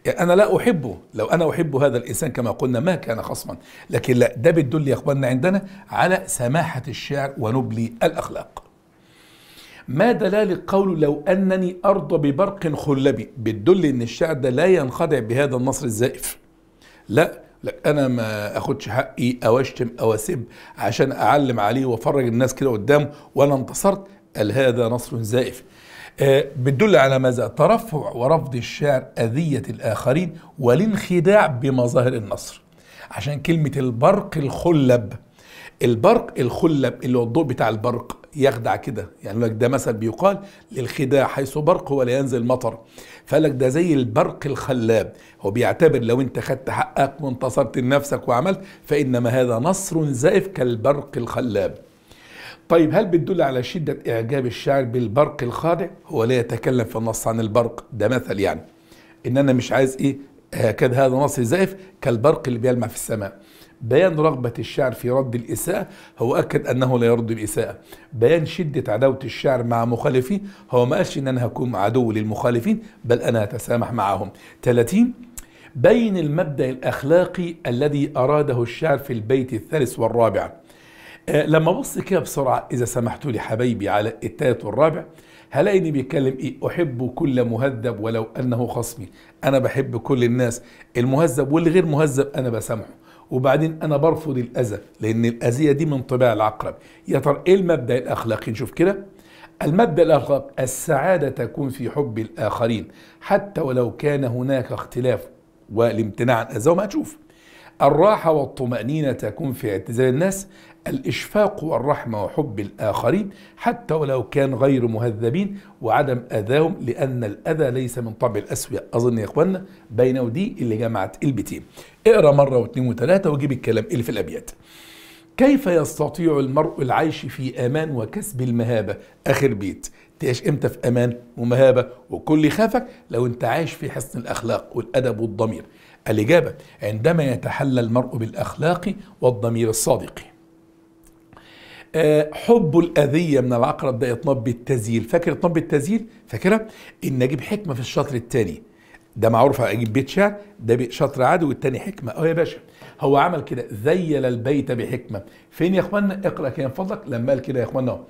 يعني انا لا احبه لو انا احب هذا الانسان كما قلنا ما كان خصما لكن لا ده بتدل يا اخواننا عندنا على سماحة الشعر ونبل الاخلاق ما دلالة قول لو أنني أرضى ببرق خلبي بتدل إن الشعر ده لا ينخدع بهذا النصر الزائف لا لك انا ما اخدش حقي او اشتم او اسب عشان اعلم عليه وافرج الناس كده قدامه وانا انتصرت قال هذا نصر زائف آه، بتدل على ماذا؟ ترفع ورفض الشعر أذية الآخرين والانخداع بمظاهر النصر عشان كلمة البرق الخلب البرق الخلب اللي هو الضوء بتاع البرق يخدع كده يعني لك ده مثل بيقال للخداع حيث برق ولا ينزل مطر فقال لك ده زي البرق الخلاب هو بيعتبر لو انت خدت حقك وانتصرت لنفسك وعملت فانما هذا نصر زائف كالبرق الخلاب طيب هل بتدل على شدة إعجاب الشاعر بالبرق الخادع؟ هو لا يتكلم في النص عن البرق ده مثل يعني إن أنا مش عايز إيه هكذا هذا نص زائف كالبرق اللي بيلمع في السماء بيان رغبة الشعر في رد الإساءة هو أكد أنه لا يرد الإساءة بيان شدة عداوة الشعر مع مخالفيه هو ما قالش إن أنا هكون عدو للمخالفين بل أنا هتسامح معهم 30 بين المبدأ الأخلاقي الذي أراده الشعر في البيت الثالث والرابع أه لما بص كده بسرعة إذا سمحتوا لي حبايبي على الثالث والرابع هلاقيني بيتكلم ايه احب كل مهذب ولو انه خصمي انا بحب كل الناس المهذب والغير مهذب انا بسامحه وبعدين انا برفض الاذى لان الاذيه دي من طباع العقرب يا ترى ايه المبدا الاخلاقي نشوف كده المبدا الاخلاقي السعاده تكون في حب الاخرين حتى ولو كان هناك اختلاف والامتناع عن وما تشوف الراحة والطمأنينة تكون في اعتزال الناس الإشفاق والرحمة وحب الآخرين حتى ولو كان غير مهذبين وعدم أذاهم لأن الأذى ليس من طبع الأسوياء أظن يا إخوانا بين ودي اللي جمعت البيتين اقرأ مرة واثنين وثلاثة وجيب الكلام اللي في الأبيات كيف يستطيع المرء العيش في أمان وكسب المهابة آخر بيت تعيش امتى في امان ومهابه وكل يخافك لو انت عايش في حسن الاخلاق والادب والضمير الاجابه عندما يتحلى المرء بالاخلاق والضمير الصادق آه، حب الأذية من العقرب ده يطنب بالتزييل فاكر يطنب بالتزييل فاكرة إن أجيب حكمة في الشطر الثاني ده معروف اجيب بيت شعر ده شطر عادي والتاني حكمه اهو يا باشا هو عمل كده زيل البيت بحكمه فين يا اخوانا اقرا كده من فضلك لما قال كده يا اخوانا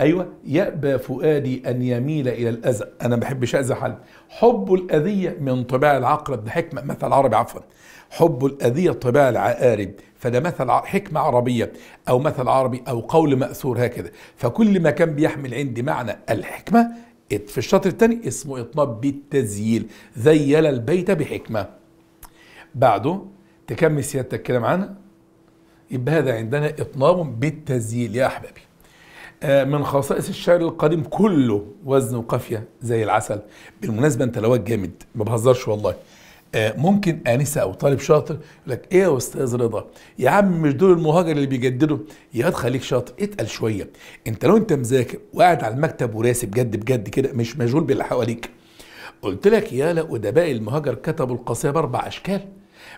ايوه يأبى فؤادي ان يميل الى الاذى انا ما بحبش اذى حد حب الاذيه من طباع العقرب ده حكمه مثل عربي عفوا حب الاذيه طباع العقارب فده مثل حكمة عربية أو مثل عربي أو قول مأثور هكذا فكل ما كان بيحمل عندي معنى الحكمة في الشطر الثاني اسمه إطناب بالتزييل زيل البيت بحكمة بعده تكمل سيادتك كده معانا يبقى هذا عندنا إطناب بالتزييل يا أحبابي آه، من خصائص الشعر القديم كله وزن وقافية زي العسل بالمناسبة انت لواك جامد ما بهزرش والله آه، ممكن انسه او طالب شاطر يقول لك ايه يا استاذ رضا يا عم مش دول المهاجر اللي بيجددوا يا خليك شاطر اتقل شويه انت لو انت مذاكر وقاعد على المكتب وراسي بجد بجد كده مش مشغول باللي حواليك قلت لك يا لا ادباء المهاجر كتبوا القصيده باربع اشكال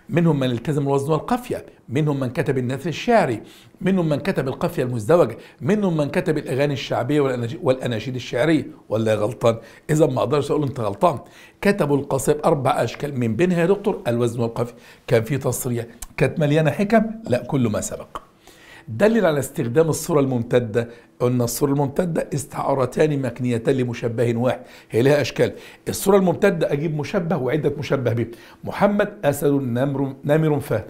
منهم من التزم الوزن والقافية منهم من كتب النثر الشعري منهم من كتب القافية المزدوجة منهم من كتب الأغاني الشعبية والأناشيد الشعرية ولا غلطان إذا ما أقدرش أقول أنت غلطان كتبوا القصائد أربع أشكال من بينها يا دكتور الوزن والقافية كان في تصريح كانت مليانة حكم لا كل ما سبق دلل على استخدام الصورة الممتدة قلنا الصورة الممتدة استعارتان مكنيتان لمشبه واحد هي لها أشكال الصورة الممتدة أجيب مشبه وعدة مشبه به محمد أسد نمر, نمر فهد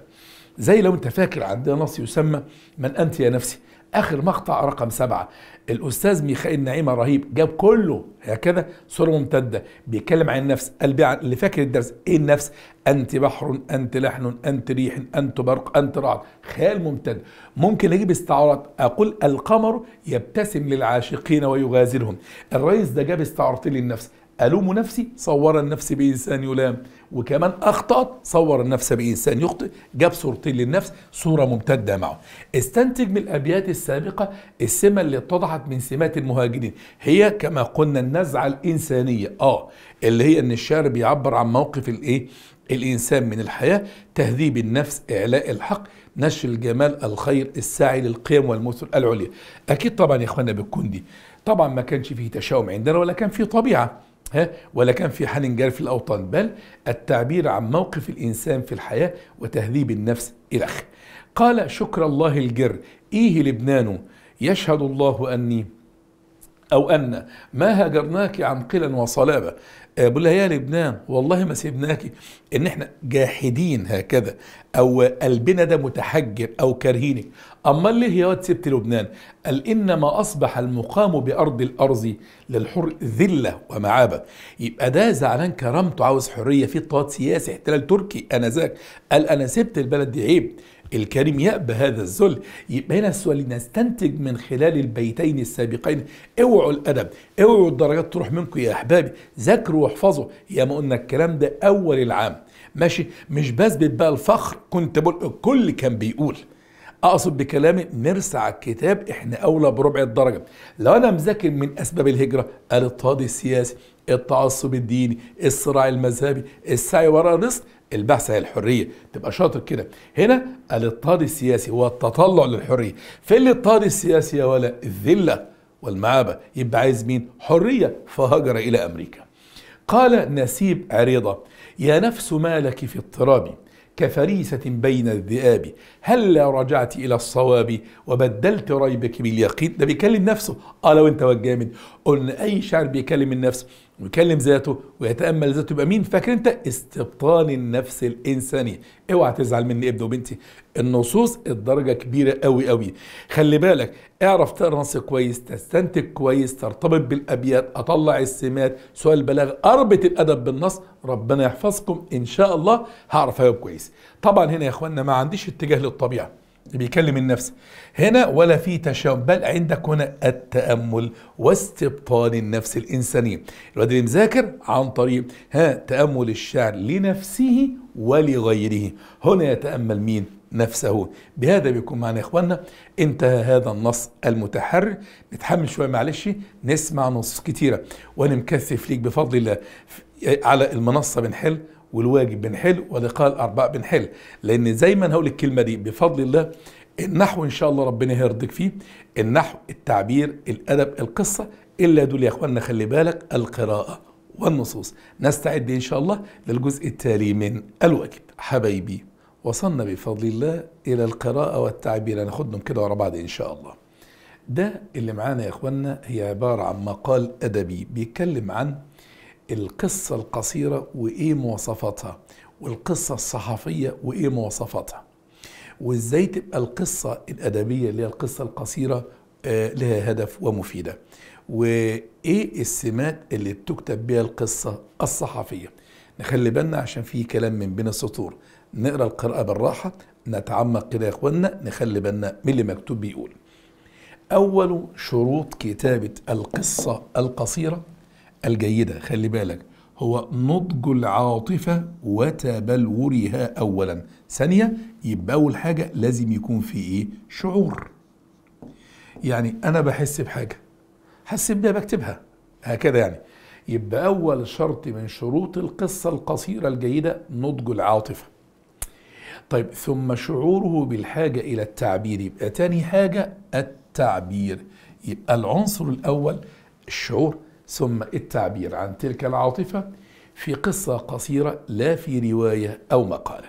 زي لو أنت فاكر عندنا نص يسمى من أنت يا نفسي اخر مقطع رقم سبعة الاستاذ ميخائيل نعيمه رهيب جاب كله هكذا صوره ممتده بيتكلم عن النفس قلبي اللي فاكر الدرس ايه النفس انت بحر انت لحن انت ريح انت برق انت رعد خيال ممتد ممكن اجيب استعارات اقول القمر يبتسم للعاشقين ويغازلهم الرئيس ده جاب استعارتين للنفس ألوم نفسي صور النفس بإنسان يلام وكمان أخطأت صور النفس بإنسان يخطئ جاب صورتين للنفس صورة ممتدة معه استنتج من الأبيات السابقة السمة اللي اتضحت من سمات المهاجرين هي كما قلنا النزعة الإنسانية آه اللي هي أن الشعر بيعبر عن موقف الإيه الإنسان من الحياة تهذيب النفس إعلاء الحق نشر الجمال الخير السعي للقيم والمثل العليا أكيد طبعا يا إخوانا بالكون دي طبعا ما كانش فيه تشاؤم عندنا ولا كان فيه طبيعة ولا كان في حال في الأوطان بل التعبير عن موقف الإنسان في الحياة وتهذيب النفس إلى آخره قال شكر الله الجر إيه لبنان يشهد الله أني أو أن ما هجرناك قلا وصلابة آه، بقول لها يا لبنان والله ما سيبناك ان احنا جاحدين هكذا او قلبنا ده متحجر او كارهينك اما ليه يا واد سبت لبنان قال انما اصبح المقام بارض الارض للحر ذله ومعابه يبقى ده زعلان كرامته عاوز حريه في طاط سياسي احتلال تركي انذاك قال انا سبت البلد دي عيب الكريم يأبى هذا الذل يبقى هنا السؤال نستنتج من خلال البيتين السابقين اوعوا الأدب اوعوا الدرجات تروح منكم يا أحبابي ذاكروا واحفظوا يا ما قلنا الكلام ده أول العام ماشي مش بثبت بقى الفخر كنت بقول الكل كان بيقول اقصد بكلامي نرسى على الكتاب احنا اولى بربع الدرجه لو انا مذاكر من اسباب الهجره الاضطهاد السياسي التعصب الديني الصراع المذهبي السعي وراء الرزق البحث عن الحريه تبقى شاطر كده هنا الاضطهاد السياسي هو التطلع للحريه في الاضطهاد السياسي يا ولا الذله والمعابه يبقى عايز مين حريه فهجر الى امريكا قال نسيب عريضه يا نفس ما لك في اضطراب كفريسة بين الذئاب هل لا رجعت إلى الصواب وبدلت ريبك باليقين ده بيكلم نفسه اه لو انت جامد قلنا اي شاعر بيكلم النفس ويكلم ذاته ويتامل ذاته يبقى مين فاكر انت استبطان النفس الانسانيه اوعى تزعل مني ابني وبنتي النصوص الدرجه كبيره قوي قوي خلي بالك اعرف تقرا نص كويس تستنتج كويس ترتبط بالابيات اطلع السمات سؤال البلاغه اربط الادب بالنص ربنا يحفظكم ان شاء الله هعرف اجاوب كويس طبعا هنا يا اخوانا ما عنديش اتجاه للطبيعه بيكلم النفس هنا ولا في تشاؤم بل عندك هنا التامل واستبطان النفس الانسانيه الواد اللي مذاكر عن طريق ها تامل الشعر لنفسه ولغيره هنا يتامل مين نفسه بهذا بيكون معنا يا اخواننا انتهى هذا النص المتحرر نتحمل شويه معلش نسمع نص كتيره وانا مكثف ليك بفضل الله على المنصه بنحل والواجب بنحل ولقاء الاربعاء بنحل لان زي ما انا هقول الكلمه دي بفضل الله النحو ان شاء الله ربنا يرضيك فيه النحو التعبير الادب القصه الا دول يا اخواننا خلي بالك القراءه والنصوص نستعد ان شاء الله للجزء التالي من الواجب حبايبي وصلنا بفضل الله الى القراءه والتعبير هناخدهم كده ورا بعض ان شاء الله ده اللي معانا يا اخوانا هي عباره عن مقال ادبي بيتكلم عن القصة القصيرة وإيه مواصفاتها والقصة الصحفية وإيه مواصفاتها وإزاي تبقى القصة الأدبية اللي هي القصة القصيرة آه، لها هدف ومفيدة وإيه السمات اللي بتكتب بها القصة الصحفية نخلي بالنا عشان في كلام من بين السطور نقرأ القراءة بالراحة نتعمق كده يا إخوانا نخلي بالنا من اللي مكتوب بيقول أول شروط كتابة القصة القصيرة الجيدة خلي بالك هو نضج العاطفة وتبلورها أولا ثانية يبقى أول حاجة لازم يكون في إيه شعور يعني أنا بحس بحاجة حس بيها بكتبها هكذا يعني يبقى أول شرط من شروط القصة القصيرة الجيدة نضج العاطفة طيب ثم شعوره بالحاجة إلى التعبير يبقى تاني حاجة التعبير يبقى العنصر الأول الشعور ثم التعبير عن تلك العاطفة في قصة قصيرة لا في رواية أو مقالة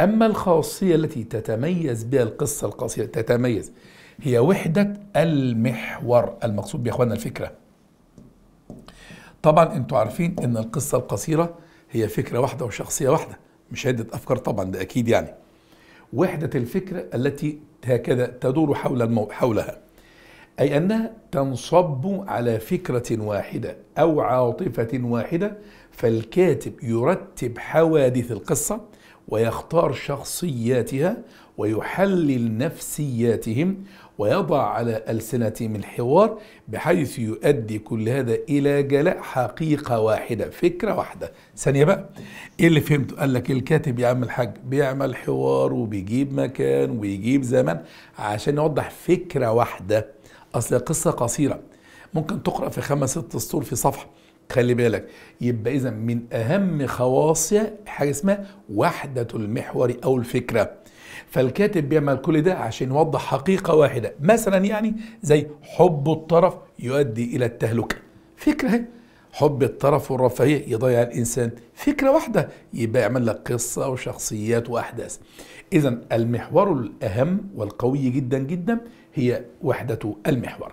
أما الخاصية التي تتميز بها القصة القصيرة تتميز هي وحدة المحور المقصود بإخواننا الفكرة طبعا أنتم عارفين ان القصة القصيرة هي فكرة واحدة وشخصية واحدة مش عدة أفكار طبعا ده أكيد يعني وحدة الفكرة التي هكذا تدور حول حولها أي أنها تنصب على فكرة واحدة أو عاطفة واحدة فالكاتب يرتب حوادث القصة ويختار شخصياتها ويحلل نفسياتهم ويضع على ألسنتهم الحوار بحيث يؤدي كل هذا إلى جلاء حقيقة واحدة فكرة واحدة ثانية بقى إيه اللي فهمته قال لك الكاتب يا عم الحاج بيعمل حوار وبيجيب مكان ويجيب زمن عشان يوضح فكرة واحدة اصل قصه قصيره ممكن تقرا في خمس ست سطور في صفحه خلي بالك يبقى اذا من اهم خواص حاجه اسمها وحده المحور او الفكره فالكاتب بيعمل كل ده عشان يوضح حقيقه واحده مثلا يعني زي حب الطرف يؤدي الى التهلكه فكره حب الطرف والرفاهية يضيع الإنسان فكرة واحدة يبقى يعمل لك قصة وشخصيات وأحداث إذا المحور الأهم والقوي جدا جدا هي وحدة المحور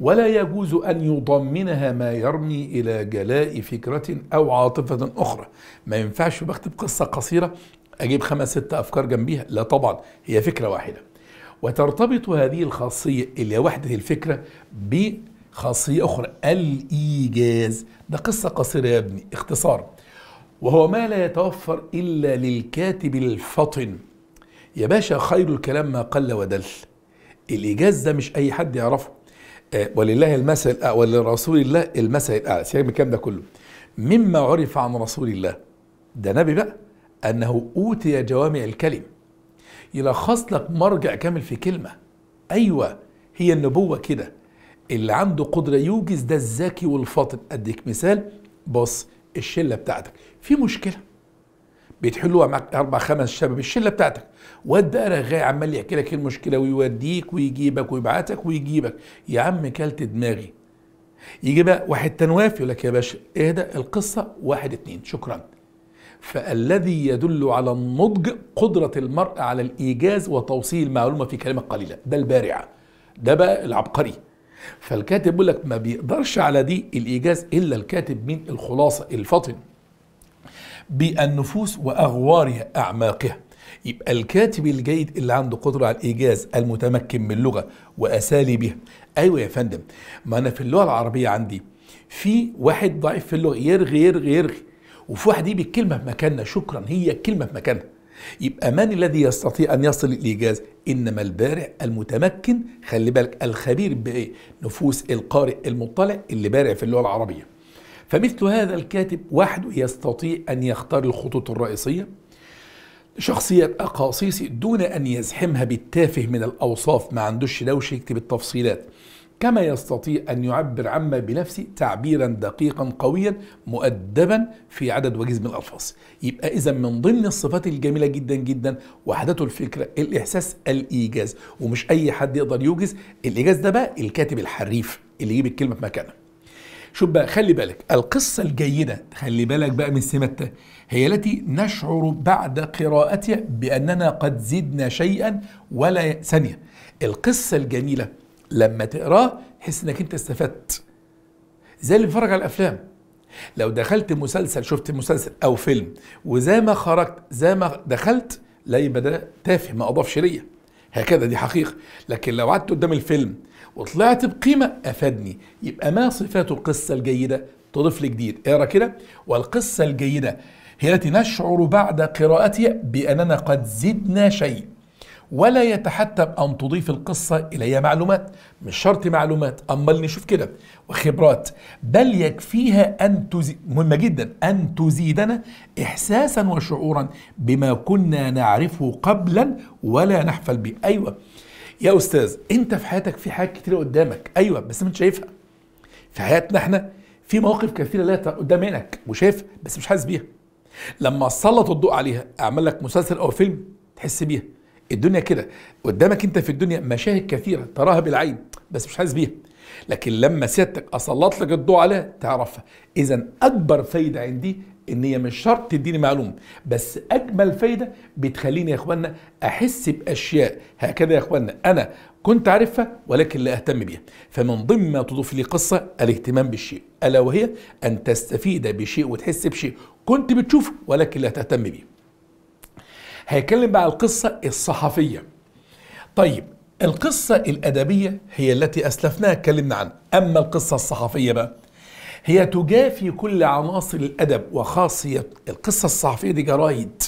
ولا يجوز أن يضمنها ما يرمي إلى جلاء فكرة أو عاطفة أخرى ما ينفعش بكتب قصة قصيرة أجيب خمس ست أفكار جنبيها لا طبعا هي فكرة واحدة وترتبط هذه الخاصية اللي وحدة الفكرة بخاصية أخرى الإيجاز ده قصة قصيرة يا ابني اختصار وهو ما لا يتوفر إلا للكاتب الفطن يا باشا خير الكلام ما قل ودل الإيجاز ده مش أي حد يعرفه آه، ولله المثل آه، ولرسول الله المثل الأعلى آه، سيبك من الكلام ده كله مما عرف عن رسول الله ده نبي بقى أنه أوتي جوامع الكلم يلخص لك مرجع كامل في كلمة أيوة هي النبوة كده اللي عنده قدرة يوجز ده الذكي والفاطن أديك مثال بص الشلة بتاعتك في مشكلة بتحلوها معاك أربع خمس شباب الشلة بتاعتك بقى غايه عمال يحكي لك المشكله ويوديك ويجيبك ويبعتك ويجيبك يا عم كلت دماغي يجي بقى واحد تنوافي يقول لك يا باشا اهدى القصه واحد اتنين شكرا فالذي يدل على النضج قدرة المرء على الإيجاز وتوصيل معلومة في كلمة قليلة ده البارعة ده بقى العبقري فالكاتب بيقول لك ما بيقدرش على دي الإيجاز إلا الكاتب من الخلاصة الفطن بالنفوس وأغوارها أعماقها يبقى الكاتب الجيد اللي عنده قدرة على الإيجاز المتمكن من اللغة وأساليبها أيوة يا فندم ما أنا في اللغة العربية عندي في واحد ضعيف في اللغة يرغي يرغي يرغي وفي واحد يجيب الكلمة في مكانها شكرا هي الكلمة في مكانها يبقى من الذي يستطيع أن يصل الإيجاز إنما البارع المتمكن خلي بالك الخبير بإيه نفوس القارئ المطلع اللي بارع في اللغة العربية فمثل هذا الكاتب وحده يستطيع أن يختار الخطوط الرئيسية شخصية أقاصيصي دون أن يزحمها بالتافه من الأوصاف ما عندوش دوش يكتب التفصيلات كما يستطيع أن يعبر عما بنفسه تعبيرا دقيقا قويا مؤدبا في عدد وجزم الألفاظ يبقى إذا من ضمن الصفات الجميلة جدا جدا وحدته الفكرة الإحساس الإيجاز ومش أي حد يقدر يوجز الإيجاز ده بقى الكاتب الحريف اللي يجيب الكلمة في مكانها شوف بقى خلي بالك القصة الجيدة خلي بالك بقى من سمتها هي التي نشعر بعد قراءتها بأننا قد زدنا شيئا ولا ثانية القصة الجميلة لما تقراه تحس انك انت استفدت زي اللي بيتفرج على الافلام لو دخلت مسلسل شفت مسلسل او فيلم وزي ما خرجت زي ما دخلت لا يبقى ده تافه ما اضافش ليا هكذا دي حقيقة لكن لو قعدت قدام الفيلم وطلعت بقيمة أفادني يبقى ما صفات القصة الجيدة تضيف لي جديد اقرا كده والقصة الجيدة هي التي نشعر بعد قراءتها بأننا قد زدنا شيء ولا يتحتم أن تضيف القصة إليها معلومات مش شرط معلومات أمال نشوف كده وخبرات بل يكفيها أن تزيد مهمة جدا أن تزيدنا إحساسا وشعورا بما كنا نعرفه قبلا ولا نحفل به أيوة يا أستاذ أنت في حياتك في حاجات كتيرة قدامك أيوة بس ما شايفها في حياتنا احنا في مواقف كثيرة لا قدام عينك وشايف بس مش حاسس بيها لما سلط الضوء عليها اعمل لك مسلسل او فيلم تحس بيها الدنيا كده قدامك انت في الدنيا مشاهد كثيره تراها بالعين بس مش حاسس بيها لكن لما سيادتك اسلط لك الضوء عليها تعرفها اذا اكبر فايده عندي ان هي مش شرط تديني معلومه بس اجمل فايده بتخليني يا اخوانا احس باشياء هكذا يا اخوانا انا كنت عارفها ولكن لا اهتم بيها فمن ضمن ما تضيف لي قصه الاهتمام بالشيء الا وهي ان تستفيد بشيء وتحس بشيء كنت بتشوفه ولكن لا تهتم بيه هيكلم بقى القصة الصحفية طيب القصة الأدبية هي التي أسلفناها اتكلمنا عنها أما القصة الصحفية بقى هي تجافي كل عناصر الأدب وخاصية القصة الصحفية دي جرايد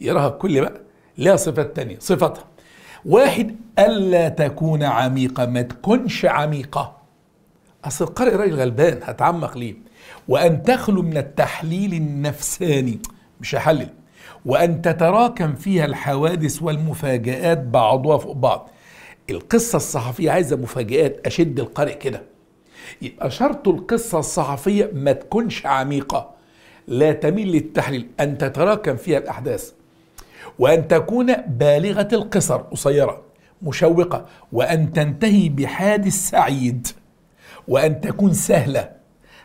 يراها الكل بقى ليها صفات تانية صفتها واحد ألا تكون عميقة ما تكونش عميقة أصل القارئ راجل غلبان هتعمق ليه وأن تخلو من التحليل النفساني مش هحلل وأن تتراكم فيها الحوادث والمفاجآت بعضها فوق بعض القصة الصحفية عايزة مفاجآت أشد القارئ كده يبقى شرط القصة الصحفية ما تكونش عميقة لا تميل للتحليل أن تتراكم فيها الأحداث وأن تكون بالغة القصر قصيرة مشوقة وأن تنتهي بحادث سعيد وأن تكون سهلة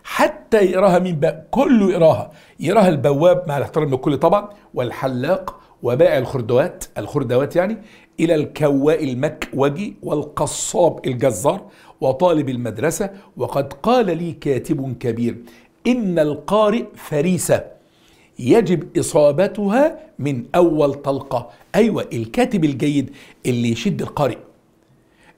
حتى يقراها مين بقى كله يقراها يقراها البواب مع الاحترام للكل طبعا والحلاق وبائع الخردوات الخردوات يعني إلى الكواء المكوجي والقصاب الجزار وطالب المدرسة وقد قال لي كاتب كبير إن القارئ فريسة يجب إصابتها من أول طلقة أيوة الكاتب الجيد اللي يشد القارئ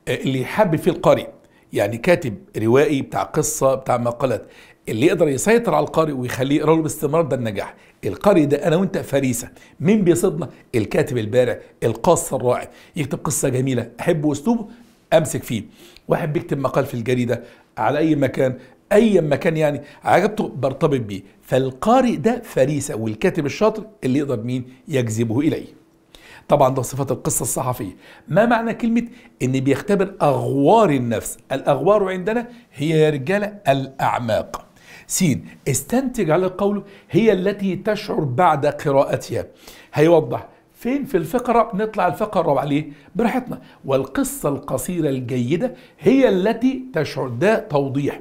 آه، اللي يحبب فيه القارئ يعني كاتب روائي بتاع قصة بتاع مقالات اللي يقدر يسيطر على القارئ ويخليه يقرا له باستمرار ده النجاح القارئ ده انا وانت فريسه مين بيصيدنا الكاتب البارع القاص الرائع يكتب قصه جميله احب اسلوبه امسك فيه واحد بيكتب مقال في الجريده على اي مكان اي مكان يعني عجبته برتبط بيه فالقارئ ده فريسه والكاتب الشاطر اللي يقدر مين يجذبه اليه طبعا ده صفة القصة الصحفية ما معنى كلمة ان بيختبر اغوار النفس الاغوار عندنا هي يا رجالة الاعماق سين استنتج على قوله هي التي تشعر بعد قراءتها هيوضح فين في الفقرة نطلع الفقرة الرابعة ليه؟ براحتنا والقصة القصيرة الجيدة هي التي تشعر ده توضيح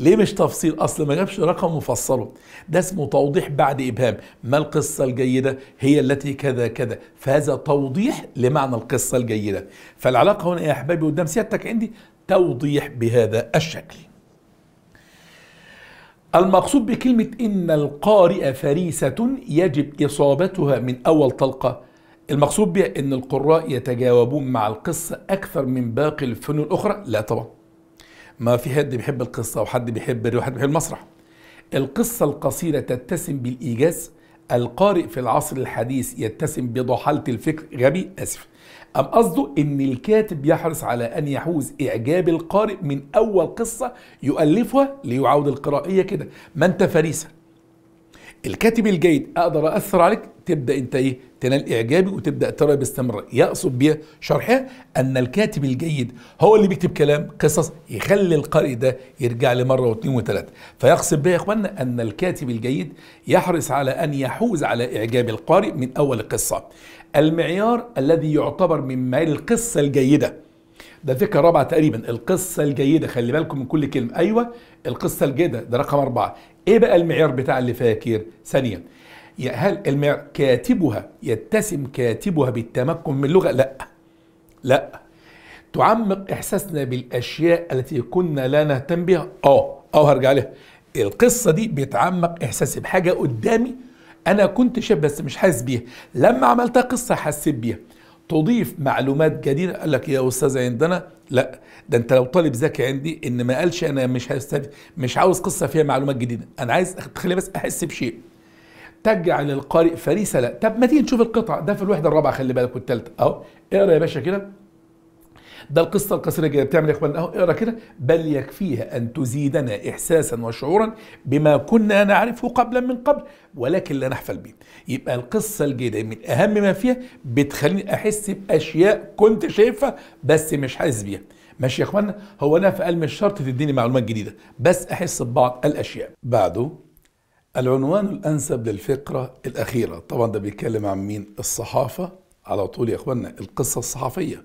ليه مش تفصيل اصل ما جابش رقم مفصله ده اسمه توضيح بعد ابهام ما القصه الجيده هي التي كذا كذا فهذا توضيح لمعنى القصه الجيده فالعلاقه هنا يا احبابي قدام سيادتك عندي توضيح بهذا الشكل المقصود بكلمة إن القارئ فريسة يجب إصابتها من أول طلقة المقصود بها إن القراء يتجاوبون مع القصة أكثر من باقي الفنون الأخرى لا طبعا ما في حد بيحب القصة وحد بيحب وحد بيحب المسرح القصة القصيرة تتسم بالإيجاز القارئ في العصر الحديث يتسم بضحالة الفكر غبي آسف أم قصده إن الكاتب يحرص على أن يحوز إعجاب القارئ من أول قصة يؤلفها ليعود القرائية كده ما أنت فريسة الكاتب الجيد أقدر أثر عليك تبدا انت ايه تنال اعجابي وتبدا ترى باستمرار يقصد بها شرحها ان الكاتب الجيد هو اللي بيكتب كلام قصص يخلي القارئ ده يرجع لمره واثنين وثلاثه فيقصد بها يا اخوانا ان الكاتب الجيد يحرص على ان يحوز على اعجاب القارئ من اول القصه المعيار الذي يعتبر من معايير القصه الجيده ده فكرة رابعة تقريبا القصة الجيدة خلي بالكم من كل كلمة أيوة القصة الجيدة ده رقم أربعة إيه بقى المعيار بتاع اللي فاكر ثانيه هل كاتبها يتسم كاتبها بالتمكن من اللغة؟ لا لا تعمق إحساسنا بالأشياء التي كنا لا نهتم بها؟ آه آه هرجع لها القصة دي بتعمق إحساسي بحاجة قدامي أنا كنت شاب بس مش حاسس بيها لما عملتها قصة حسيت بيها تضيف معلومات جديده قال لك يا استاذ عندنا لا ده انت لو طالب ذكي عندي ان ما قالش انا مش هستفيد مش عاوز قصه فيها معلومات جديده انا عايز تخليني بس احس بشيء تجعل القارئ فريسه لا طب ما تيجي نشوف القطع ده في الوحده الرابعه خلي بالك والثالثه اهو اقرا يا باشا كده ده القصه القصيره كده بتعمل إيه يا اخوان اهو اقرا كده بل يكفيها ان تزيدنا احساسا وشعورا بما كنا نعرفه قبلا من قبل ولكن لا نحفل به يبقى القصه الجيده من اهم ما فيها بتخليني احس باشياء كنت شايفها بس مش حاسس بيها ماشي يا اخوانا هو نافع قال مش شرط تديني معلومات جديده بس احس ببعض الاشياء بعده العنوان الأنسب للفقرة الأخيرة طبعا ده بيتكلم عن مين الصحافة على طول يا إخوانا القصة الصحفية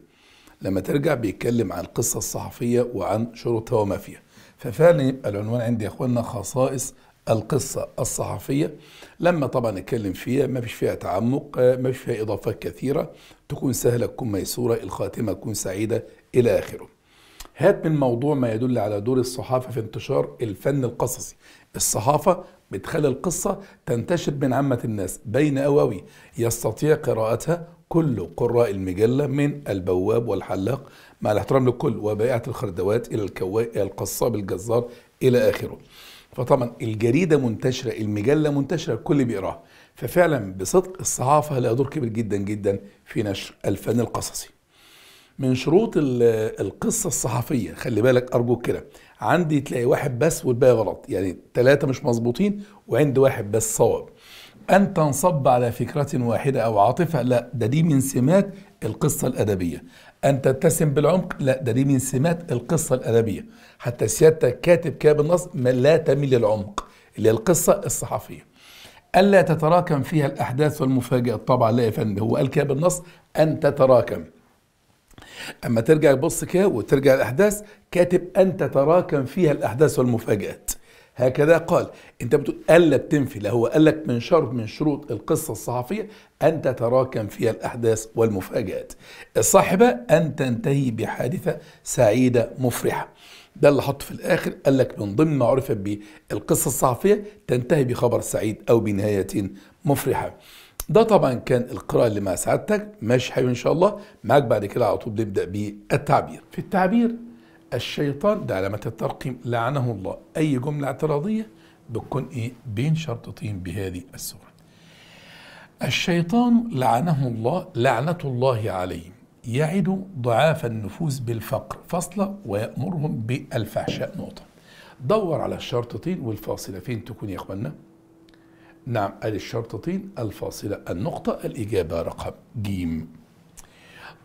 لما ترجع بيتكلم عن القصة الصحفية وعن شروطها وما فيها ففعلا يبقى العنوان عندي يا إخوانا خصائص القصة الصحفية لما طبعا نتكلم فيها ما فيش فيها تعمق ما فيش فيها إضافات كثيرة تكون سهلة تكون ميسورة الخاتمة تكون سعيدة إلى آخره هات من موضوع ما يدل على دور الصحافة في انتشار الفن القصصي الصحافة بتخلي القصة تنتشر بين عامة الناس بين أواوي يستطيع قراءتها كل قراء المجلة من البواب والحلاق مع الاحترام للكل وبائعة الخردوات إلى الكواء القصاب الجزار إلى آخره فطبعا الجريدة منتشرة المجلة منتشرة الكل بيقراها ففعلا بصدق الصحافة لها دور كبير جدا جدا في نشر الفن القصصي من شروط القصة الصحفية خلي بالك أرجوك كده عندي تلاقي واحد بس والباقي غلط يعني ثلاثة مش مظبوطين وعند واحد بس صواب أن تنصب على فكرة واحدة أو عاطفة لا ده دي من سمات القصة الأدبية أن تتسم بالعمق لا ده دي من سمات القصة الأدبية حتى سيادتك كاتب كتاب النص لا تميل العمق اللي هي القصة الصحفية ألا تتراكم فيها الأحداث والمفاجآت طبعا لا يا فندم هو قال كتاب النص أن تتراكم اما ترجع تبص كده وترجع الاحداث كاتب ان تتراكم فيها الاحداث والمفاجات هكذا قال انت بتقول الا بتنفي لا هو قال لك من شرط من شروط القصه الصحفيه ان تتراكم فيها الاحداث والمفاجات الصح بقى ان تنتهي بحادثه سعيده مفرحه ده اللي حط في الاخر قال لك من ضمن ما عرفت بالقصه الصحفيه تنتهي بخبر سعيد او بنهايه مفرحه ده طبعا كان القراءة اللي مع سعادتك ماشي حلو إن شاء الله معاك بعد كده على طول نبدأ بالتعبير في التعبير الشيطان ده علامة الترقيم لعنه الله أي جملة اعتراضية بتكون إيه بين شرطتين بهذه السورة الشيطان لعنه الله لعنة الله عليه يعد ضعاف النفوس بالفقر فصلة ويأمرهم بالفحشاء نقطة دور على الشرطتين والفاصلة فين تكون يا إخواننا نعم قال الشرطتين الفاصلة النقطة الإجابة رقم جيم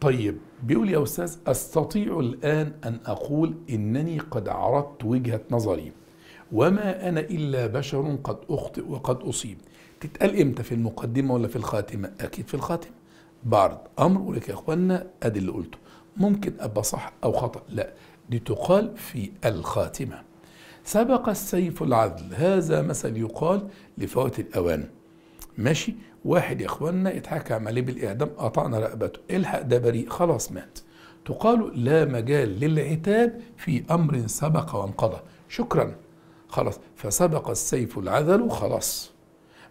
طيب بيقول يا أستاذ أستطيع الآن أن أقول إنني قد عرضت وجهة نظري وما أنا إلا بشر قد أخطئ وقد أصيب تتقال إمتى في المقدمة ولا في الخاتمة أكيد في الخاتمة بعرض أمر ولك يا أخوانا أدي اللي قلته ممكن أبقى صح أو خطأ لا دي تقال في الخاتمة سبق السيف العدل هذا مثل يقال لفوات الأوان ماشي واحد يا اخوانا اتحكم عليه بالإعدام قطعنا رقبته الحق ده بريء خلاص مات تقال لا مجال للعتاب في أمر سبق وانقضى شكرا خلاص فسبق السيف العذل خلاص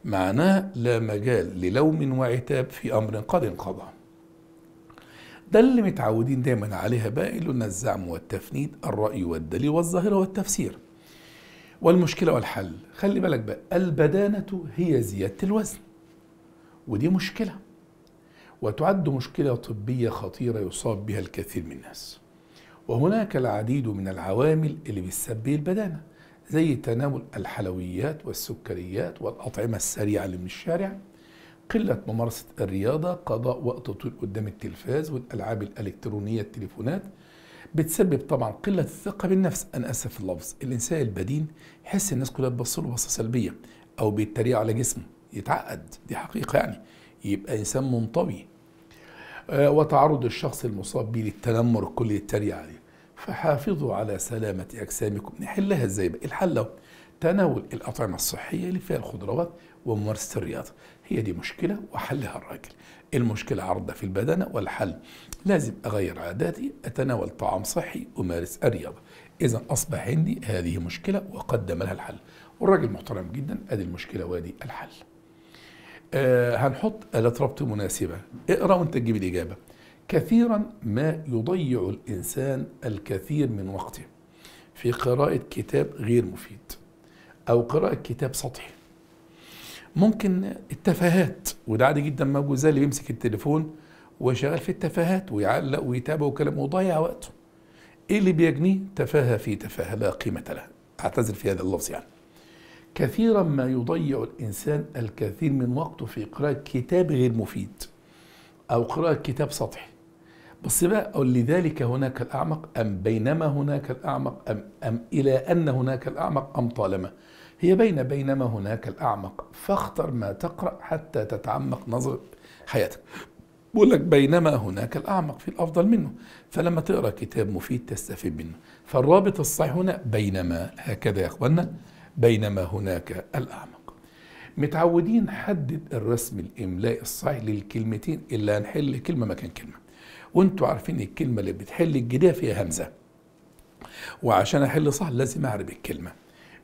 معناه لا مجال للوم وعتاب في أمر قد انقضى ده اللي متعودين دايما عليها بقى اللي الزعم والتفنيد الرأي والدليل والظاهرة والتفسير والمشكلة والحل خلي بالك بقى البدانة هي زيادة الوزن ودي مشكلة وتعد مشكلة طبية خطيرة يصاب بها الكثير من الناس وهناك العديد من العوامل اللي بتسبب البدانة زي تناول الحلويات والسكريات والأطعمة السريعة اللي من الشارع قلة ممارسة الرياضة قضاء وقت طويل قدام التلفاز والألعاب الإلكترونية التليفونات بتسبب طبعا قله الثقه بالنفس انا اسف اللفظ الانسان البدين يحس الناس كلها بتبص له بصه سلبيه او بيتريق على جسمه يتعقد دي حقيقه يعني يبقى انسان منطوي آه، وتعرض الشخص المصاب به للتنمر الكلي يتريق عليه فحافظوا على سلامه اجسامكم نحلها ازاي بقى الحل تناول الأطعمة الصحية اللي فيها الخضروات وممارسة الرياضة هي دي مشكلة وحلها الراجل المشكلة عرضة في البدنة والحل لازم أغير عاداتي أتناول طعام صحي أمارس الرياضة إذا أصبح عندي هذه مشكلة وقدم لها الحل والراجل محترم جدا أدي المشكلة وأدي الحل آه هنحط آلة ربط مناسبة اقرأ وانت تجيب الإجابة كثيرا ما يضيع الإنسان الكثير من وقته في قراءة كتاب غير مفيد أو قراءة كتاب سطحي ممكن التفاهات وده عادي جدا موجود زي اللي بيمسك التليفون وشغال في التفاهات ويعلق ويتابع وكلام وضيع وقته ايه اللي بيجنيه تفاهه في تفاهه لا قيمه لها اعتذر في هذا اللفظ يعني كثيرا ما يضيع الانسان الكثير من وقته في قراءه كتاب غير مفيد او قراءه كتاب سطحي بص بقى لذلك هناك الأعمق أم بينما هناك الأعمق أم, أم إلى أن هناك الأعمق أم طالما هي بين بينما هناك الأعمق فاختر ما تقرأ حتى تتعمق نظر حياتك بقول لك بينما هناك الأعمق في الأفضل منه فلما تقرأ كتاب مفيد تستفيد منه فالرابط الصحيح هنا بينما هكذا يا أخوانا بينما هناك الأعمق متعودين حدد الرسم الإملائي الصحيح للكلمتين اللي هنحل كلمة مكان كلمة وانتوا عارفين الكلمة اللي بتحل الجدية فيها همزة وعشان أحل صح لازم أعرف الكلمة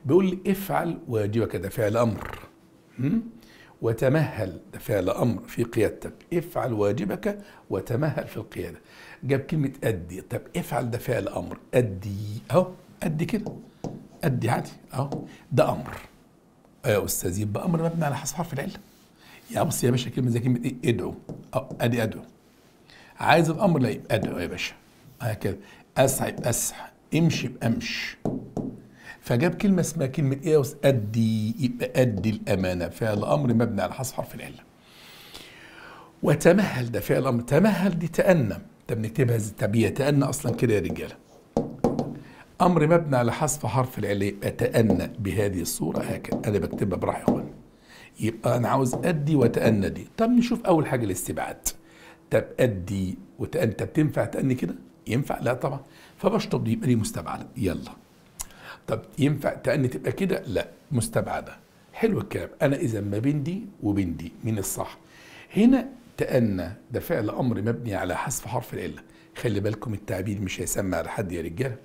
بيقول لي افعل واجبك ده فعل أمر وتمهل ده فعل امر في قيادتك افعل واجبك وتمهل في القياده جاب كلمه ادي طب افعل ده فعل امر ادي اهو ادي كده ادي عادي اهو ده امر آه يا استاذ يبقى امر مبني على حسب حرف العله يا يعني بص يا باشا كلمه زي كلمه ايه ادعو اهو ادي ادعو عايز الامر لا يبقى ادعو يا باشا هكذا اسعى يبقى اسعى امشي يبقى امشي فجاب كلمه اسمها كلمه ايوس ادي يبقى ادي الامانه فعل امر مبني على حذف حرف العله وتمهل ده فعل امر تمهل دي تأنى ده بنكتبها زي تأنى اصلا كده يا رجاله امر مبني على حذف حرف العله يبقى تأنى بهذه الصوره هكذا انا بكتبها براحه يا اخوان يبقى انا عاوز ادي وتأنى دي طب نشوف اول حاجه الاستبعاد طب ادي وتأنى انت بتنفع تأني كده ينفع لا طبعا فبشطب دي يبقى دي مستبعده يلا طب ينفع تأني تبقى كده لا مستبعدة حلو الكلام أنا إذا ما بين دي وبين دي مين الصح هنا تأنى ده فعل أمر مبني على حذف حرف العلة خلي بالكم التعبير مش هيسمى على حد يا رجالة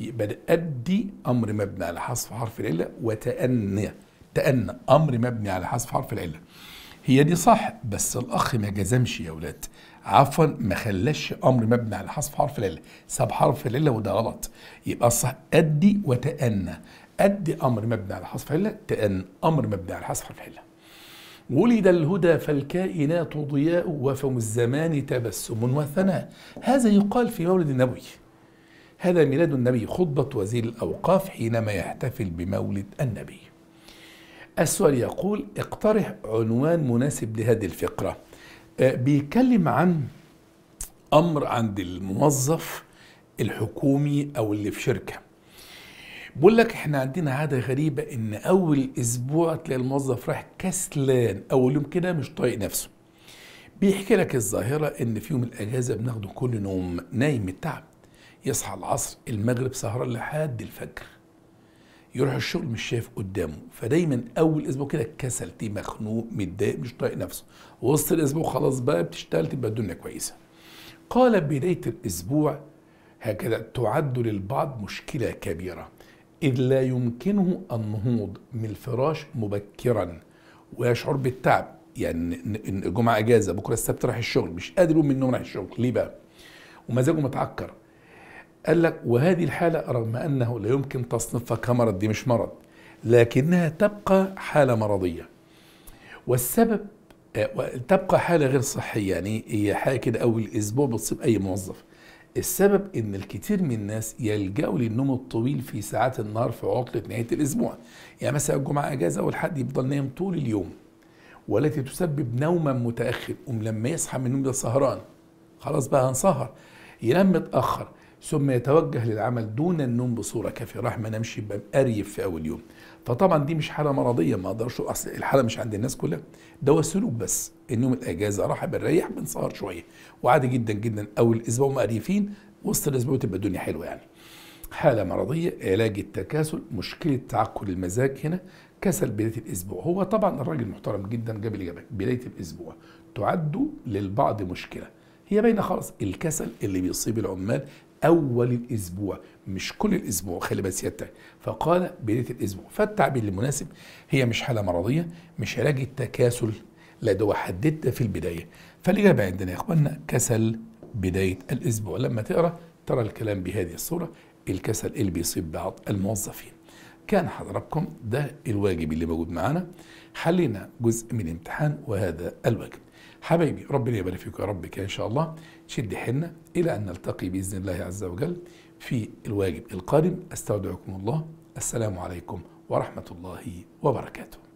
يبقى أدي أمر مبني على حذف حرف العلة وتأنى تأنى أمر مبني على حذف حرف العلة هي دي صح بس الأخ ما جزمش يا أولاد عفوا ما خلاش امر مبني على حذف حرف العله ساب حرف العله وده غلط يبقى الصح ادي وتأنى ادي امر مبني على حذف العله تأن امر مبني على حذف حرف العله ولد الهدى فالكائنات ضياء وفم الزمان تبسم وثناء هذا يقال في مولد النبي هذا ميلاد النبي خطبة وزير الأوقاف حينما يحتفل بمولد النبي السؤال يقول اقترح عنوان مناسب لهذه الفقرة آه، بيتكلم عن امر عند الموظف الحكومي او اللي في شركه بقول لك احنا عندنا عاده غريبه ان اول اسبوع تلاقي الموظف راح كسلان اول يوم كده مش طايق نفسه بيحكي لك الظاهره ان في يوم الاجازه بناخده كل نوم نايم التعب يصحى العصر المغرب سهران لحد الفجر يروح الشغل مش شايف قدامه فدايما اول اسبوع كده كسل تي مخنوق متضايق مش طايق نفسه وسط الاسبوع خلاص بقى بتشتغل تبقى الدنيا كويسه قال بدايه الاسبوع هكذا تعد للبعض مشكله كبيره اذ لا يمكنه النهوض من الفراش مبكرا ويشعر بالتعب يعني ان الجمعه اجازه بكره السبت رايح الشغل مش قادر يقوم من النوم رايح الشغل ليه بقى ومزاجه متعكر قال لك وهذه الحاله رغم انه لا يمكن تصنيفها كمرض دي مش مرض لكنها تبقى حاله مرضيه والسبب آه، تبقى حاله غير صحيه يعني هي حاجه كده اول اسبوع بتصيب اي موظف السبب ان الكثير من الناس يلجأوا للنوم الطويل في ساعات النهار في عطله نهايه الاسبوع يعني مثلا الجمعه اجازه والحد يفضل نايم طول اليوم والتي تسبب نوما متاخر قوم لما يصحى من النوم ده سهران خلاص بقى هنسهر ينام متاخر ثم يتوجه للعمل دون النوم بصوره كافيه راح ما نمشي يبقى اريف في اول يوم فطبعا دي مش حاله مرضيه ما اقدرش اصل الحاله مش عند الناس كلها ده هو السلوك بس النوم الاجازه راح بنريح بنسهر شويه وعادي جدا جدا اول اسبوع مقريفين وسط الاسبوع تبقى الدنيا حلوه يعني حاله مرضيه علاج التكاسل مشكله تعكر المزاج هنا كسل بدايه الاسبوع هو طبعا الراجل محترم جدا جاب الاجابه بدايه الاسبوع تعد للبعض مشكله هي باينه خالص الكسل اللي بيصيب العمال اول الاسبوع مش كل الاسبوع خلي بس يتعب فقال بدايه الاسبوع فالتعبير المناسب هي مش حاله مرضيه مش علاج التكاسل لا ده حددت في البدايه فالاجابه عندنا يا اخواننا كسل بدايه الاسبوع لما تقرا ترى الكلام بهذه الصوره الكسل اللي بيصيب بعض الموظفين كان حضراتكم ده الواجب اللي موجود معانا حلينا جزء من الامتحان وهذا الواجب حبايبي ربنا يبارك فيك يا رب ان شاء الله شد حنا الى ان نلتقي باذن الله عز وجل في الواجب القادم استودعكم الله السلام عليكم ورحمة الله وبركاته